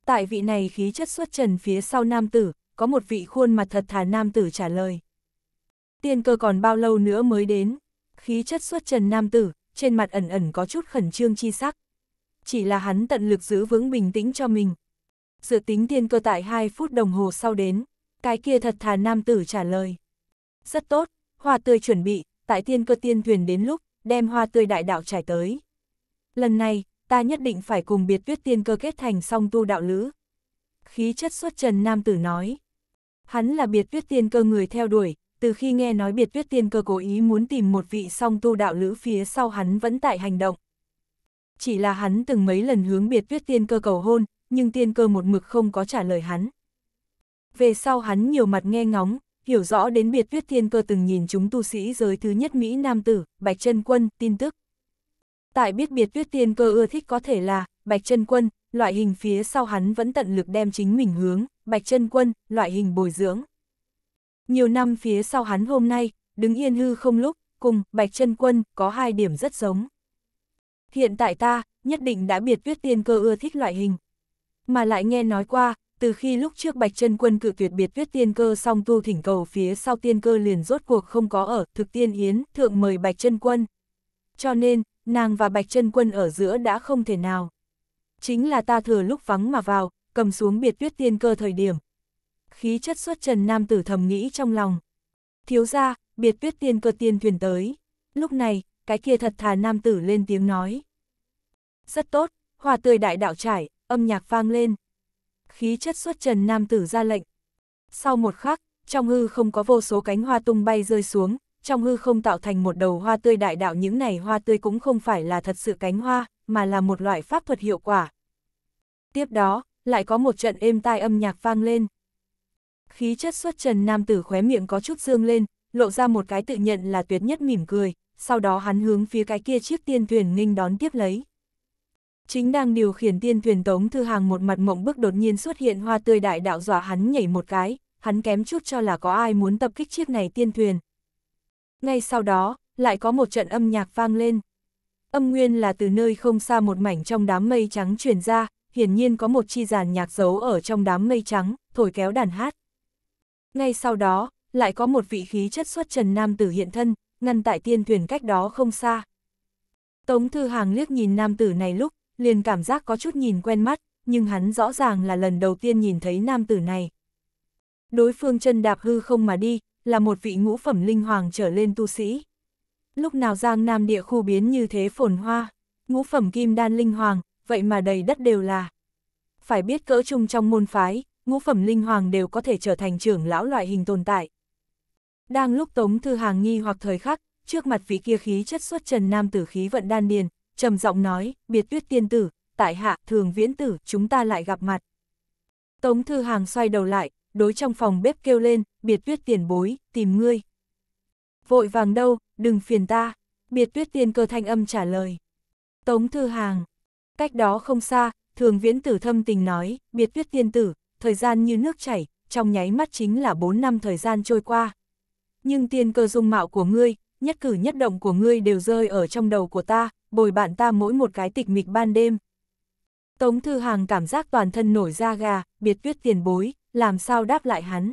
Tại vị này khí chất xuất trần phía sau nam tử, có một vị khuôn mặt thật thà nam tử trả lời. Tiên cơ còn bao lâu nữa mới đến? Khí chất xuất trần nam tử, trên mặt ẩn ẩn có chút khẩn trương chi sắc. Chỉ là hắn tận lực giữ vững bình tĩnh cho mình. Dự tính tiên cơ tại 2 phút đồng hồ sau đến, cái kia thật thà nam tử trả lời. Rất tốt, hoa tươi chuẩn bị, tại tiên cơ tiên thuyền đến lúc, đem hoa tươi đại đạo trải tới. Lần này, ta nhất định phải cùng biệt tuyết tiên cơ kết thành song tu đạo lữ. Khí chất xuất trần nam tử nói. Hắn là biệt tuyết tiên cơ người theo đuổi, từ khi nghe nói biệt tuyết tiên cơ cố ý muốn tìm một vị song tu đạo lữ phía sau hắn vẫn tại hành động. Chỉ là hắn từng mấy lần hướng biệt tuyết tiên cơ cầu hôn, nhưng tiên cơ một mực không có trả lời hắn. Về sau hắn nhiều mặt nghe ngóng, hiểu rõ đến biệt tuyết tiên cơ từng nhìn chúng tu sĩ giới thứ nhất Mỹ Nam Tử, Bạch chân Quân, tin tức. Tại biết biệt tuyết tiên cơ ưa thích có thể là, Bạch chân Quân, loại hình phía sau hắn vẫn tận lực đem chính mình hướng, Bạch chân Quân, loại hình bồi dưỡng. Nhiều năm phía sau hắn hôm nay, đứng yên hư không lúc, cùng Bạch chân Quân có hai điểm rất giống. Hiện tại ta, nhất định đã biệt viết tiên cơ ưa thích loại hình. Mà lại nghe nói qua, từ khi lúc trước Bạch chân Quân cự tuyệt biệt viết tiên cơ xong tu thỉnh cầu phía sau tiên cơ liền rốt cuộc không có ở, thực tiên yến, thượng mời Bạch chân Quân. Cho nên, nàng và Bạch chân Quân ở giữa đã không thể nào. Chính là ta thừa lúc vắng mà vào, cầm xuống biệt viết tiên cơ thời điểm, khí chất xuất trần nam tử thầm nghĩ trong lòng. Thiếu ra, biệt tuyết tiên cơ tiên thuyền tới. Lúc này, cái kia thật thà nam tử lên tiếng nói. Rất tốt, hòa tươi đại đạo trải, âm nhạc vang lên. Khí chất xuất trần nam tử ra lệnh. Sau một khắc, trong hư không có vô số cánh hoa tung bay rơi xuống, trong hư không tạo thành một đầu hoa tươi đại đạo những này hoa tươi cũng không phải là thật sự cánh hoa, mà là một loại pháp thuật hiệu quả. Tiếp đó, lại có một trận êm tai âm nhạc vang lên. Khí chất xuất trần nam tử khóe miệng có chút dương lên, lộ ra một cái tự nhận là tuyệt nhất mỉm cười, sau đó hắn hướng phía cái kia chiếc tiên thuyền nghinh đón tiếp lấy. Chính đang điều khiển tiên thuyền tống thư hàng một mặt mộng bức đột nhiên xuất hiện hoa tươi đại đạo dọa hắn nhảy một cái, hắn kém chút cho là có ai muốn tập kích chiếc này tiên thuyền. Ngay sau đó, lại có một trận âm nhạc vang lên. Âm nguyên là từ nơi không xa một mảnh trong đám mây trắng truyền ra, hiển nhiên có một chi giàn nhạc giấu ở trong đám mây trắng, thổi kéo đàn hát. Ngay sau đó, lại có một vị khí chất xuất trần nam tử hiện thân, ngăn tại tiên thuyền cách đó không xa. Tống Thư Hàng liếc nhìn nam tử này lúc, liền cảm giác có chút nhìn quen mắt, nhưng hắn rõ ràng là lần đầu tiên nhìn thấy nam tử này. Đối phương chân đạp hư không mà đi, là một vị ngũ phẩm linh hoàng trở lên tu sĩ. Lúc nào giang nam địa khu biến như thế phồn hoa, ngũ phẩm kim đan linh hoàng, vậy mà đầy đất đều là. Phải biết cỡ chung trong môn phái, ngũ phẩm linh hoàng đều có thể trở thành trưởng lão loại hình tồn tại. Đang lúc Tống Thư Hàng nghi hoặc thời khắc, trước mặt vị kia khí chất xuất trần nam tử khí vận đan điền, trầm giọng nói, biệt tuyết tiên tử, tại hạ, thường viễn tử, chúng ta lại gặp mặt. Tống Thư Hàng xoay đầu lại, đối trong phòng bếp kêu lên, biệt tuyết tiền bối, tìm ngươi. Vội vàng đâu, đừng phiền ta, biệt tuyết tiên cơ thanh âm trả lời. Tống Thư Hàng, cách đó không xa, thường viễn tử thâm tình nói, biệt tuyết tiên tử, thời gian như nước chảy, trong nháy mắt chính là 4 năm thời gian trôi qua. Nhưng tiền cơ dung mạo của ngươi, nhất cử nhất động của ngươi đều rơi ở trong đầu của ta, bồi bạn ta mỗi một cái tịch mịch ban đêm. Tống Thư Hàng cảm giác toàn thân nổi da gà, biệt tuyết tiền bối, làm sao đáp lại hắn.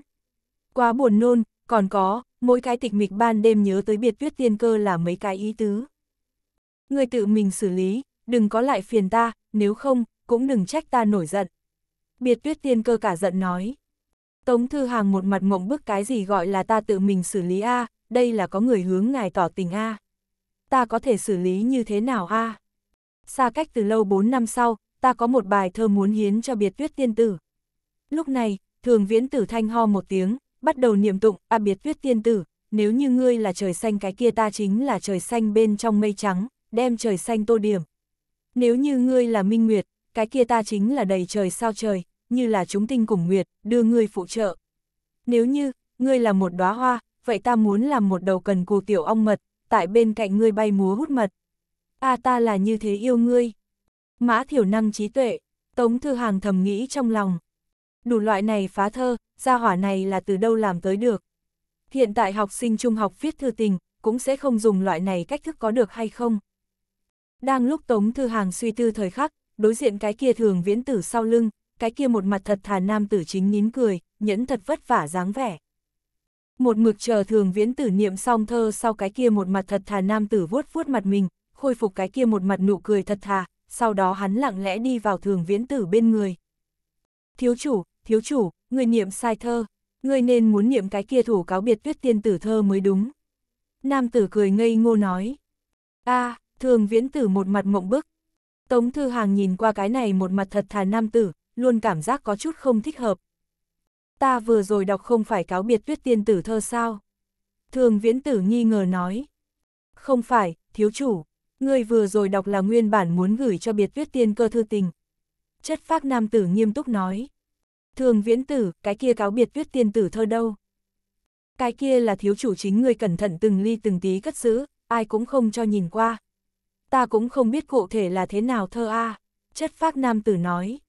Quá buồn nôn, còn có, mỗi cái tịch mịch ban đêm nhớ tới biệt tuyết tiên cơ là mấy cái ý tứ. Người tự mình xử lý, đừng có lại phiền ta, nếu không, cũng đừng trách ta nổi giận. Biệt tuyết tiên cơ cả giận nói. Tống Thư Hàng một mặt mộng bức cái gì gọi là ta tự mình xử lý A, đây là có người hướng ngài tỏ tình A. Ta có thể xử lý như thế nào A? Xa cách từ lâu 4 năm sau, ta có một bài thơ muốn hiến cho biệt tuyết tiên tử. Lúc này, thường viễn tử thanh ho một tiếng, bắt đầu niệm tụng, a biệt tuyết tiên tử, nếu như ngươi là trời xanh cái kia ta chính là trời xanh bên trong mây trắng, đem trời xanh tô điểm. Nếu như ngươi là minh nguyệt, cái kia ta chính là đầy trời sao trời, như là chúng tinh cùng nguyệt, đưa ngươi phụ trợ. Nếu như, ngươi là một đóa hoa, vậy ta muốn làm một đầu cần cù tiểu ong mật, tại bên cạnh ngươi bay múa hút mật. A ta là như thế yêu ngươi. Mã thiểu năng trí tuệ, Tống Thư Hàng thầm nghĩ trong lòng. Đủ loại này phá thơ, gia hỏa này là từ đâu làm tới được. Hiện tại học sinh trung học viết thư tình, cũng sẽ không dùng loại này cách thức có được hay không. Đang lúc Tống Thư Hàng suy tư thời khắc, đối diện cái kia thường viễn tử sau lưng, cái kia một mặt thật thà nam tử chính nín cười, nhẫn thật vất vả dáng vẻ. Một mực chờ thường viễn tử niệm xong thơ sau cái kia một mặt thật thà nam tử vuốt vuốt mặt mình, khôi phục cái kia một mặt nụ cười thật thà, sau đó hắn lặng lẽ đi vào thường viễn tử bên người. Thiếu chủ, thiếu chủ, người niệm sai thơ, người nên muốn niệm cái kia thủ cáo biệt tuyết tiên tử thơ mới đúng. Nam tử cười ngây ngô nói. a à, thường viễn tử một mặt mộng bức, Tống Thư Hàng nhìn qua cái này một mặt thật thà nam tử, luôn cảm giác có chút không thích hợp. Ta vừa rồi đọc không phải cáo biệt tuyết tiên tử thơ sao? Thường viễn tử nghi ngờ nói. Không phải, thiếu chủ, người vừa rồi đọc là nguyên bản muốn gửi cho biệt tuyết tiên cơ thư tình. Chất phác nam tử nghiêm túc nói. Thường viễn tử, cái kia cáo biệt tuyết tiên tử thơ đâu? Cái kia là thiếu chủ chính người cẩn thận từng ly từng tí cất giữ, ai cũng không cho nhìn qua ta cũng không biết cụ thể là thế nào thơ a chất phác nam tử nói.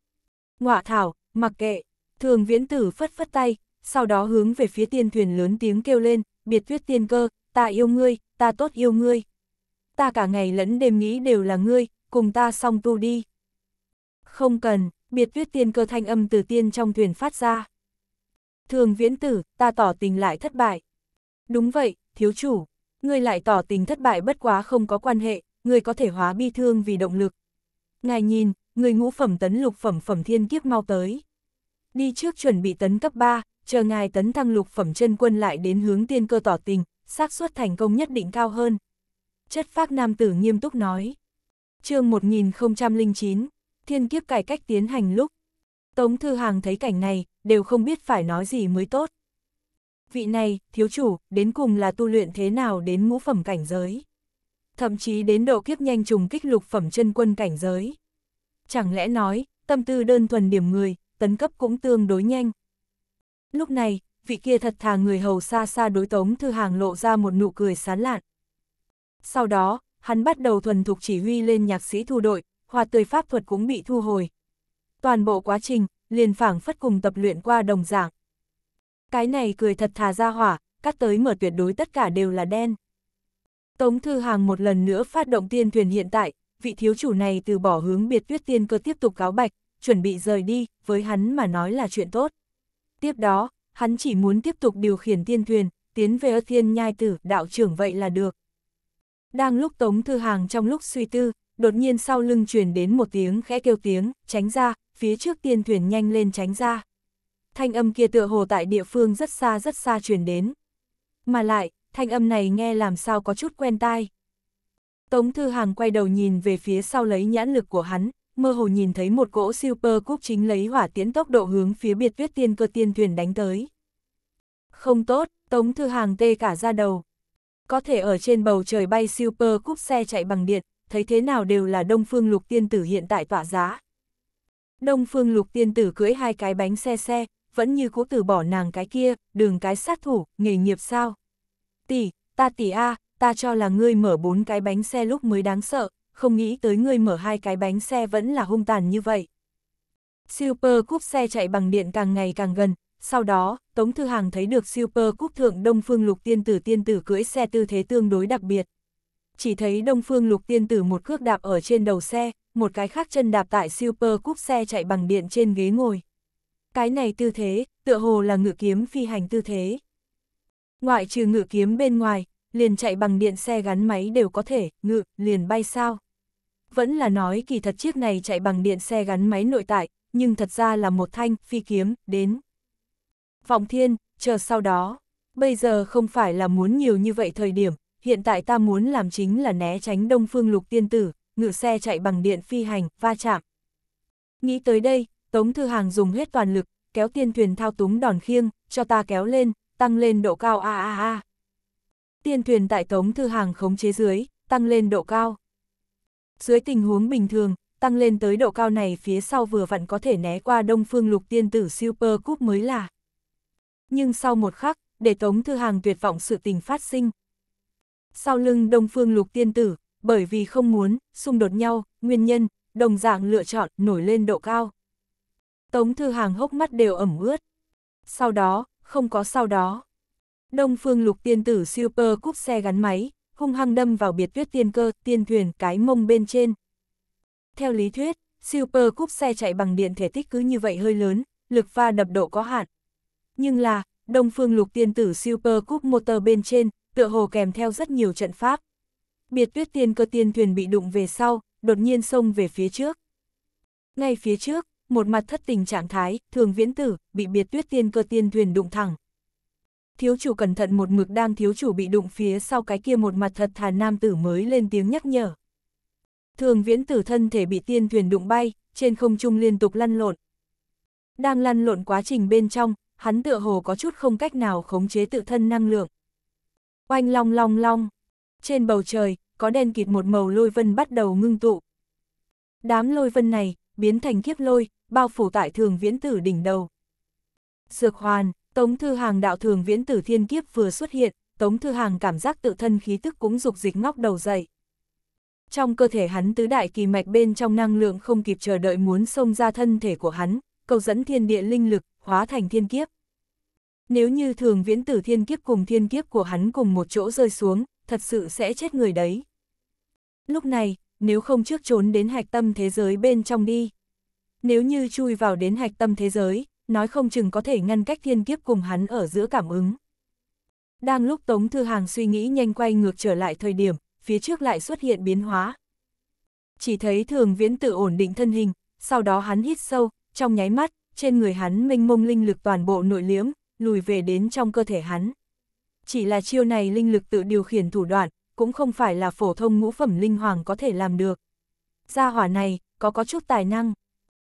Ngọa thảo, mặc kệ, thường viễn tử phất phất tay, sau đó hướng về phía tiên thuyền lớn tiếng kêu lên, biệt tuyết tiên cơ, ta yêu ngươi, ta tốt yêu ngươi. Ta cả ngày lẫn đêm nghĩ đều là ngươi, cùng ta song tu đi. Không cần, biệt tuyết tiên cơ thanh âm từ tiên trong thuyền phát ra. Thường viễn tử, ta tỏ tình lại thất bại. Đúng vậy, thiếu chủ, ngươi lại tỏ tình thất bại bất quá không có quan hệ, người có thể hóa bi thương vì động lực. Ngài nhìn, người ngũ phẩm tấn lục phẩm phẩm thiên kiếp mau tới. Đi trước chuẩn bị tấn cấp 3, chờ ngài tấn thăng lục phẩm chân quân lại đến hướng tiên cơ tỏ tình, xác suất thành công nhất định cao hơn. Chất phác nam tử nghiêm túc nói. chương 1009, thiên kiếp cải cách tiến hành lúc. Tống Thư Hàng thấy cảnh này, đều không biết phải nói gì mới tốt. Vị này, thiếu chủ, đến cùng là tu luyện thế nào đến ngũ phẩm cảnh giới thậm chí đến độ kiếp nhanh trùng kích lục phẩm chân quân cảnh giới. Chẳng lẽ nói, tâm tư đơn thuần điểm người, tấn cấp cũng tương đối nhanh. Lúc này, vị kia thật thà người hầu xa xa đối tống thư hàng lộ ra một nụ cười sán lạn. Sau đó, hắn bắt đầu thuần thục chỉ huy lên nhạc sĩ thu đội, hòa tươi pháp thuật cũng bị thu hồi. Toàn bộ quá trình, liền phảng phất cùng tập luyện qua đồng giảng. Cái này cười thật thà ra hỏa, cắt tới mở tuyệt đối tất cả đều là đen. Tống Thư Hàng một lần nữa phát động tiên thuyền hiện tại, vị thiếu chủ này từ bỏ hướng biệt tuyết tiên cơ tiếp tục cáo bạch, chuẩn bị rời đi, với hắn mà nói là chuyện tốt. Tiếp đó, hắn chỉ muốn tiếp tục điều khiển tiên thuyền, tiến về ở thiên nhai tử, đạo trưởng vậy là được. Đang lúc Tống Thư Hàng trong lúc suy tư, đột nhiên sau lưng truyền đến một tiếng khẽ kêu tiếng, tránh ra, phía trước tiên thuyền nhanh lên tránh ra. Thanh âm kia tựa hồ tại địa phương rất xa rất xa truyền đến. Mà lại, thanh âm này nghe làm sao có chút quen tai. Tống Thư Hàng quay đầu nhìn về phía sau lấy nhãn lực của hắn, mơ hồ nhìn thấy một cỗ super cúp chính lấy hỏa tiến tốc độ hướng phía biệt tuyết tiên cơ tiên thuyền đánh tới. Không tốt, Tống Thư Hàng tê cả ra đầu. Có thể ở trên bầu trời bay super cúp xe chạy bằng điện, thấy thế nào đều là Đông Phương Lục Tiên Tử hiện tại tỏa giá. Đông Phương Lục Tiên Tử cưỡi hai cái bánh xe xe, vẫn như cố tử bỏ nàng cái kia, đường cái sát thủ, nghề nghiệp sao tỷ, ta tỷ A, ta cho là ngươi mở bốn cái bánh xe lúc mới đáng sợ, không nghĩ tới ngươi mở hai cái bánh xe vẫn là hung tàn như vậy. Super cúp xe chạy bằng điện càng ngày càng gần, sau đó, Tống Thư Hàng thấy được Super cúp thượng Đông Phương Lục Tiên Tử Tiên Tử cưỡi xe tư thế tương đối đặc biệt. Chỉ thấy Đông Phương Lục Tiên Tử một cước đạp ở trên đầu xe, một cái khác chân đạp tại Super cúp xe chạy bằng điện trên ghế ngồi. Cái này tư thế, tựa hồ là ngự kiếm phi hành tư thế. Ngoại trừ ngự kiếm bên ngoài, liền chạy bằng điện xe gắn máy đều có thể, ngự, liền bay sao. Vẫn là nói kỳ thật chiếc này chạy bằng điện xe gắn máy nội tại, nhưng thật ra là một thanh, phi kiếm, đến. Vọng thiên, chờ sau đó, bây giờ không phải là muốn nhiều như vậy thời điểm, hiện tại ta muốn làm chính là né tránh đông phương lục tiên tử, ngự xe chạy bằng điện phi hành, va chạm. Nghĩ tới đây, Tống Thư Hàng dùng hết toàn lực, kéo tiên thuyền thao túng đòn khiêng, cho ta kéo lên, tăng lên độ cao a a a. Tiên thuyền tại Tống Thư Hàng khống chế dưới, tăng lên độ cao. Dưới tình huống bình thường, tăng lên tới độ cao này phía sau vừa vặn có thể né qua Đông Phương Lục Tiên tử Super Cup mới là. Nhưng sau một khắc, để Tống Thư Hàng tuyệt vọng sự tình phát sinh. Sau lưng Đông Phương Lục Tiên tử, bởi vì không muốn, xung đột nhau, nguyên nhân, đồng dạng lựa chọn nổi lên độ cao. Tống Thư Hàng hốc mắt đều ẩm ướt. Sau đó, không có sau đó. Đông phương lục tiên tử super cúp xe gắn máy, hung hăng đâm vào biệt tuyết tiên cơ, tiên thuyền cái mông bên trên. Theo lý thuyết, super cúp xe chạy bằng điện thể tích cứ như vậy hơi lớn, lực pha đập độ có hạn. Nhưng là, đông phương lục tiên tử super cúp motor bên trên, tựa hồ kèm theo rất nhiều trận pháp. Biệt tuyết tiên cơ tiên thuyền bị đụng về sau, đột nhiên xông về phía trước. Ngay phía trước, một mặt thất tình trạng thái, thường viễn tử, bị biệt tuyết tiên cơ tiên thuyền đụng thẳng. Thiếu chủ cẩn thận một mực đang thiếu chủ bị đụng phía sau cái kia một mặt thật thà nam tử mới lên tiếng nhắc nhở. Thường viễn tử thân thể bị tiên thuyền đụng bay, trên không trung liên tục lăn lộn. Đang lăn lộn quá trình bên trong, hắn tựa hồ có chút không cách nào khống chế tự thân năng lượng. Oanh long long long, trên bầu trời, có đen kịt một màu lôi vân bắt đầu ngưng tụ. Đám lôi vân này, biến thành kiếp lôi, bao phủ tại thường viễn tử đỉnh đầu. Dược hoàn, Tống Thư Hàng đạo thường viễn tử thiên kiếp vừa xuất hiện, Tống Thư Hàng cảm giác tự thân khí tức cũng dục dịch ngóc đầu dậy. Trong cơ thể hắn tứ đại kỳ mạch bên trong năng lượng không kịp chờ đợi muốn xông ra thân thể của hắn, cầu dẫn thiên địa linh lực, hóa thành thiên kiếp. Nếu như thường viễn tử thiên kiếp cùng thiên kiếp của hắn cùng một chỗ rơi xuống, thật sự sẽ chết người đấy. Lúc này, nếu không trước trốn đến hạch tâm thế giới bên trong đi. Nếu như chui vào đến hạch tâm thế giới, nói không chừng có thể ngăn cách thiên kiếp cùng hắn ở giữa cảm ứng. Đang lúc Tống Thư Hàng suy nghĩ nhanh quay ngược trở lại thời điểm, phía trước lại xuất hiện biến hóa. Chỉ thấy thường viễn tự ổn định thân hình, sau đó hắn hít sâu, trong nháy mắt, trên người hắn minh mông linh lực toàn bộ nội liếm, lùi về đến trong cơ thể hắn. Chỉ là chiêu này linh lực tự điều khiển thủ đoạn, cũng không phải là phổ thông ngũ phẩm linh hoàng có thể làm được. Gia hỏa này, có có chút tài năng.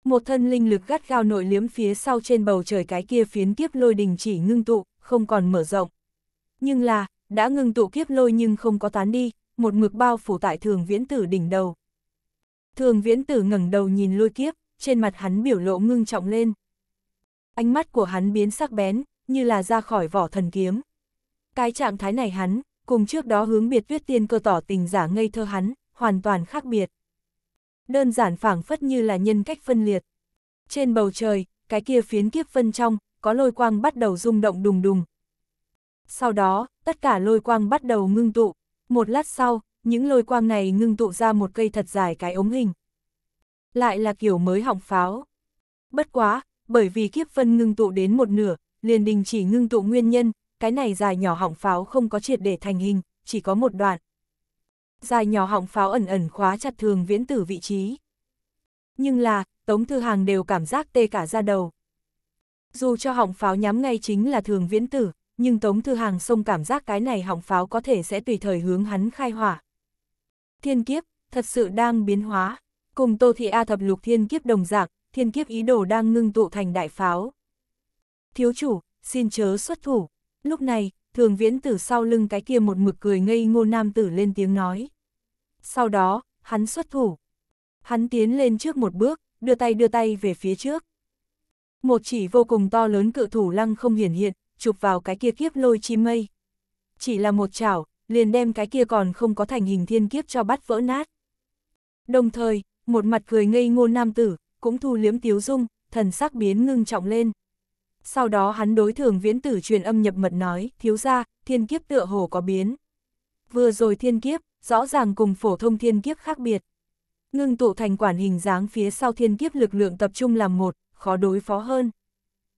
Một thân linh lực gắt gao nội liếm phía sau trên bầu trời cái kia phiến kiếp lôi đình chỉ ngưng tụ, không còn mở rộng. Nhưng là, đã ngưng tụ kiếp lôi nhưng không có tán đi, một mực bao phủ tại thường viễn tử đỉnh đầu. Thường viễn tử ngẩng đầu nhìn lôi kiếp, trên mặt hắn biểu lộ ngưng trọng lên. Ánh mắt của hắn biến sắc bén, như là ra khỏi vỏ thần kiếm. Cái trạng thái này hắn, cùng trước đó hướng biệt viết tiên cơ tỏ tình giả ngây thơ hắn, hoàn toàn khác biệt đơn giản phảng phất như là nhân cách phân liệt. Trên bầu trời, cái kia phiến kiếp phân trong, có lôi quang bắt đầu rung động đùng đùng. Sau đó, tất cả lôi quang bắt đầu ngưng tụ, một lát sau, những lôi quang này ngưng tụ ra một cây thật dài cái ống hình. Lại là kiểu mới hỏng pháo. Bất quá, bởi vì kiếp phân ngưng tụ đến một nửa, liền đình chỉ ngưng tụ nguyên nhân, cái này dài nhỏ hỏng pháo không có triệt để thành hình, chỉ có một đoạn dài nhỏ họng pháo ẩn ẩn khóa chặt thường viễn tử vị trí. Nhưng là, Tống Thư Hàng đều cảm giác tê cả ra đầu. Dù cho họng pháo nhắm ngay chính là thường viễn tử, nhưng Tống Thư Hàng xông cảm giác cái này họng pháo có thể sẽ tùy thời hướng hắn khai hỏa. Thiên kiếp, thật sự đang biến hóa. Cùng Tô Thị A thập lục thiên kiếp đồng dạng, thiên kiếp ý đồ đang ngưng tụ thành đại pháo. Thiếu chủ, xin chớ xuất thủ. Lúc này, thường viễn tử sau lưng cái kia một mực cười ngây ngô nam tử lên tiếng nói. Sau đó, hắn xuất thủ. Hắn tiến lên trước một bước, đưa tay đưa tay về phía trước. Một chỉ vô cùng to lớn cự thủ lăng không hiển hiện, chụp vào cái kia kiếp lôi chi mây. Chỉ là một chảo, liền đem cái kia còn không có thành hình thiên kiếp cho bắt vỡ nát. Đồng thời, một mặt cười ngây ngô nam tử, cũng thu liếm tiếu dung, thần sắc biến ngưng trọng lên. Sau đó hắn đối thường viễn tử truyền âm nhập mật nói, thiếu ra, thiên kiếp tựa hồ có biến. Vừa rồi thiên kiếp, rõ ràng cùng phổ thông thiên kiếp khác biệt. Ngưng tụ thành quản hình dáng phía sau thiên kiếp lực lượng tập trung làm một, khó đối phó hơn.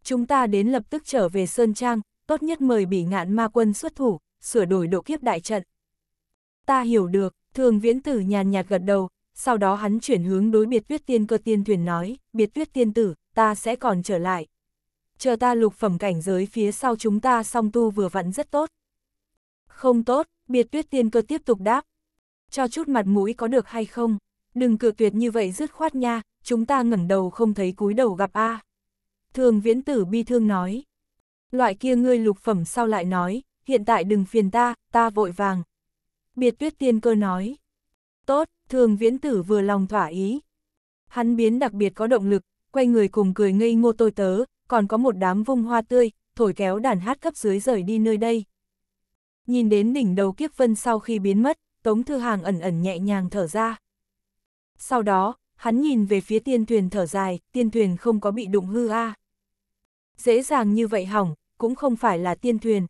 Chúng ta đến lập tức trở về Sơn Trang, tốt nhất mời bị ngạn ma quân xuất thủ, sửa đổi độ kiếp đại trận. Ta hiểu được, thường viễn tử nhàn nhạt gật đầu, sau đó hắn chuyển hướng đối biệt tuyết tiên cơ tiên thuyền nói, biệt tuyết tiên tử, ta sẽ còn trở lại chờ ta lục phẩm cảnh giới phía sau chúng ta song tu vừa vặn rất tốt. Không tốt, biệt tuyết tiên cơ tiếp tục đáp. Cho chút mặt mũi có được hay không? Đừng cự tuyệt như vậy dứt khoát nha, chúng ta ngẩng đầu không thấy cúi đầu gặp A. Thường viễn tử bi thương nói. Loại kia ngươi lục phẩm sau lại nói, hiện tại đừng phiền ta, ta vội vàng. Biệt tuyết tiên cơ nói. Tốt, thường viễn tử vừa lòng thỏa ý. Hắn biến đặc biệt có động lực, quay người cùng cười ngây ngô tôi tớ, còn có một đám vung hoa tươi, thổi kéo đàn hát cấp dưới rời đi nơi đây. Nhìn đến đỉnh đầu kiếp vân sau khi biến mất, Tống Thư Hàng ẩn ẩn nhẹ nhàng thở ra. Sau đó, hắn nhìn về phía tiên thuyền thở dài, tiên thuyền không có bị đụng hư a. À. Dễ dàng như vậy hỏng, cũng không phải là tiên thuyền.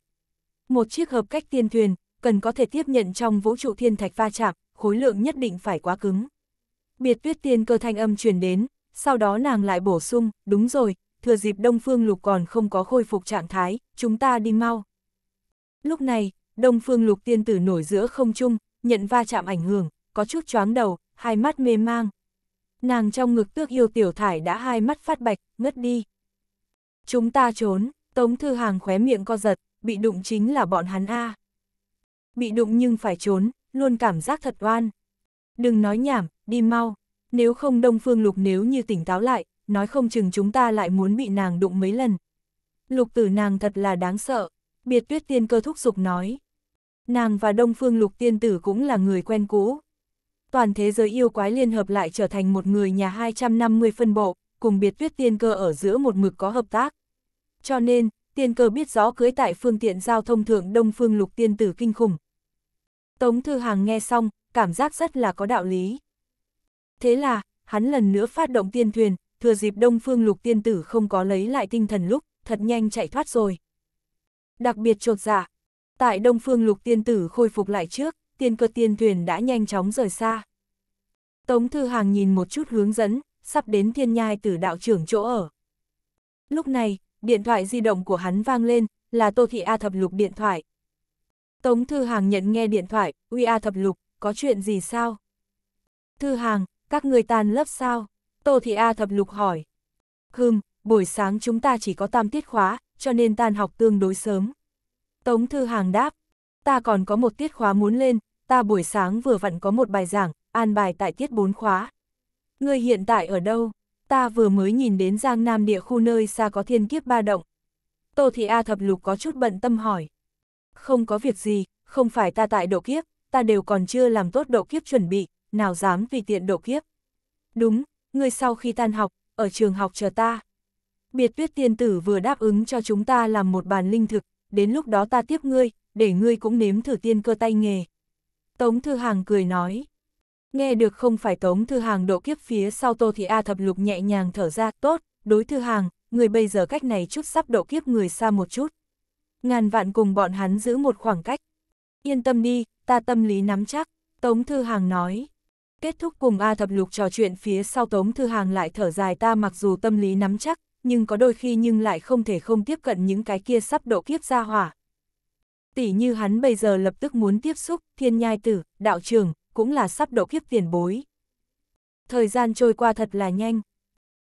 Một chiếc hợp cách tiên thuyền, cần có thể tiếp nhận trong vũ trụ thiên thạch va chạm, khối lượng nhất định phải quá cứng. Biệt tuyết tiên cơ thanh âm truyền đến, sau đó nàng lại bổ sung, đúng rồi, thừa dịp Đông Phương Lục còn không có khôi phục trạng thái, chúng ta đi mau. Lúc này, Đông Phương Lục tiên tử nổi giữa không trung, nhận va chạm ảnh hưởng, có chút choáng đầu, hai mắt mê mang. Nàng trong ngực tước yêu tiểu thải đã hai mắt phát bạch, ngất đi. Chúng ta trốn, Tống Thư Hàng khóe miệng co giật, bị đụng chính là bọn hắn A. Bị đụng nhưng phải trốn, luôn cảm giác thật oan. Đừng nói nhảm, đi mau. Nếu không Đông Phương Lục nếu như tỉnh táo lại, nói không chừng chúng ta lại muốn bị nàng đụng mấy lần. Lục tử nàng thật là đáng sợ, biệt tuyết tiên cơ thúc giục nói. Nàng và đông phương lục tiên tử cũng là người quen cũ. Toàn thế giới yêu quái liên hợp lại trở thành một người nhà 250 phân bộ, cùng biệt tuyết tiên cơ ở giữa một mực có hợp tác. Cho nên, tiên cơ biết rõ cưới tại phương tiện giao thông thượng đông phương lục tiên tử kinh khủng. Tống Thư Hàng nghe xong, cảm giác rất là có đạo lý. Thế là, hắn lần nữa phát động tiên thuyền, thừa dịp Đông Phương Lục Tiên Tử không có lấy lại tinh thần lúc, thật nhanh chạy thoát rồi. Đặc biệt trột dạ, tại Đông Phương Lục Tiên Tử khôi phục lại trước, tiên cơ tiên thuyền đã nhanh chóng rời xa. Tống Thư Hàng nhìn một chút hướng dẫn, sắp đến thiên nhai tử đạo trưởng chỗ ở. Lúc này, điện thoại di động của hắn vang lên, là Tô Thị A Thập Lục điện thoại. Tống Thư Hàng nhận nghe điện thoại, uy A Thập Lục, có chuyện gì sao? Thư Hàng, các người tàn lớp sao? Tô Thị A thập lục hỏi. Hừm, buổi sáng chúng ta chỉ có tam tiết khóa, cho nên tan học tương đối sớm. Tống Thư Hàng đáp, ta còn có một tiết khóa muốn lên, ta buổi sáng vừa vặn có một bài giảng, an bài tại tiết bốn khóa. Ngươi hiện tại ở đâu? Ta vừa mới nhìn đến Giang Nam địa khu nơi xa có thiên kiếp ba động. Tô Thị A thập lục có chút bận tâm hỏi. Không có việc gì, không phải ta tại độ kiếp, ta đều còn chưa làm tốt độ kiếp chuẩn bị, nào dám vì tiện độ kiếp. Đúng, ngươi sau khi tan học, ở trường học chờ ta. Biệt tuyết tiên tử vừa đáp ứng cho chúng ta làm một bàn linh thực, đến lúc đó ta tiếp ngươi, để ngươi cũng nếm thử tiên cơ tay nghề. Tống Thư Hàng cười nói. Nghe được không phải Tống Thư Hàng độ kiếp phía sau Tô thị A Thập Lục nhẹ nhàng thở ra, tốt, đối Thư Hàng, người bây giờ cách này chút sắp độ kiếp người xa một chút. Ngàn vạn cùng bọn hắn giữ một khoảng cách. Yên tâm đi, ta tâm lý nắm chắc, Tống Thư Hàng nói. Kết thúc cùng A thập lục trò chuyện phía sau Tống Thư Hàng lại thở dài ta mặc dù tâm lý nắm chắc, nhưng có đôi khi nhưng lại không thể không tiếp cận những cái kia sắp độ kiếp ra hỏa. Tỷ như hắn bây giờ lập tức muốn tiếp xúc, thiên nhai tử, đạo trường, cũng là sắp độ kiếp tiền bối. Thời gian trôi qua thật là nhanh.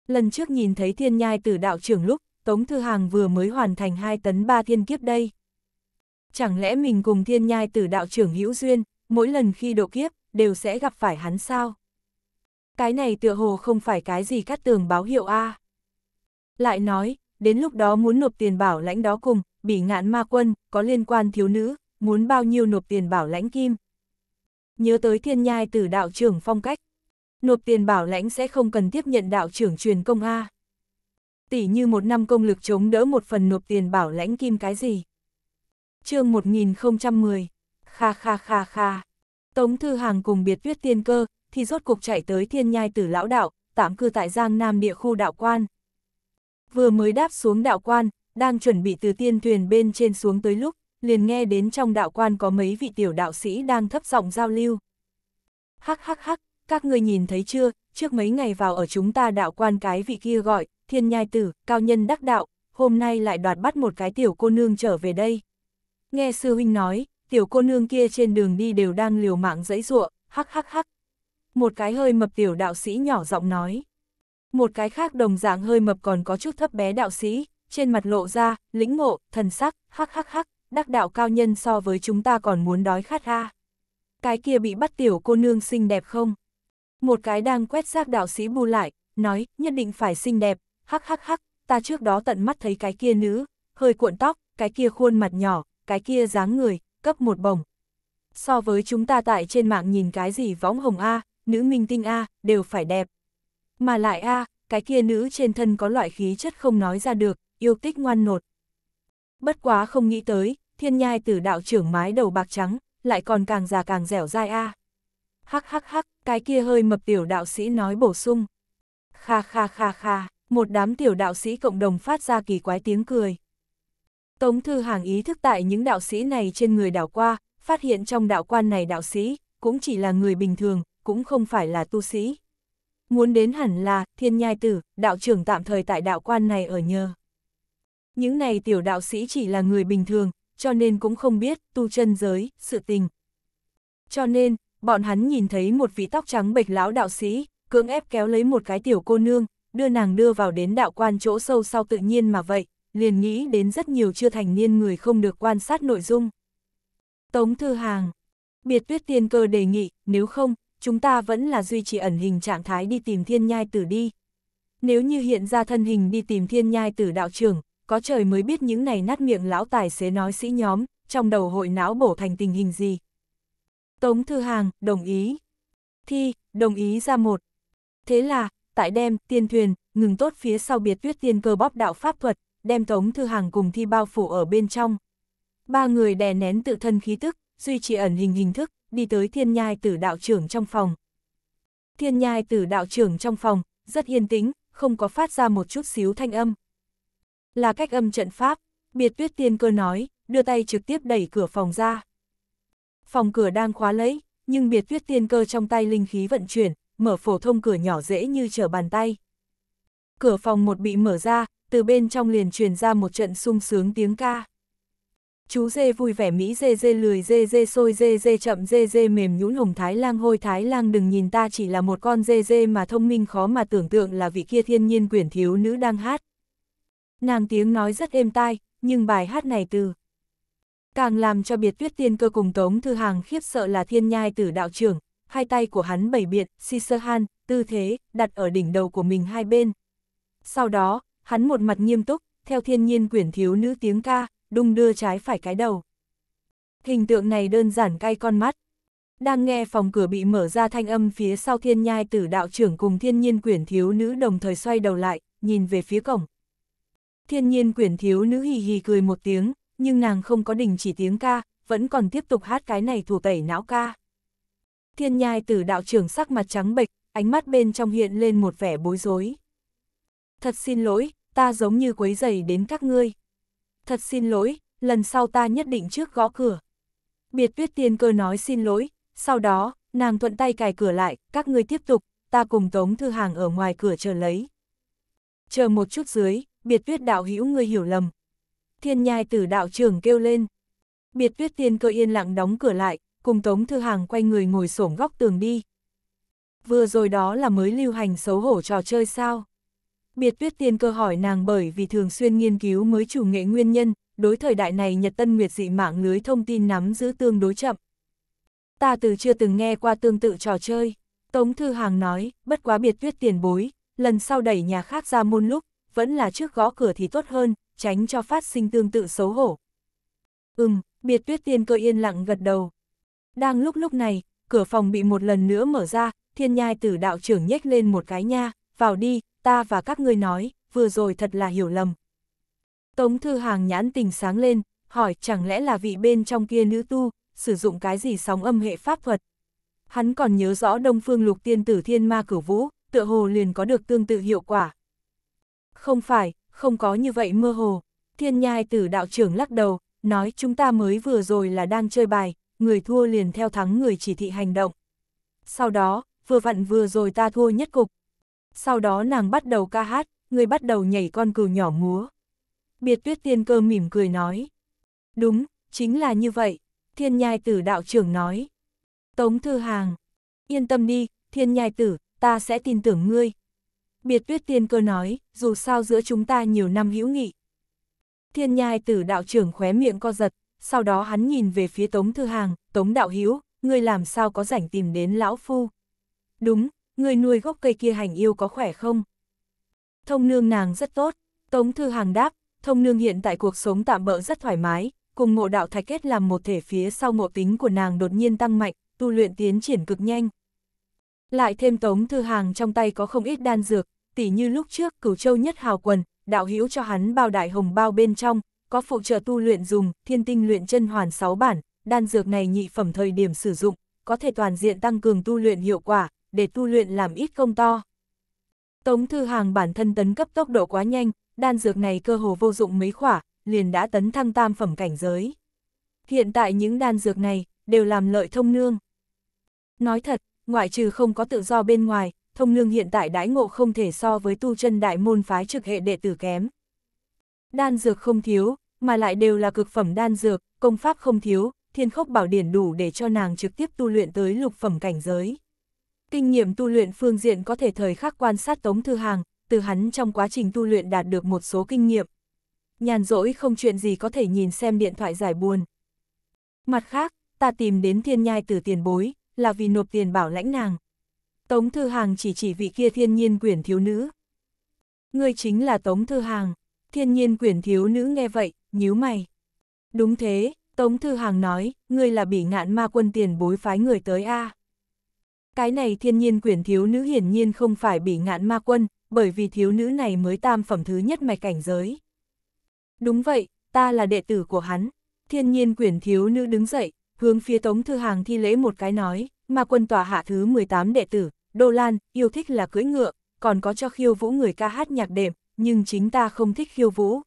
Lần trước nhìn thấy thiên nhai tử đạo trưởng lúc, Tống Thư Hàng vừa mới hoàn thành 2 tấn 3 thiên kiếp đây. Chẳng lẽ mình cùng thiên nhai tử đạo trưởng hữu duyên, mỗi lần khi độ kiếp, đều sẽ gặp phải hắn sao? Cái này tựa hồ không phải cái gì cắt tường báo hiệu A. À. Lại nói, đến lúc đó muốn nộp tiền bảo lãnh đó cùng, bị ngạn ma quân, có liên quan thiếu nữ, muốn bao nhiêu nộp tiền bảo lãnh kim. Nhớ tới thiên nhai tử đạo trưởng phong cách, nộp tiền bảo lãnh sẽ không cần tiếp nhận đạo trưởng truyền công A. Tỷ như một năm công lực chống đỡ một phần nộp tiền bảo lãnh kim cái gì. chương 1010, kha kha kha kha. Tống Thư Hàng cùng biệt viết tiên cơ, thì rốt cuộc chạy tới thiên nhai tử lão đạo, tạm cư tại Giang Nam địa khu đạo quan. Vừa mới đáp xuống đạo quan, đang chuẩn bị từ tiên thuyền bên trên xuống tới lúc, liền nghe đến trong đạo quan có mấy vị tiểu đạo sĩ đang thấp giọng giao lưu. Hắc hắc hắc, các người nhìn thấy chưa, trước mấy ngày vào ở chúng ta đạo quan cái vị kia gọi, thiên nhai tử, cao nhân đắc đạo, hôm nay lại đoạt bắt một cái tiểu cô nương trở về đây. Nghe sư huynh nói, tiểu cô nương kia trên đường đi đều đang liều mạng dẫy giụa, hắc hắc hắc. Một cái hơi mập tiểu đạo sĩ nhỏ giọng nói. Một cái khác đồng dạng hơi mập còn có chút thấp bé đạo sĩ, trên mặt lộ ra, lĩnh ngộ, thần sắc, hắc hắc hắc, đắc đạo cao nhân so với chúng ta còn muốn đói khát ha. Cái kia bị bắt tiểu cô nương xinh đẹp không? Một cái đang quét xác đạo sĩ bu lại, nói, nhất định phải xinh đẹp, hắc hắc hắc, ta trước đó tận mắt thấy cái kia nữ, hơi cuộn tóc, cái kia khuôn mặt nhỏ, cái kia dáng người, cấp một bổng. So với chúng ta tại trên mạng nhìn cái gì võng hồng A, nữ minh tinh A, đều phải đẹp. Mà lại A, cái kia nữ trên thân có loại khí chất không nói ra được, yêu tích ngoan nột. Bất quá không nghĩ tới, thiên nhai tử đạo trưởng mái đầu bạc trắng, lại còn càng già càng dẻo dai A. Hắc hắc hắc, cái kia hơi mập tiểu đạo sĩ nói bổ sung. Kha kha kha kha, một đám tiểu đạo sĩ cộng đồng phát ra kỳ quái tiếng cười. Tống Thư Hàng ý thức tại những đạo sĩ này trên người đảo qua, phát hiện trong đạo quan này đạo sĩ, cũng chỉ là người bình thường, cũng không phải là tu sĩ. Muốn đến hẳn là, thiên nhai tử, đạo trưởng tạm thời tại đạo quan này ở nhờ. Những này tiểu đạo sĩ chỉ là người bình thường, cho nên cũng không biết tu chân giới, sự tình. Cho nên, bọn hắn nhìn thấy một vị tóc trắng bệch lão đạo sĩ, cưỡng ép kéo lấy một cái tiểu cô nương, đưa nàng đưa vào đến đạo quan chỗ sâu sau tự nhiên mà vậy, liền nghĩ đến rất nhiều chưa thành niên người không được quan sát nội dung. Tống Thư Hàng Biệt tuyết tiên cơ đề nghị, nếu không, chúng ta vẫn là duy trì ẩn hình trạng thái đi tìm thiên nhai tử đi. Nếu như hiện ra thân hình đi tìm thiên nhai tử đạo trưởng, có trời mới biết những này nát miệng lão tài xế nói sĩ nhóm, trong đầu hội não bổ thành tình hình gì. Tống Thư Hàng, đồng ý. Thi, đồng ý ra một. Thế là, tại đem, tiên thuyền, ngừng tốt phía sau biệt tuyết tiên cơ bóp đạo pháp thuật, đem Tống Thư Hàng cùng thi bao phủ ở bên trong. Ba người đè nén tự thân khí tức, duy trì ẩn hình hình thức, đi tới thiên nhai tử đạo trưởng trong phòng. Thiên nhai tử đạo trưởng trong phòng, rất yên tĩnh, không có phát ra một chút xíu thanh âm. Là cách âm trận pháp, biệt tuyết tiên cơ nói, đưa tay trực tiếp đẩy cửa phòng ra. Phòng cửa đang khóa lấy, nhưng biệt tuyết tiên cơ trong tay linh khí vận chuyển, mở phổ thông cửa nhỏ dễ như trở bàn tay. Cửa phòng một bị mở ra, từ bên trong liền truyền ra một trận sung sướng tiếng ca. Chú dê vui vẻ Mỹ dê dê lười dê dê sôi dê dê chậm dê dê mềm nhũn hồng thái lang hôi thái lang đừng nhìn ta chỉ là một con dê dê mà thông minh khó mà tưởng tượng là vị kia thiên nhiên quyển thiếu nữ đang hát. Nàng tiếng nói rất êm tai, nhưng bài hát này từ càng làm cho biệt tuyết tiên cơ cùng tống thư hàng khiếp sợ là thiên nhai tử đạo trưởng, hai tay của hắn bảy biệt, si sơ han, tư thế, đặt ở đỉnh đầu của mình hai bên. Sau đó, Hắn một mặt nghiêm túc, theo thiên nhiên quyển thiếu nữ tiếng ca, đung đưa trái phải cái đầu. Hình tượng này đơn giản cay con mắt. Đang nghe phòng cửa bị mở ra thanh âm phía sau thiên nhai tử đạo trưởng cùng thiên nhiên quyển thiếu nữ đồng thời xoay đầu lại, nhìn về phía cổng. Thiên nhiên quyển thiếu nữ hì hì cười một tiếng, nhưng nàng không có đình chỉ tiếng ca, vẫn còn tiếp tục hát cái này thủ tẩy não ca. Thiên nhai tử đạo trưởng sắc mặt trắng bệch, ánh mắt bên trong hiện lên một vẻ bối rối. Thật xin lỗi, ta giống như quấy giày đến các ngươi. Thật xin lỗi, lần sau ta nhất định trước gõ cửa. Biệt viết tiên cơ nói xin lỗi, sau đó, nàng thuận tay cài cửa lại, các ngươi tiếp tục, ta cùng tống thư hàng ở ngoài cửa chờ lấy. Chờ một chút dưới, biệt viết đạo hữu ngươi hiểu lầm. Thiên nhai tử đạo trưởng kêu lên. Biệt viết tiên cơ yên lặng đóng cửa lại, cùng tống thư hàng quay người ngồi xổm góc tường đi. Vừa rồi đó là mới lưu hành xấu hổ trò chơi sao? Biệt tuyết tiên cơ hỏi nàng bởi vì thường xuyên nghiên cứu mới chủ nghệ nguyên nhân, đối thời đại này Nhật Tân Nguyệt dị mạng lưới thông tin nắm giữ tương đối chậm. Ta từ chưa từng nghe qua tương tự trò chơi. Tống Thư Hàng nói, bất quá biệt tuyết tiền bối, lần sau đẩy nhà khác ra môn lúc, vẫn là trước gõ cửa thì tốt hơn, tránh cho phát sinh tương tự xấu hổ. Ừm, biệt tuyết tiên cơ yên lặng gật đầu. Đang lúc lúc này, cửa phòng bị một lần nữa mở ra, thiên nhai tử đạo trưởng nhếch lên một cái nha, vào đi, ta và các ngươi nói, vừa rồi thật là hiểu lầm. Tống Thư Hàng nhãn tình sáng lên, hỏi chẳng lẽ là vị bên trong kia nữ tu, sử dụng cái gì sóng âm hệ pháp thuật. Hắn còn nhớ rõ Đông Phương Lục Tiên Tử Thiên Ma Cửu Vũ, tựa hồ liền có được tương tự hiệu quả. Không phải, không có như vậy mơ hồ. Thiên Nhai Tử Đạo trưởng lắc đầu, nói chúng ta mới vừa rồi là đang chơi bài, người thua liền theo thắng người chỉ thị hành động. Sau đó, vừa vặn vừa rồi ta thua nhất cục, sau đó nàng bắt đầu ca hát, người bắt đầu nhảy con cừu nhỏ múa. Biệt tuyết tiên cơ mỉm cười nói. Đúng, chính là như vậy, thiên nhai tử đạo trưởng nói. Tống thư hàng, yên tâm đi, thiên nhai tử, ta sẽ tin tưởng ngươi. Biệt tuyết tiên cơ nói, dù sao giữa chúng ta nhiều năm hữu nghị. Thiên nhai tử đạo trưởng khóe miệng co giật, sau đó hắn nhìn về phía tống thư hàng, tống đạo hữu ngươi làm sao có rảnh tìm đến lão phu. Đúng, người nuôi gốc cây kia hành yêu có khỏe không? Thông nương nàng rất tốt, Tống Thư Hàng đáp, thông nương hiện tại cuộc sống tạm bỡ rất thoải mái, cùng ngộ đạo thạch kết làm một thể phía sau ngộ tính của nàng đột nhiên tăng mạnh, tu luyện tiến triển cực nhanh. Lại thêm Tống Thư Hàng trong tay có không ít đan dược, tỉ như lúc trước cửu châu nhất hào quần, đạo hữu cho hắn bao đại hồng bao bên trong, có phụ trợ tu luyện dùng, thiên tinh luyện chân hoàn 6 bản, đan dược này nhị phẩm thời điểm sử dụng, có thể toàn diện tăng cường tu luyện hiệu quả, để tu luyện làm ít công to. Tống Thư Hàng bản thân tấn cấp tốc độ quá nhanh, đan dược này cơ hồ vô dụng mấy khỏa, liền đã tấn thăng tam phẩm cảnh giới. Hiện tại những đan dược này đều làm lợi thông nương. Nói thật, ngoại trừ không có tự do bên ngoài, thông nương hiện tại đãi ngộ không thể so với tu chân đại môn phái trực hệ đệ tử kém. Đan dược không thiếu, mà lại đều là cực phẩm đan dược, công pháp không thiếu, thiên khốc bảo điển đủ để cho nàng trực tiếp tu luyện tới lục phẩm cảnh giới. Kinh nghiệm tu luyện phương diện có thể thời khắc quan sát Tống Thư Hàng, từ hắn trong quá trình tu luyện đạt được một số kinh nghiệm. Nhàn rỗi không chuyện gì có thể nhìn xem điện thoại giải buồn. Mặt khác, ta tìm đến thiên nhai từ tiền bối, là vì nộp tiền bảo lãnh nàng. Tống Thư Hàng chỉ chỉ vị kia thiên nhiên quyển thiếu nữ. Ngươi chính là Tống Thư Hàng, thiên nhiên quyển thiếu nữ nghe vậy, nhíu mày. Đúng thế, Tống Thư Hàng nói, ngươi là bị ngạn ma quân tiền bối phái người tới a à. Cái này thiên nhiên quyển thiếu nữ hiển nhiên không phải bị ngạn ma quân, bởi vì thiếu nữ này mới tam phẩm thứ nhất mạch cảnh giới. Đúng vậy, ta là đệ tử của hắn. Thiên nhiên quyển thiếu nữ đứng dậy, hướng phía Tống Thư Hàng thi lễ một cái nói, ma quân tòa hạ thứ 18 đệ tử, Đô Lan, yêu thích là cưỡi ngựa, còn có cho khiêu vũ người ca hát nhạc đệm, nhưng chính ta không thích khiêu vũ.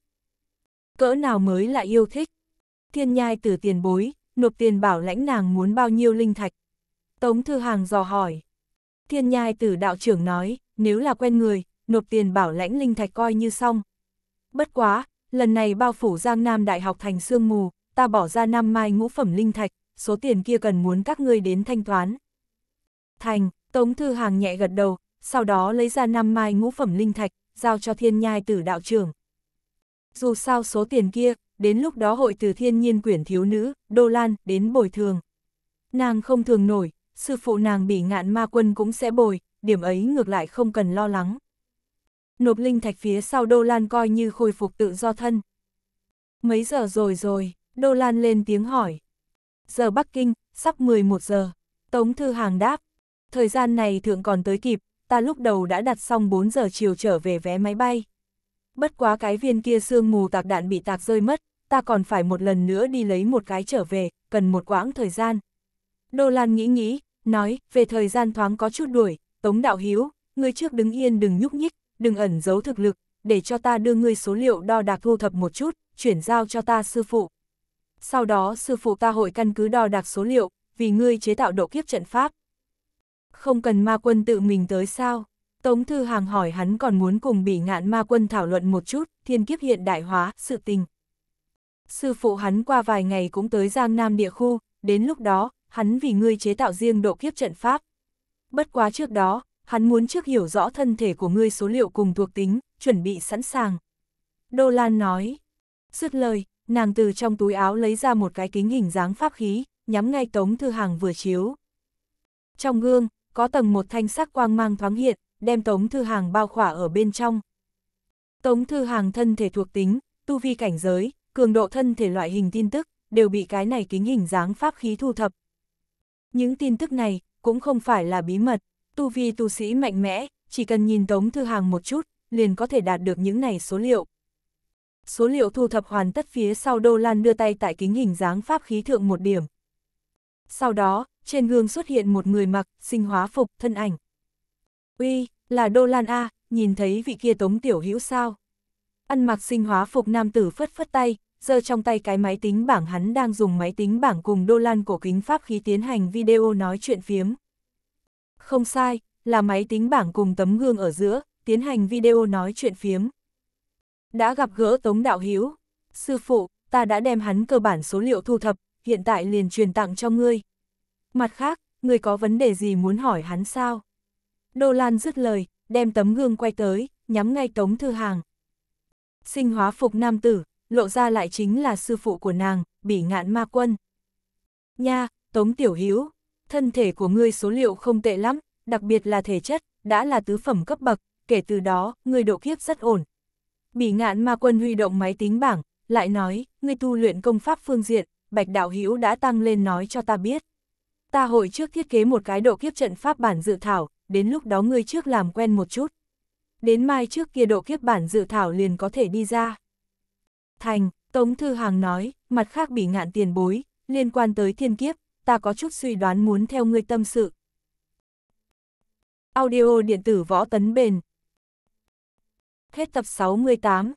Cỡ nào mới là yêu thích? Thiên nhai từ tiền bối, nộp tiền bảo lãnh nàng muốn bao nhiêu linh thạch, Tống Thư Hàng dò hỏi. Thiên nhai tử đạo trưởng nói, nếu là quen người, nộp tiền bảo lãnh linh thạch coi như xong. Bất quá, lần này bao phủ Giang Nam Đại học thành sương mù, ta bỏ ra năm mai ngũ phẩm linh thạch, số tiền kia cần muốn các ngươi đến thanh toán. Thành, Tống Thư Hàng nhẹ gật đầu, sau đó lấy ra năm mai ngũ phẩm linh thạch, giao cho thiên nhai tử đạo trưởng. Dù sao số tiền kia, đến lúc đó hội từ thiên nhiên quyển thiếu nữ, đô lan, đến bồi thường. Nàng không thường nổi, sư phụ nàng bị ngạn ma quân cũng sẽ bồi, điểm ấy ngược lại không cần lo lắng. Nộp linh thạch phía sau Đô Lan coi như khôi phục tự do thân. Mấy giờ rồi rồi, Đô Lan lên tiếng hỏi. Giờ Bắc Kinh, sắp 11 giờ. Tống Thư Hàng đáp. Thời gian này thượng còn tới kịp, ta lúc đầu đã đặt xong 4 giờ chiều trở về vé máy bay. Bất quá cái viên kia sương mù tạc đạn bị tạc rơi mất, ta còn phải một lần nữa đi lấy một cái trở về, cần một quãng thời gian, Đô Lan nghĩ nghĩ, nói, về thời gian thoáng có chút đuổi, Tống Đạo Hiếu, ngươi trước đứng yên đừng nhúc nhích, đừng ẩn giấu thực lực, để cho ta đưa ngươi số liệu đo đạc thu thập một chút, chuyển giao cho ta sư phụ. Sau đó sư phụ ta hội căn cứ đo đạc số liệu, vì ngươi chế tạo độ kiếp trận pháp. Không cần ma quân tự mình tới sao? Tống Thư Hàng hỏi hắn còn muốn cùng bị ngạn ma quân thảo luận một chút, thiên kiếp hiện đại hóa, sự tình. Sư phụ hắn qua vài ngày cũng tới Giang Nam địa khu, đến lúc đó, hắn vì ngươi chế tạo riêng độ kiếp trận pháp. Bất quá trước đó, hắn muốn trước hiểu rõ thân thể của ngươi số liệu cùng thuộc tính, chuẩn bị sẵn sàng. Đô Lan nói. Dứt lời, nàng từ trong túi áo lấy ra một cái kính hình dáng pháp khí, nhắm ngay Tống Thư Hàng vừa chiếu. Trong gương, có tầng một thanh sắc quang mang thoáng hiện, đem Tống Thư Hàng bao khỏa ở bên trong. Tống Thư Hàng thân thể thuộc tính, tu vi cảnh giới, cường độ thân thể loại hình tin tức, đều bị cái này kính hình dáng pháp khí thu thập, những tin tức này cũng không phải là bí mật, tu vi tu sĩ mạnh mẽ, chỉ cần nhìn Tống Thư Hàng một chút, liền có thể đạt được những này số liệu. Số liệu thu thập hoàn tất phía sau Đô Lan đưa tay tại kính hình dáng pháp khí thượng một điểm. Sau đó, trên gương xuất hiện một người mặc, sinh hóa phục, thân ảnh. Uy, là Đô Lan A, nhìn thấy vị kia Tống Tiểu Hữu sao? Ăn mặc sinh hóa phục nam tử phất phất tay, giơ trong tay cái máy tính bảng hắn đang dùng máy tính bảng cùng đô lan cổ kính pháp khí tiến hành video nói chuyện phiếm. Không sai, là máy tính bảng cùng tấm gương ở giữa, tiến hành video nói chuyện phiếm. Đã gặp gỡ Tống Đạo Hiếu, sư phụ, ta đã đem hắn cơ bản số liệu thu thập, hiện tại liền truyền tặng cho ngươi. Mặt khác, ngươi có vấn đề gì muốn hỏi hắn sao? Đô Lan dứt lời, đem tấm gương quay tới, nhắm ngay Tống Thư Hàng. Sinh hóa phục nam tử, lộ ra lại chính là sư phụ của nàng, bỉ ngạn ma quân. Nha, Tống Tiểu Hiếu, thân thể của ngươi số liệu không tệ lắm, đặc biệt là thể chất, đã là tứ phẩm cấp bậc, kể từ đó, ngươi độ kiếp rất ổn. Bỉ ngạn ma quân huy động máy tính bảng, lại nói, ngươi tu luyện công pháp phương diện, Bạch Đạo Hữu đã tăng lên nói cho ta biết. Ta hội trước thiết kế một cái độ kiếp trận pháp bản dự thảo, đến lúc đó ngươi trước làm quen một chút. Đến mai trước kia độ kiếp bản dự thảo liền có thể đi ra. Thành, Tống Thư Hàng nói, mặt khác bị ngạn tiền bối, liên quan tới thiên kiếp, ta có chút suy đoán muốn theo ngươi tâm sự. Audio điện tử võ tấn bền. Hết tập 68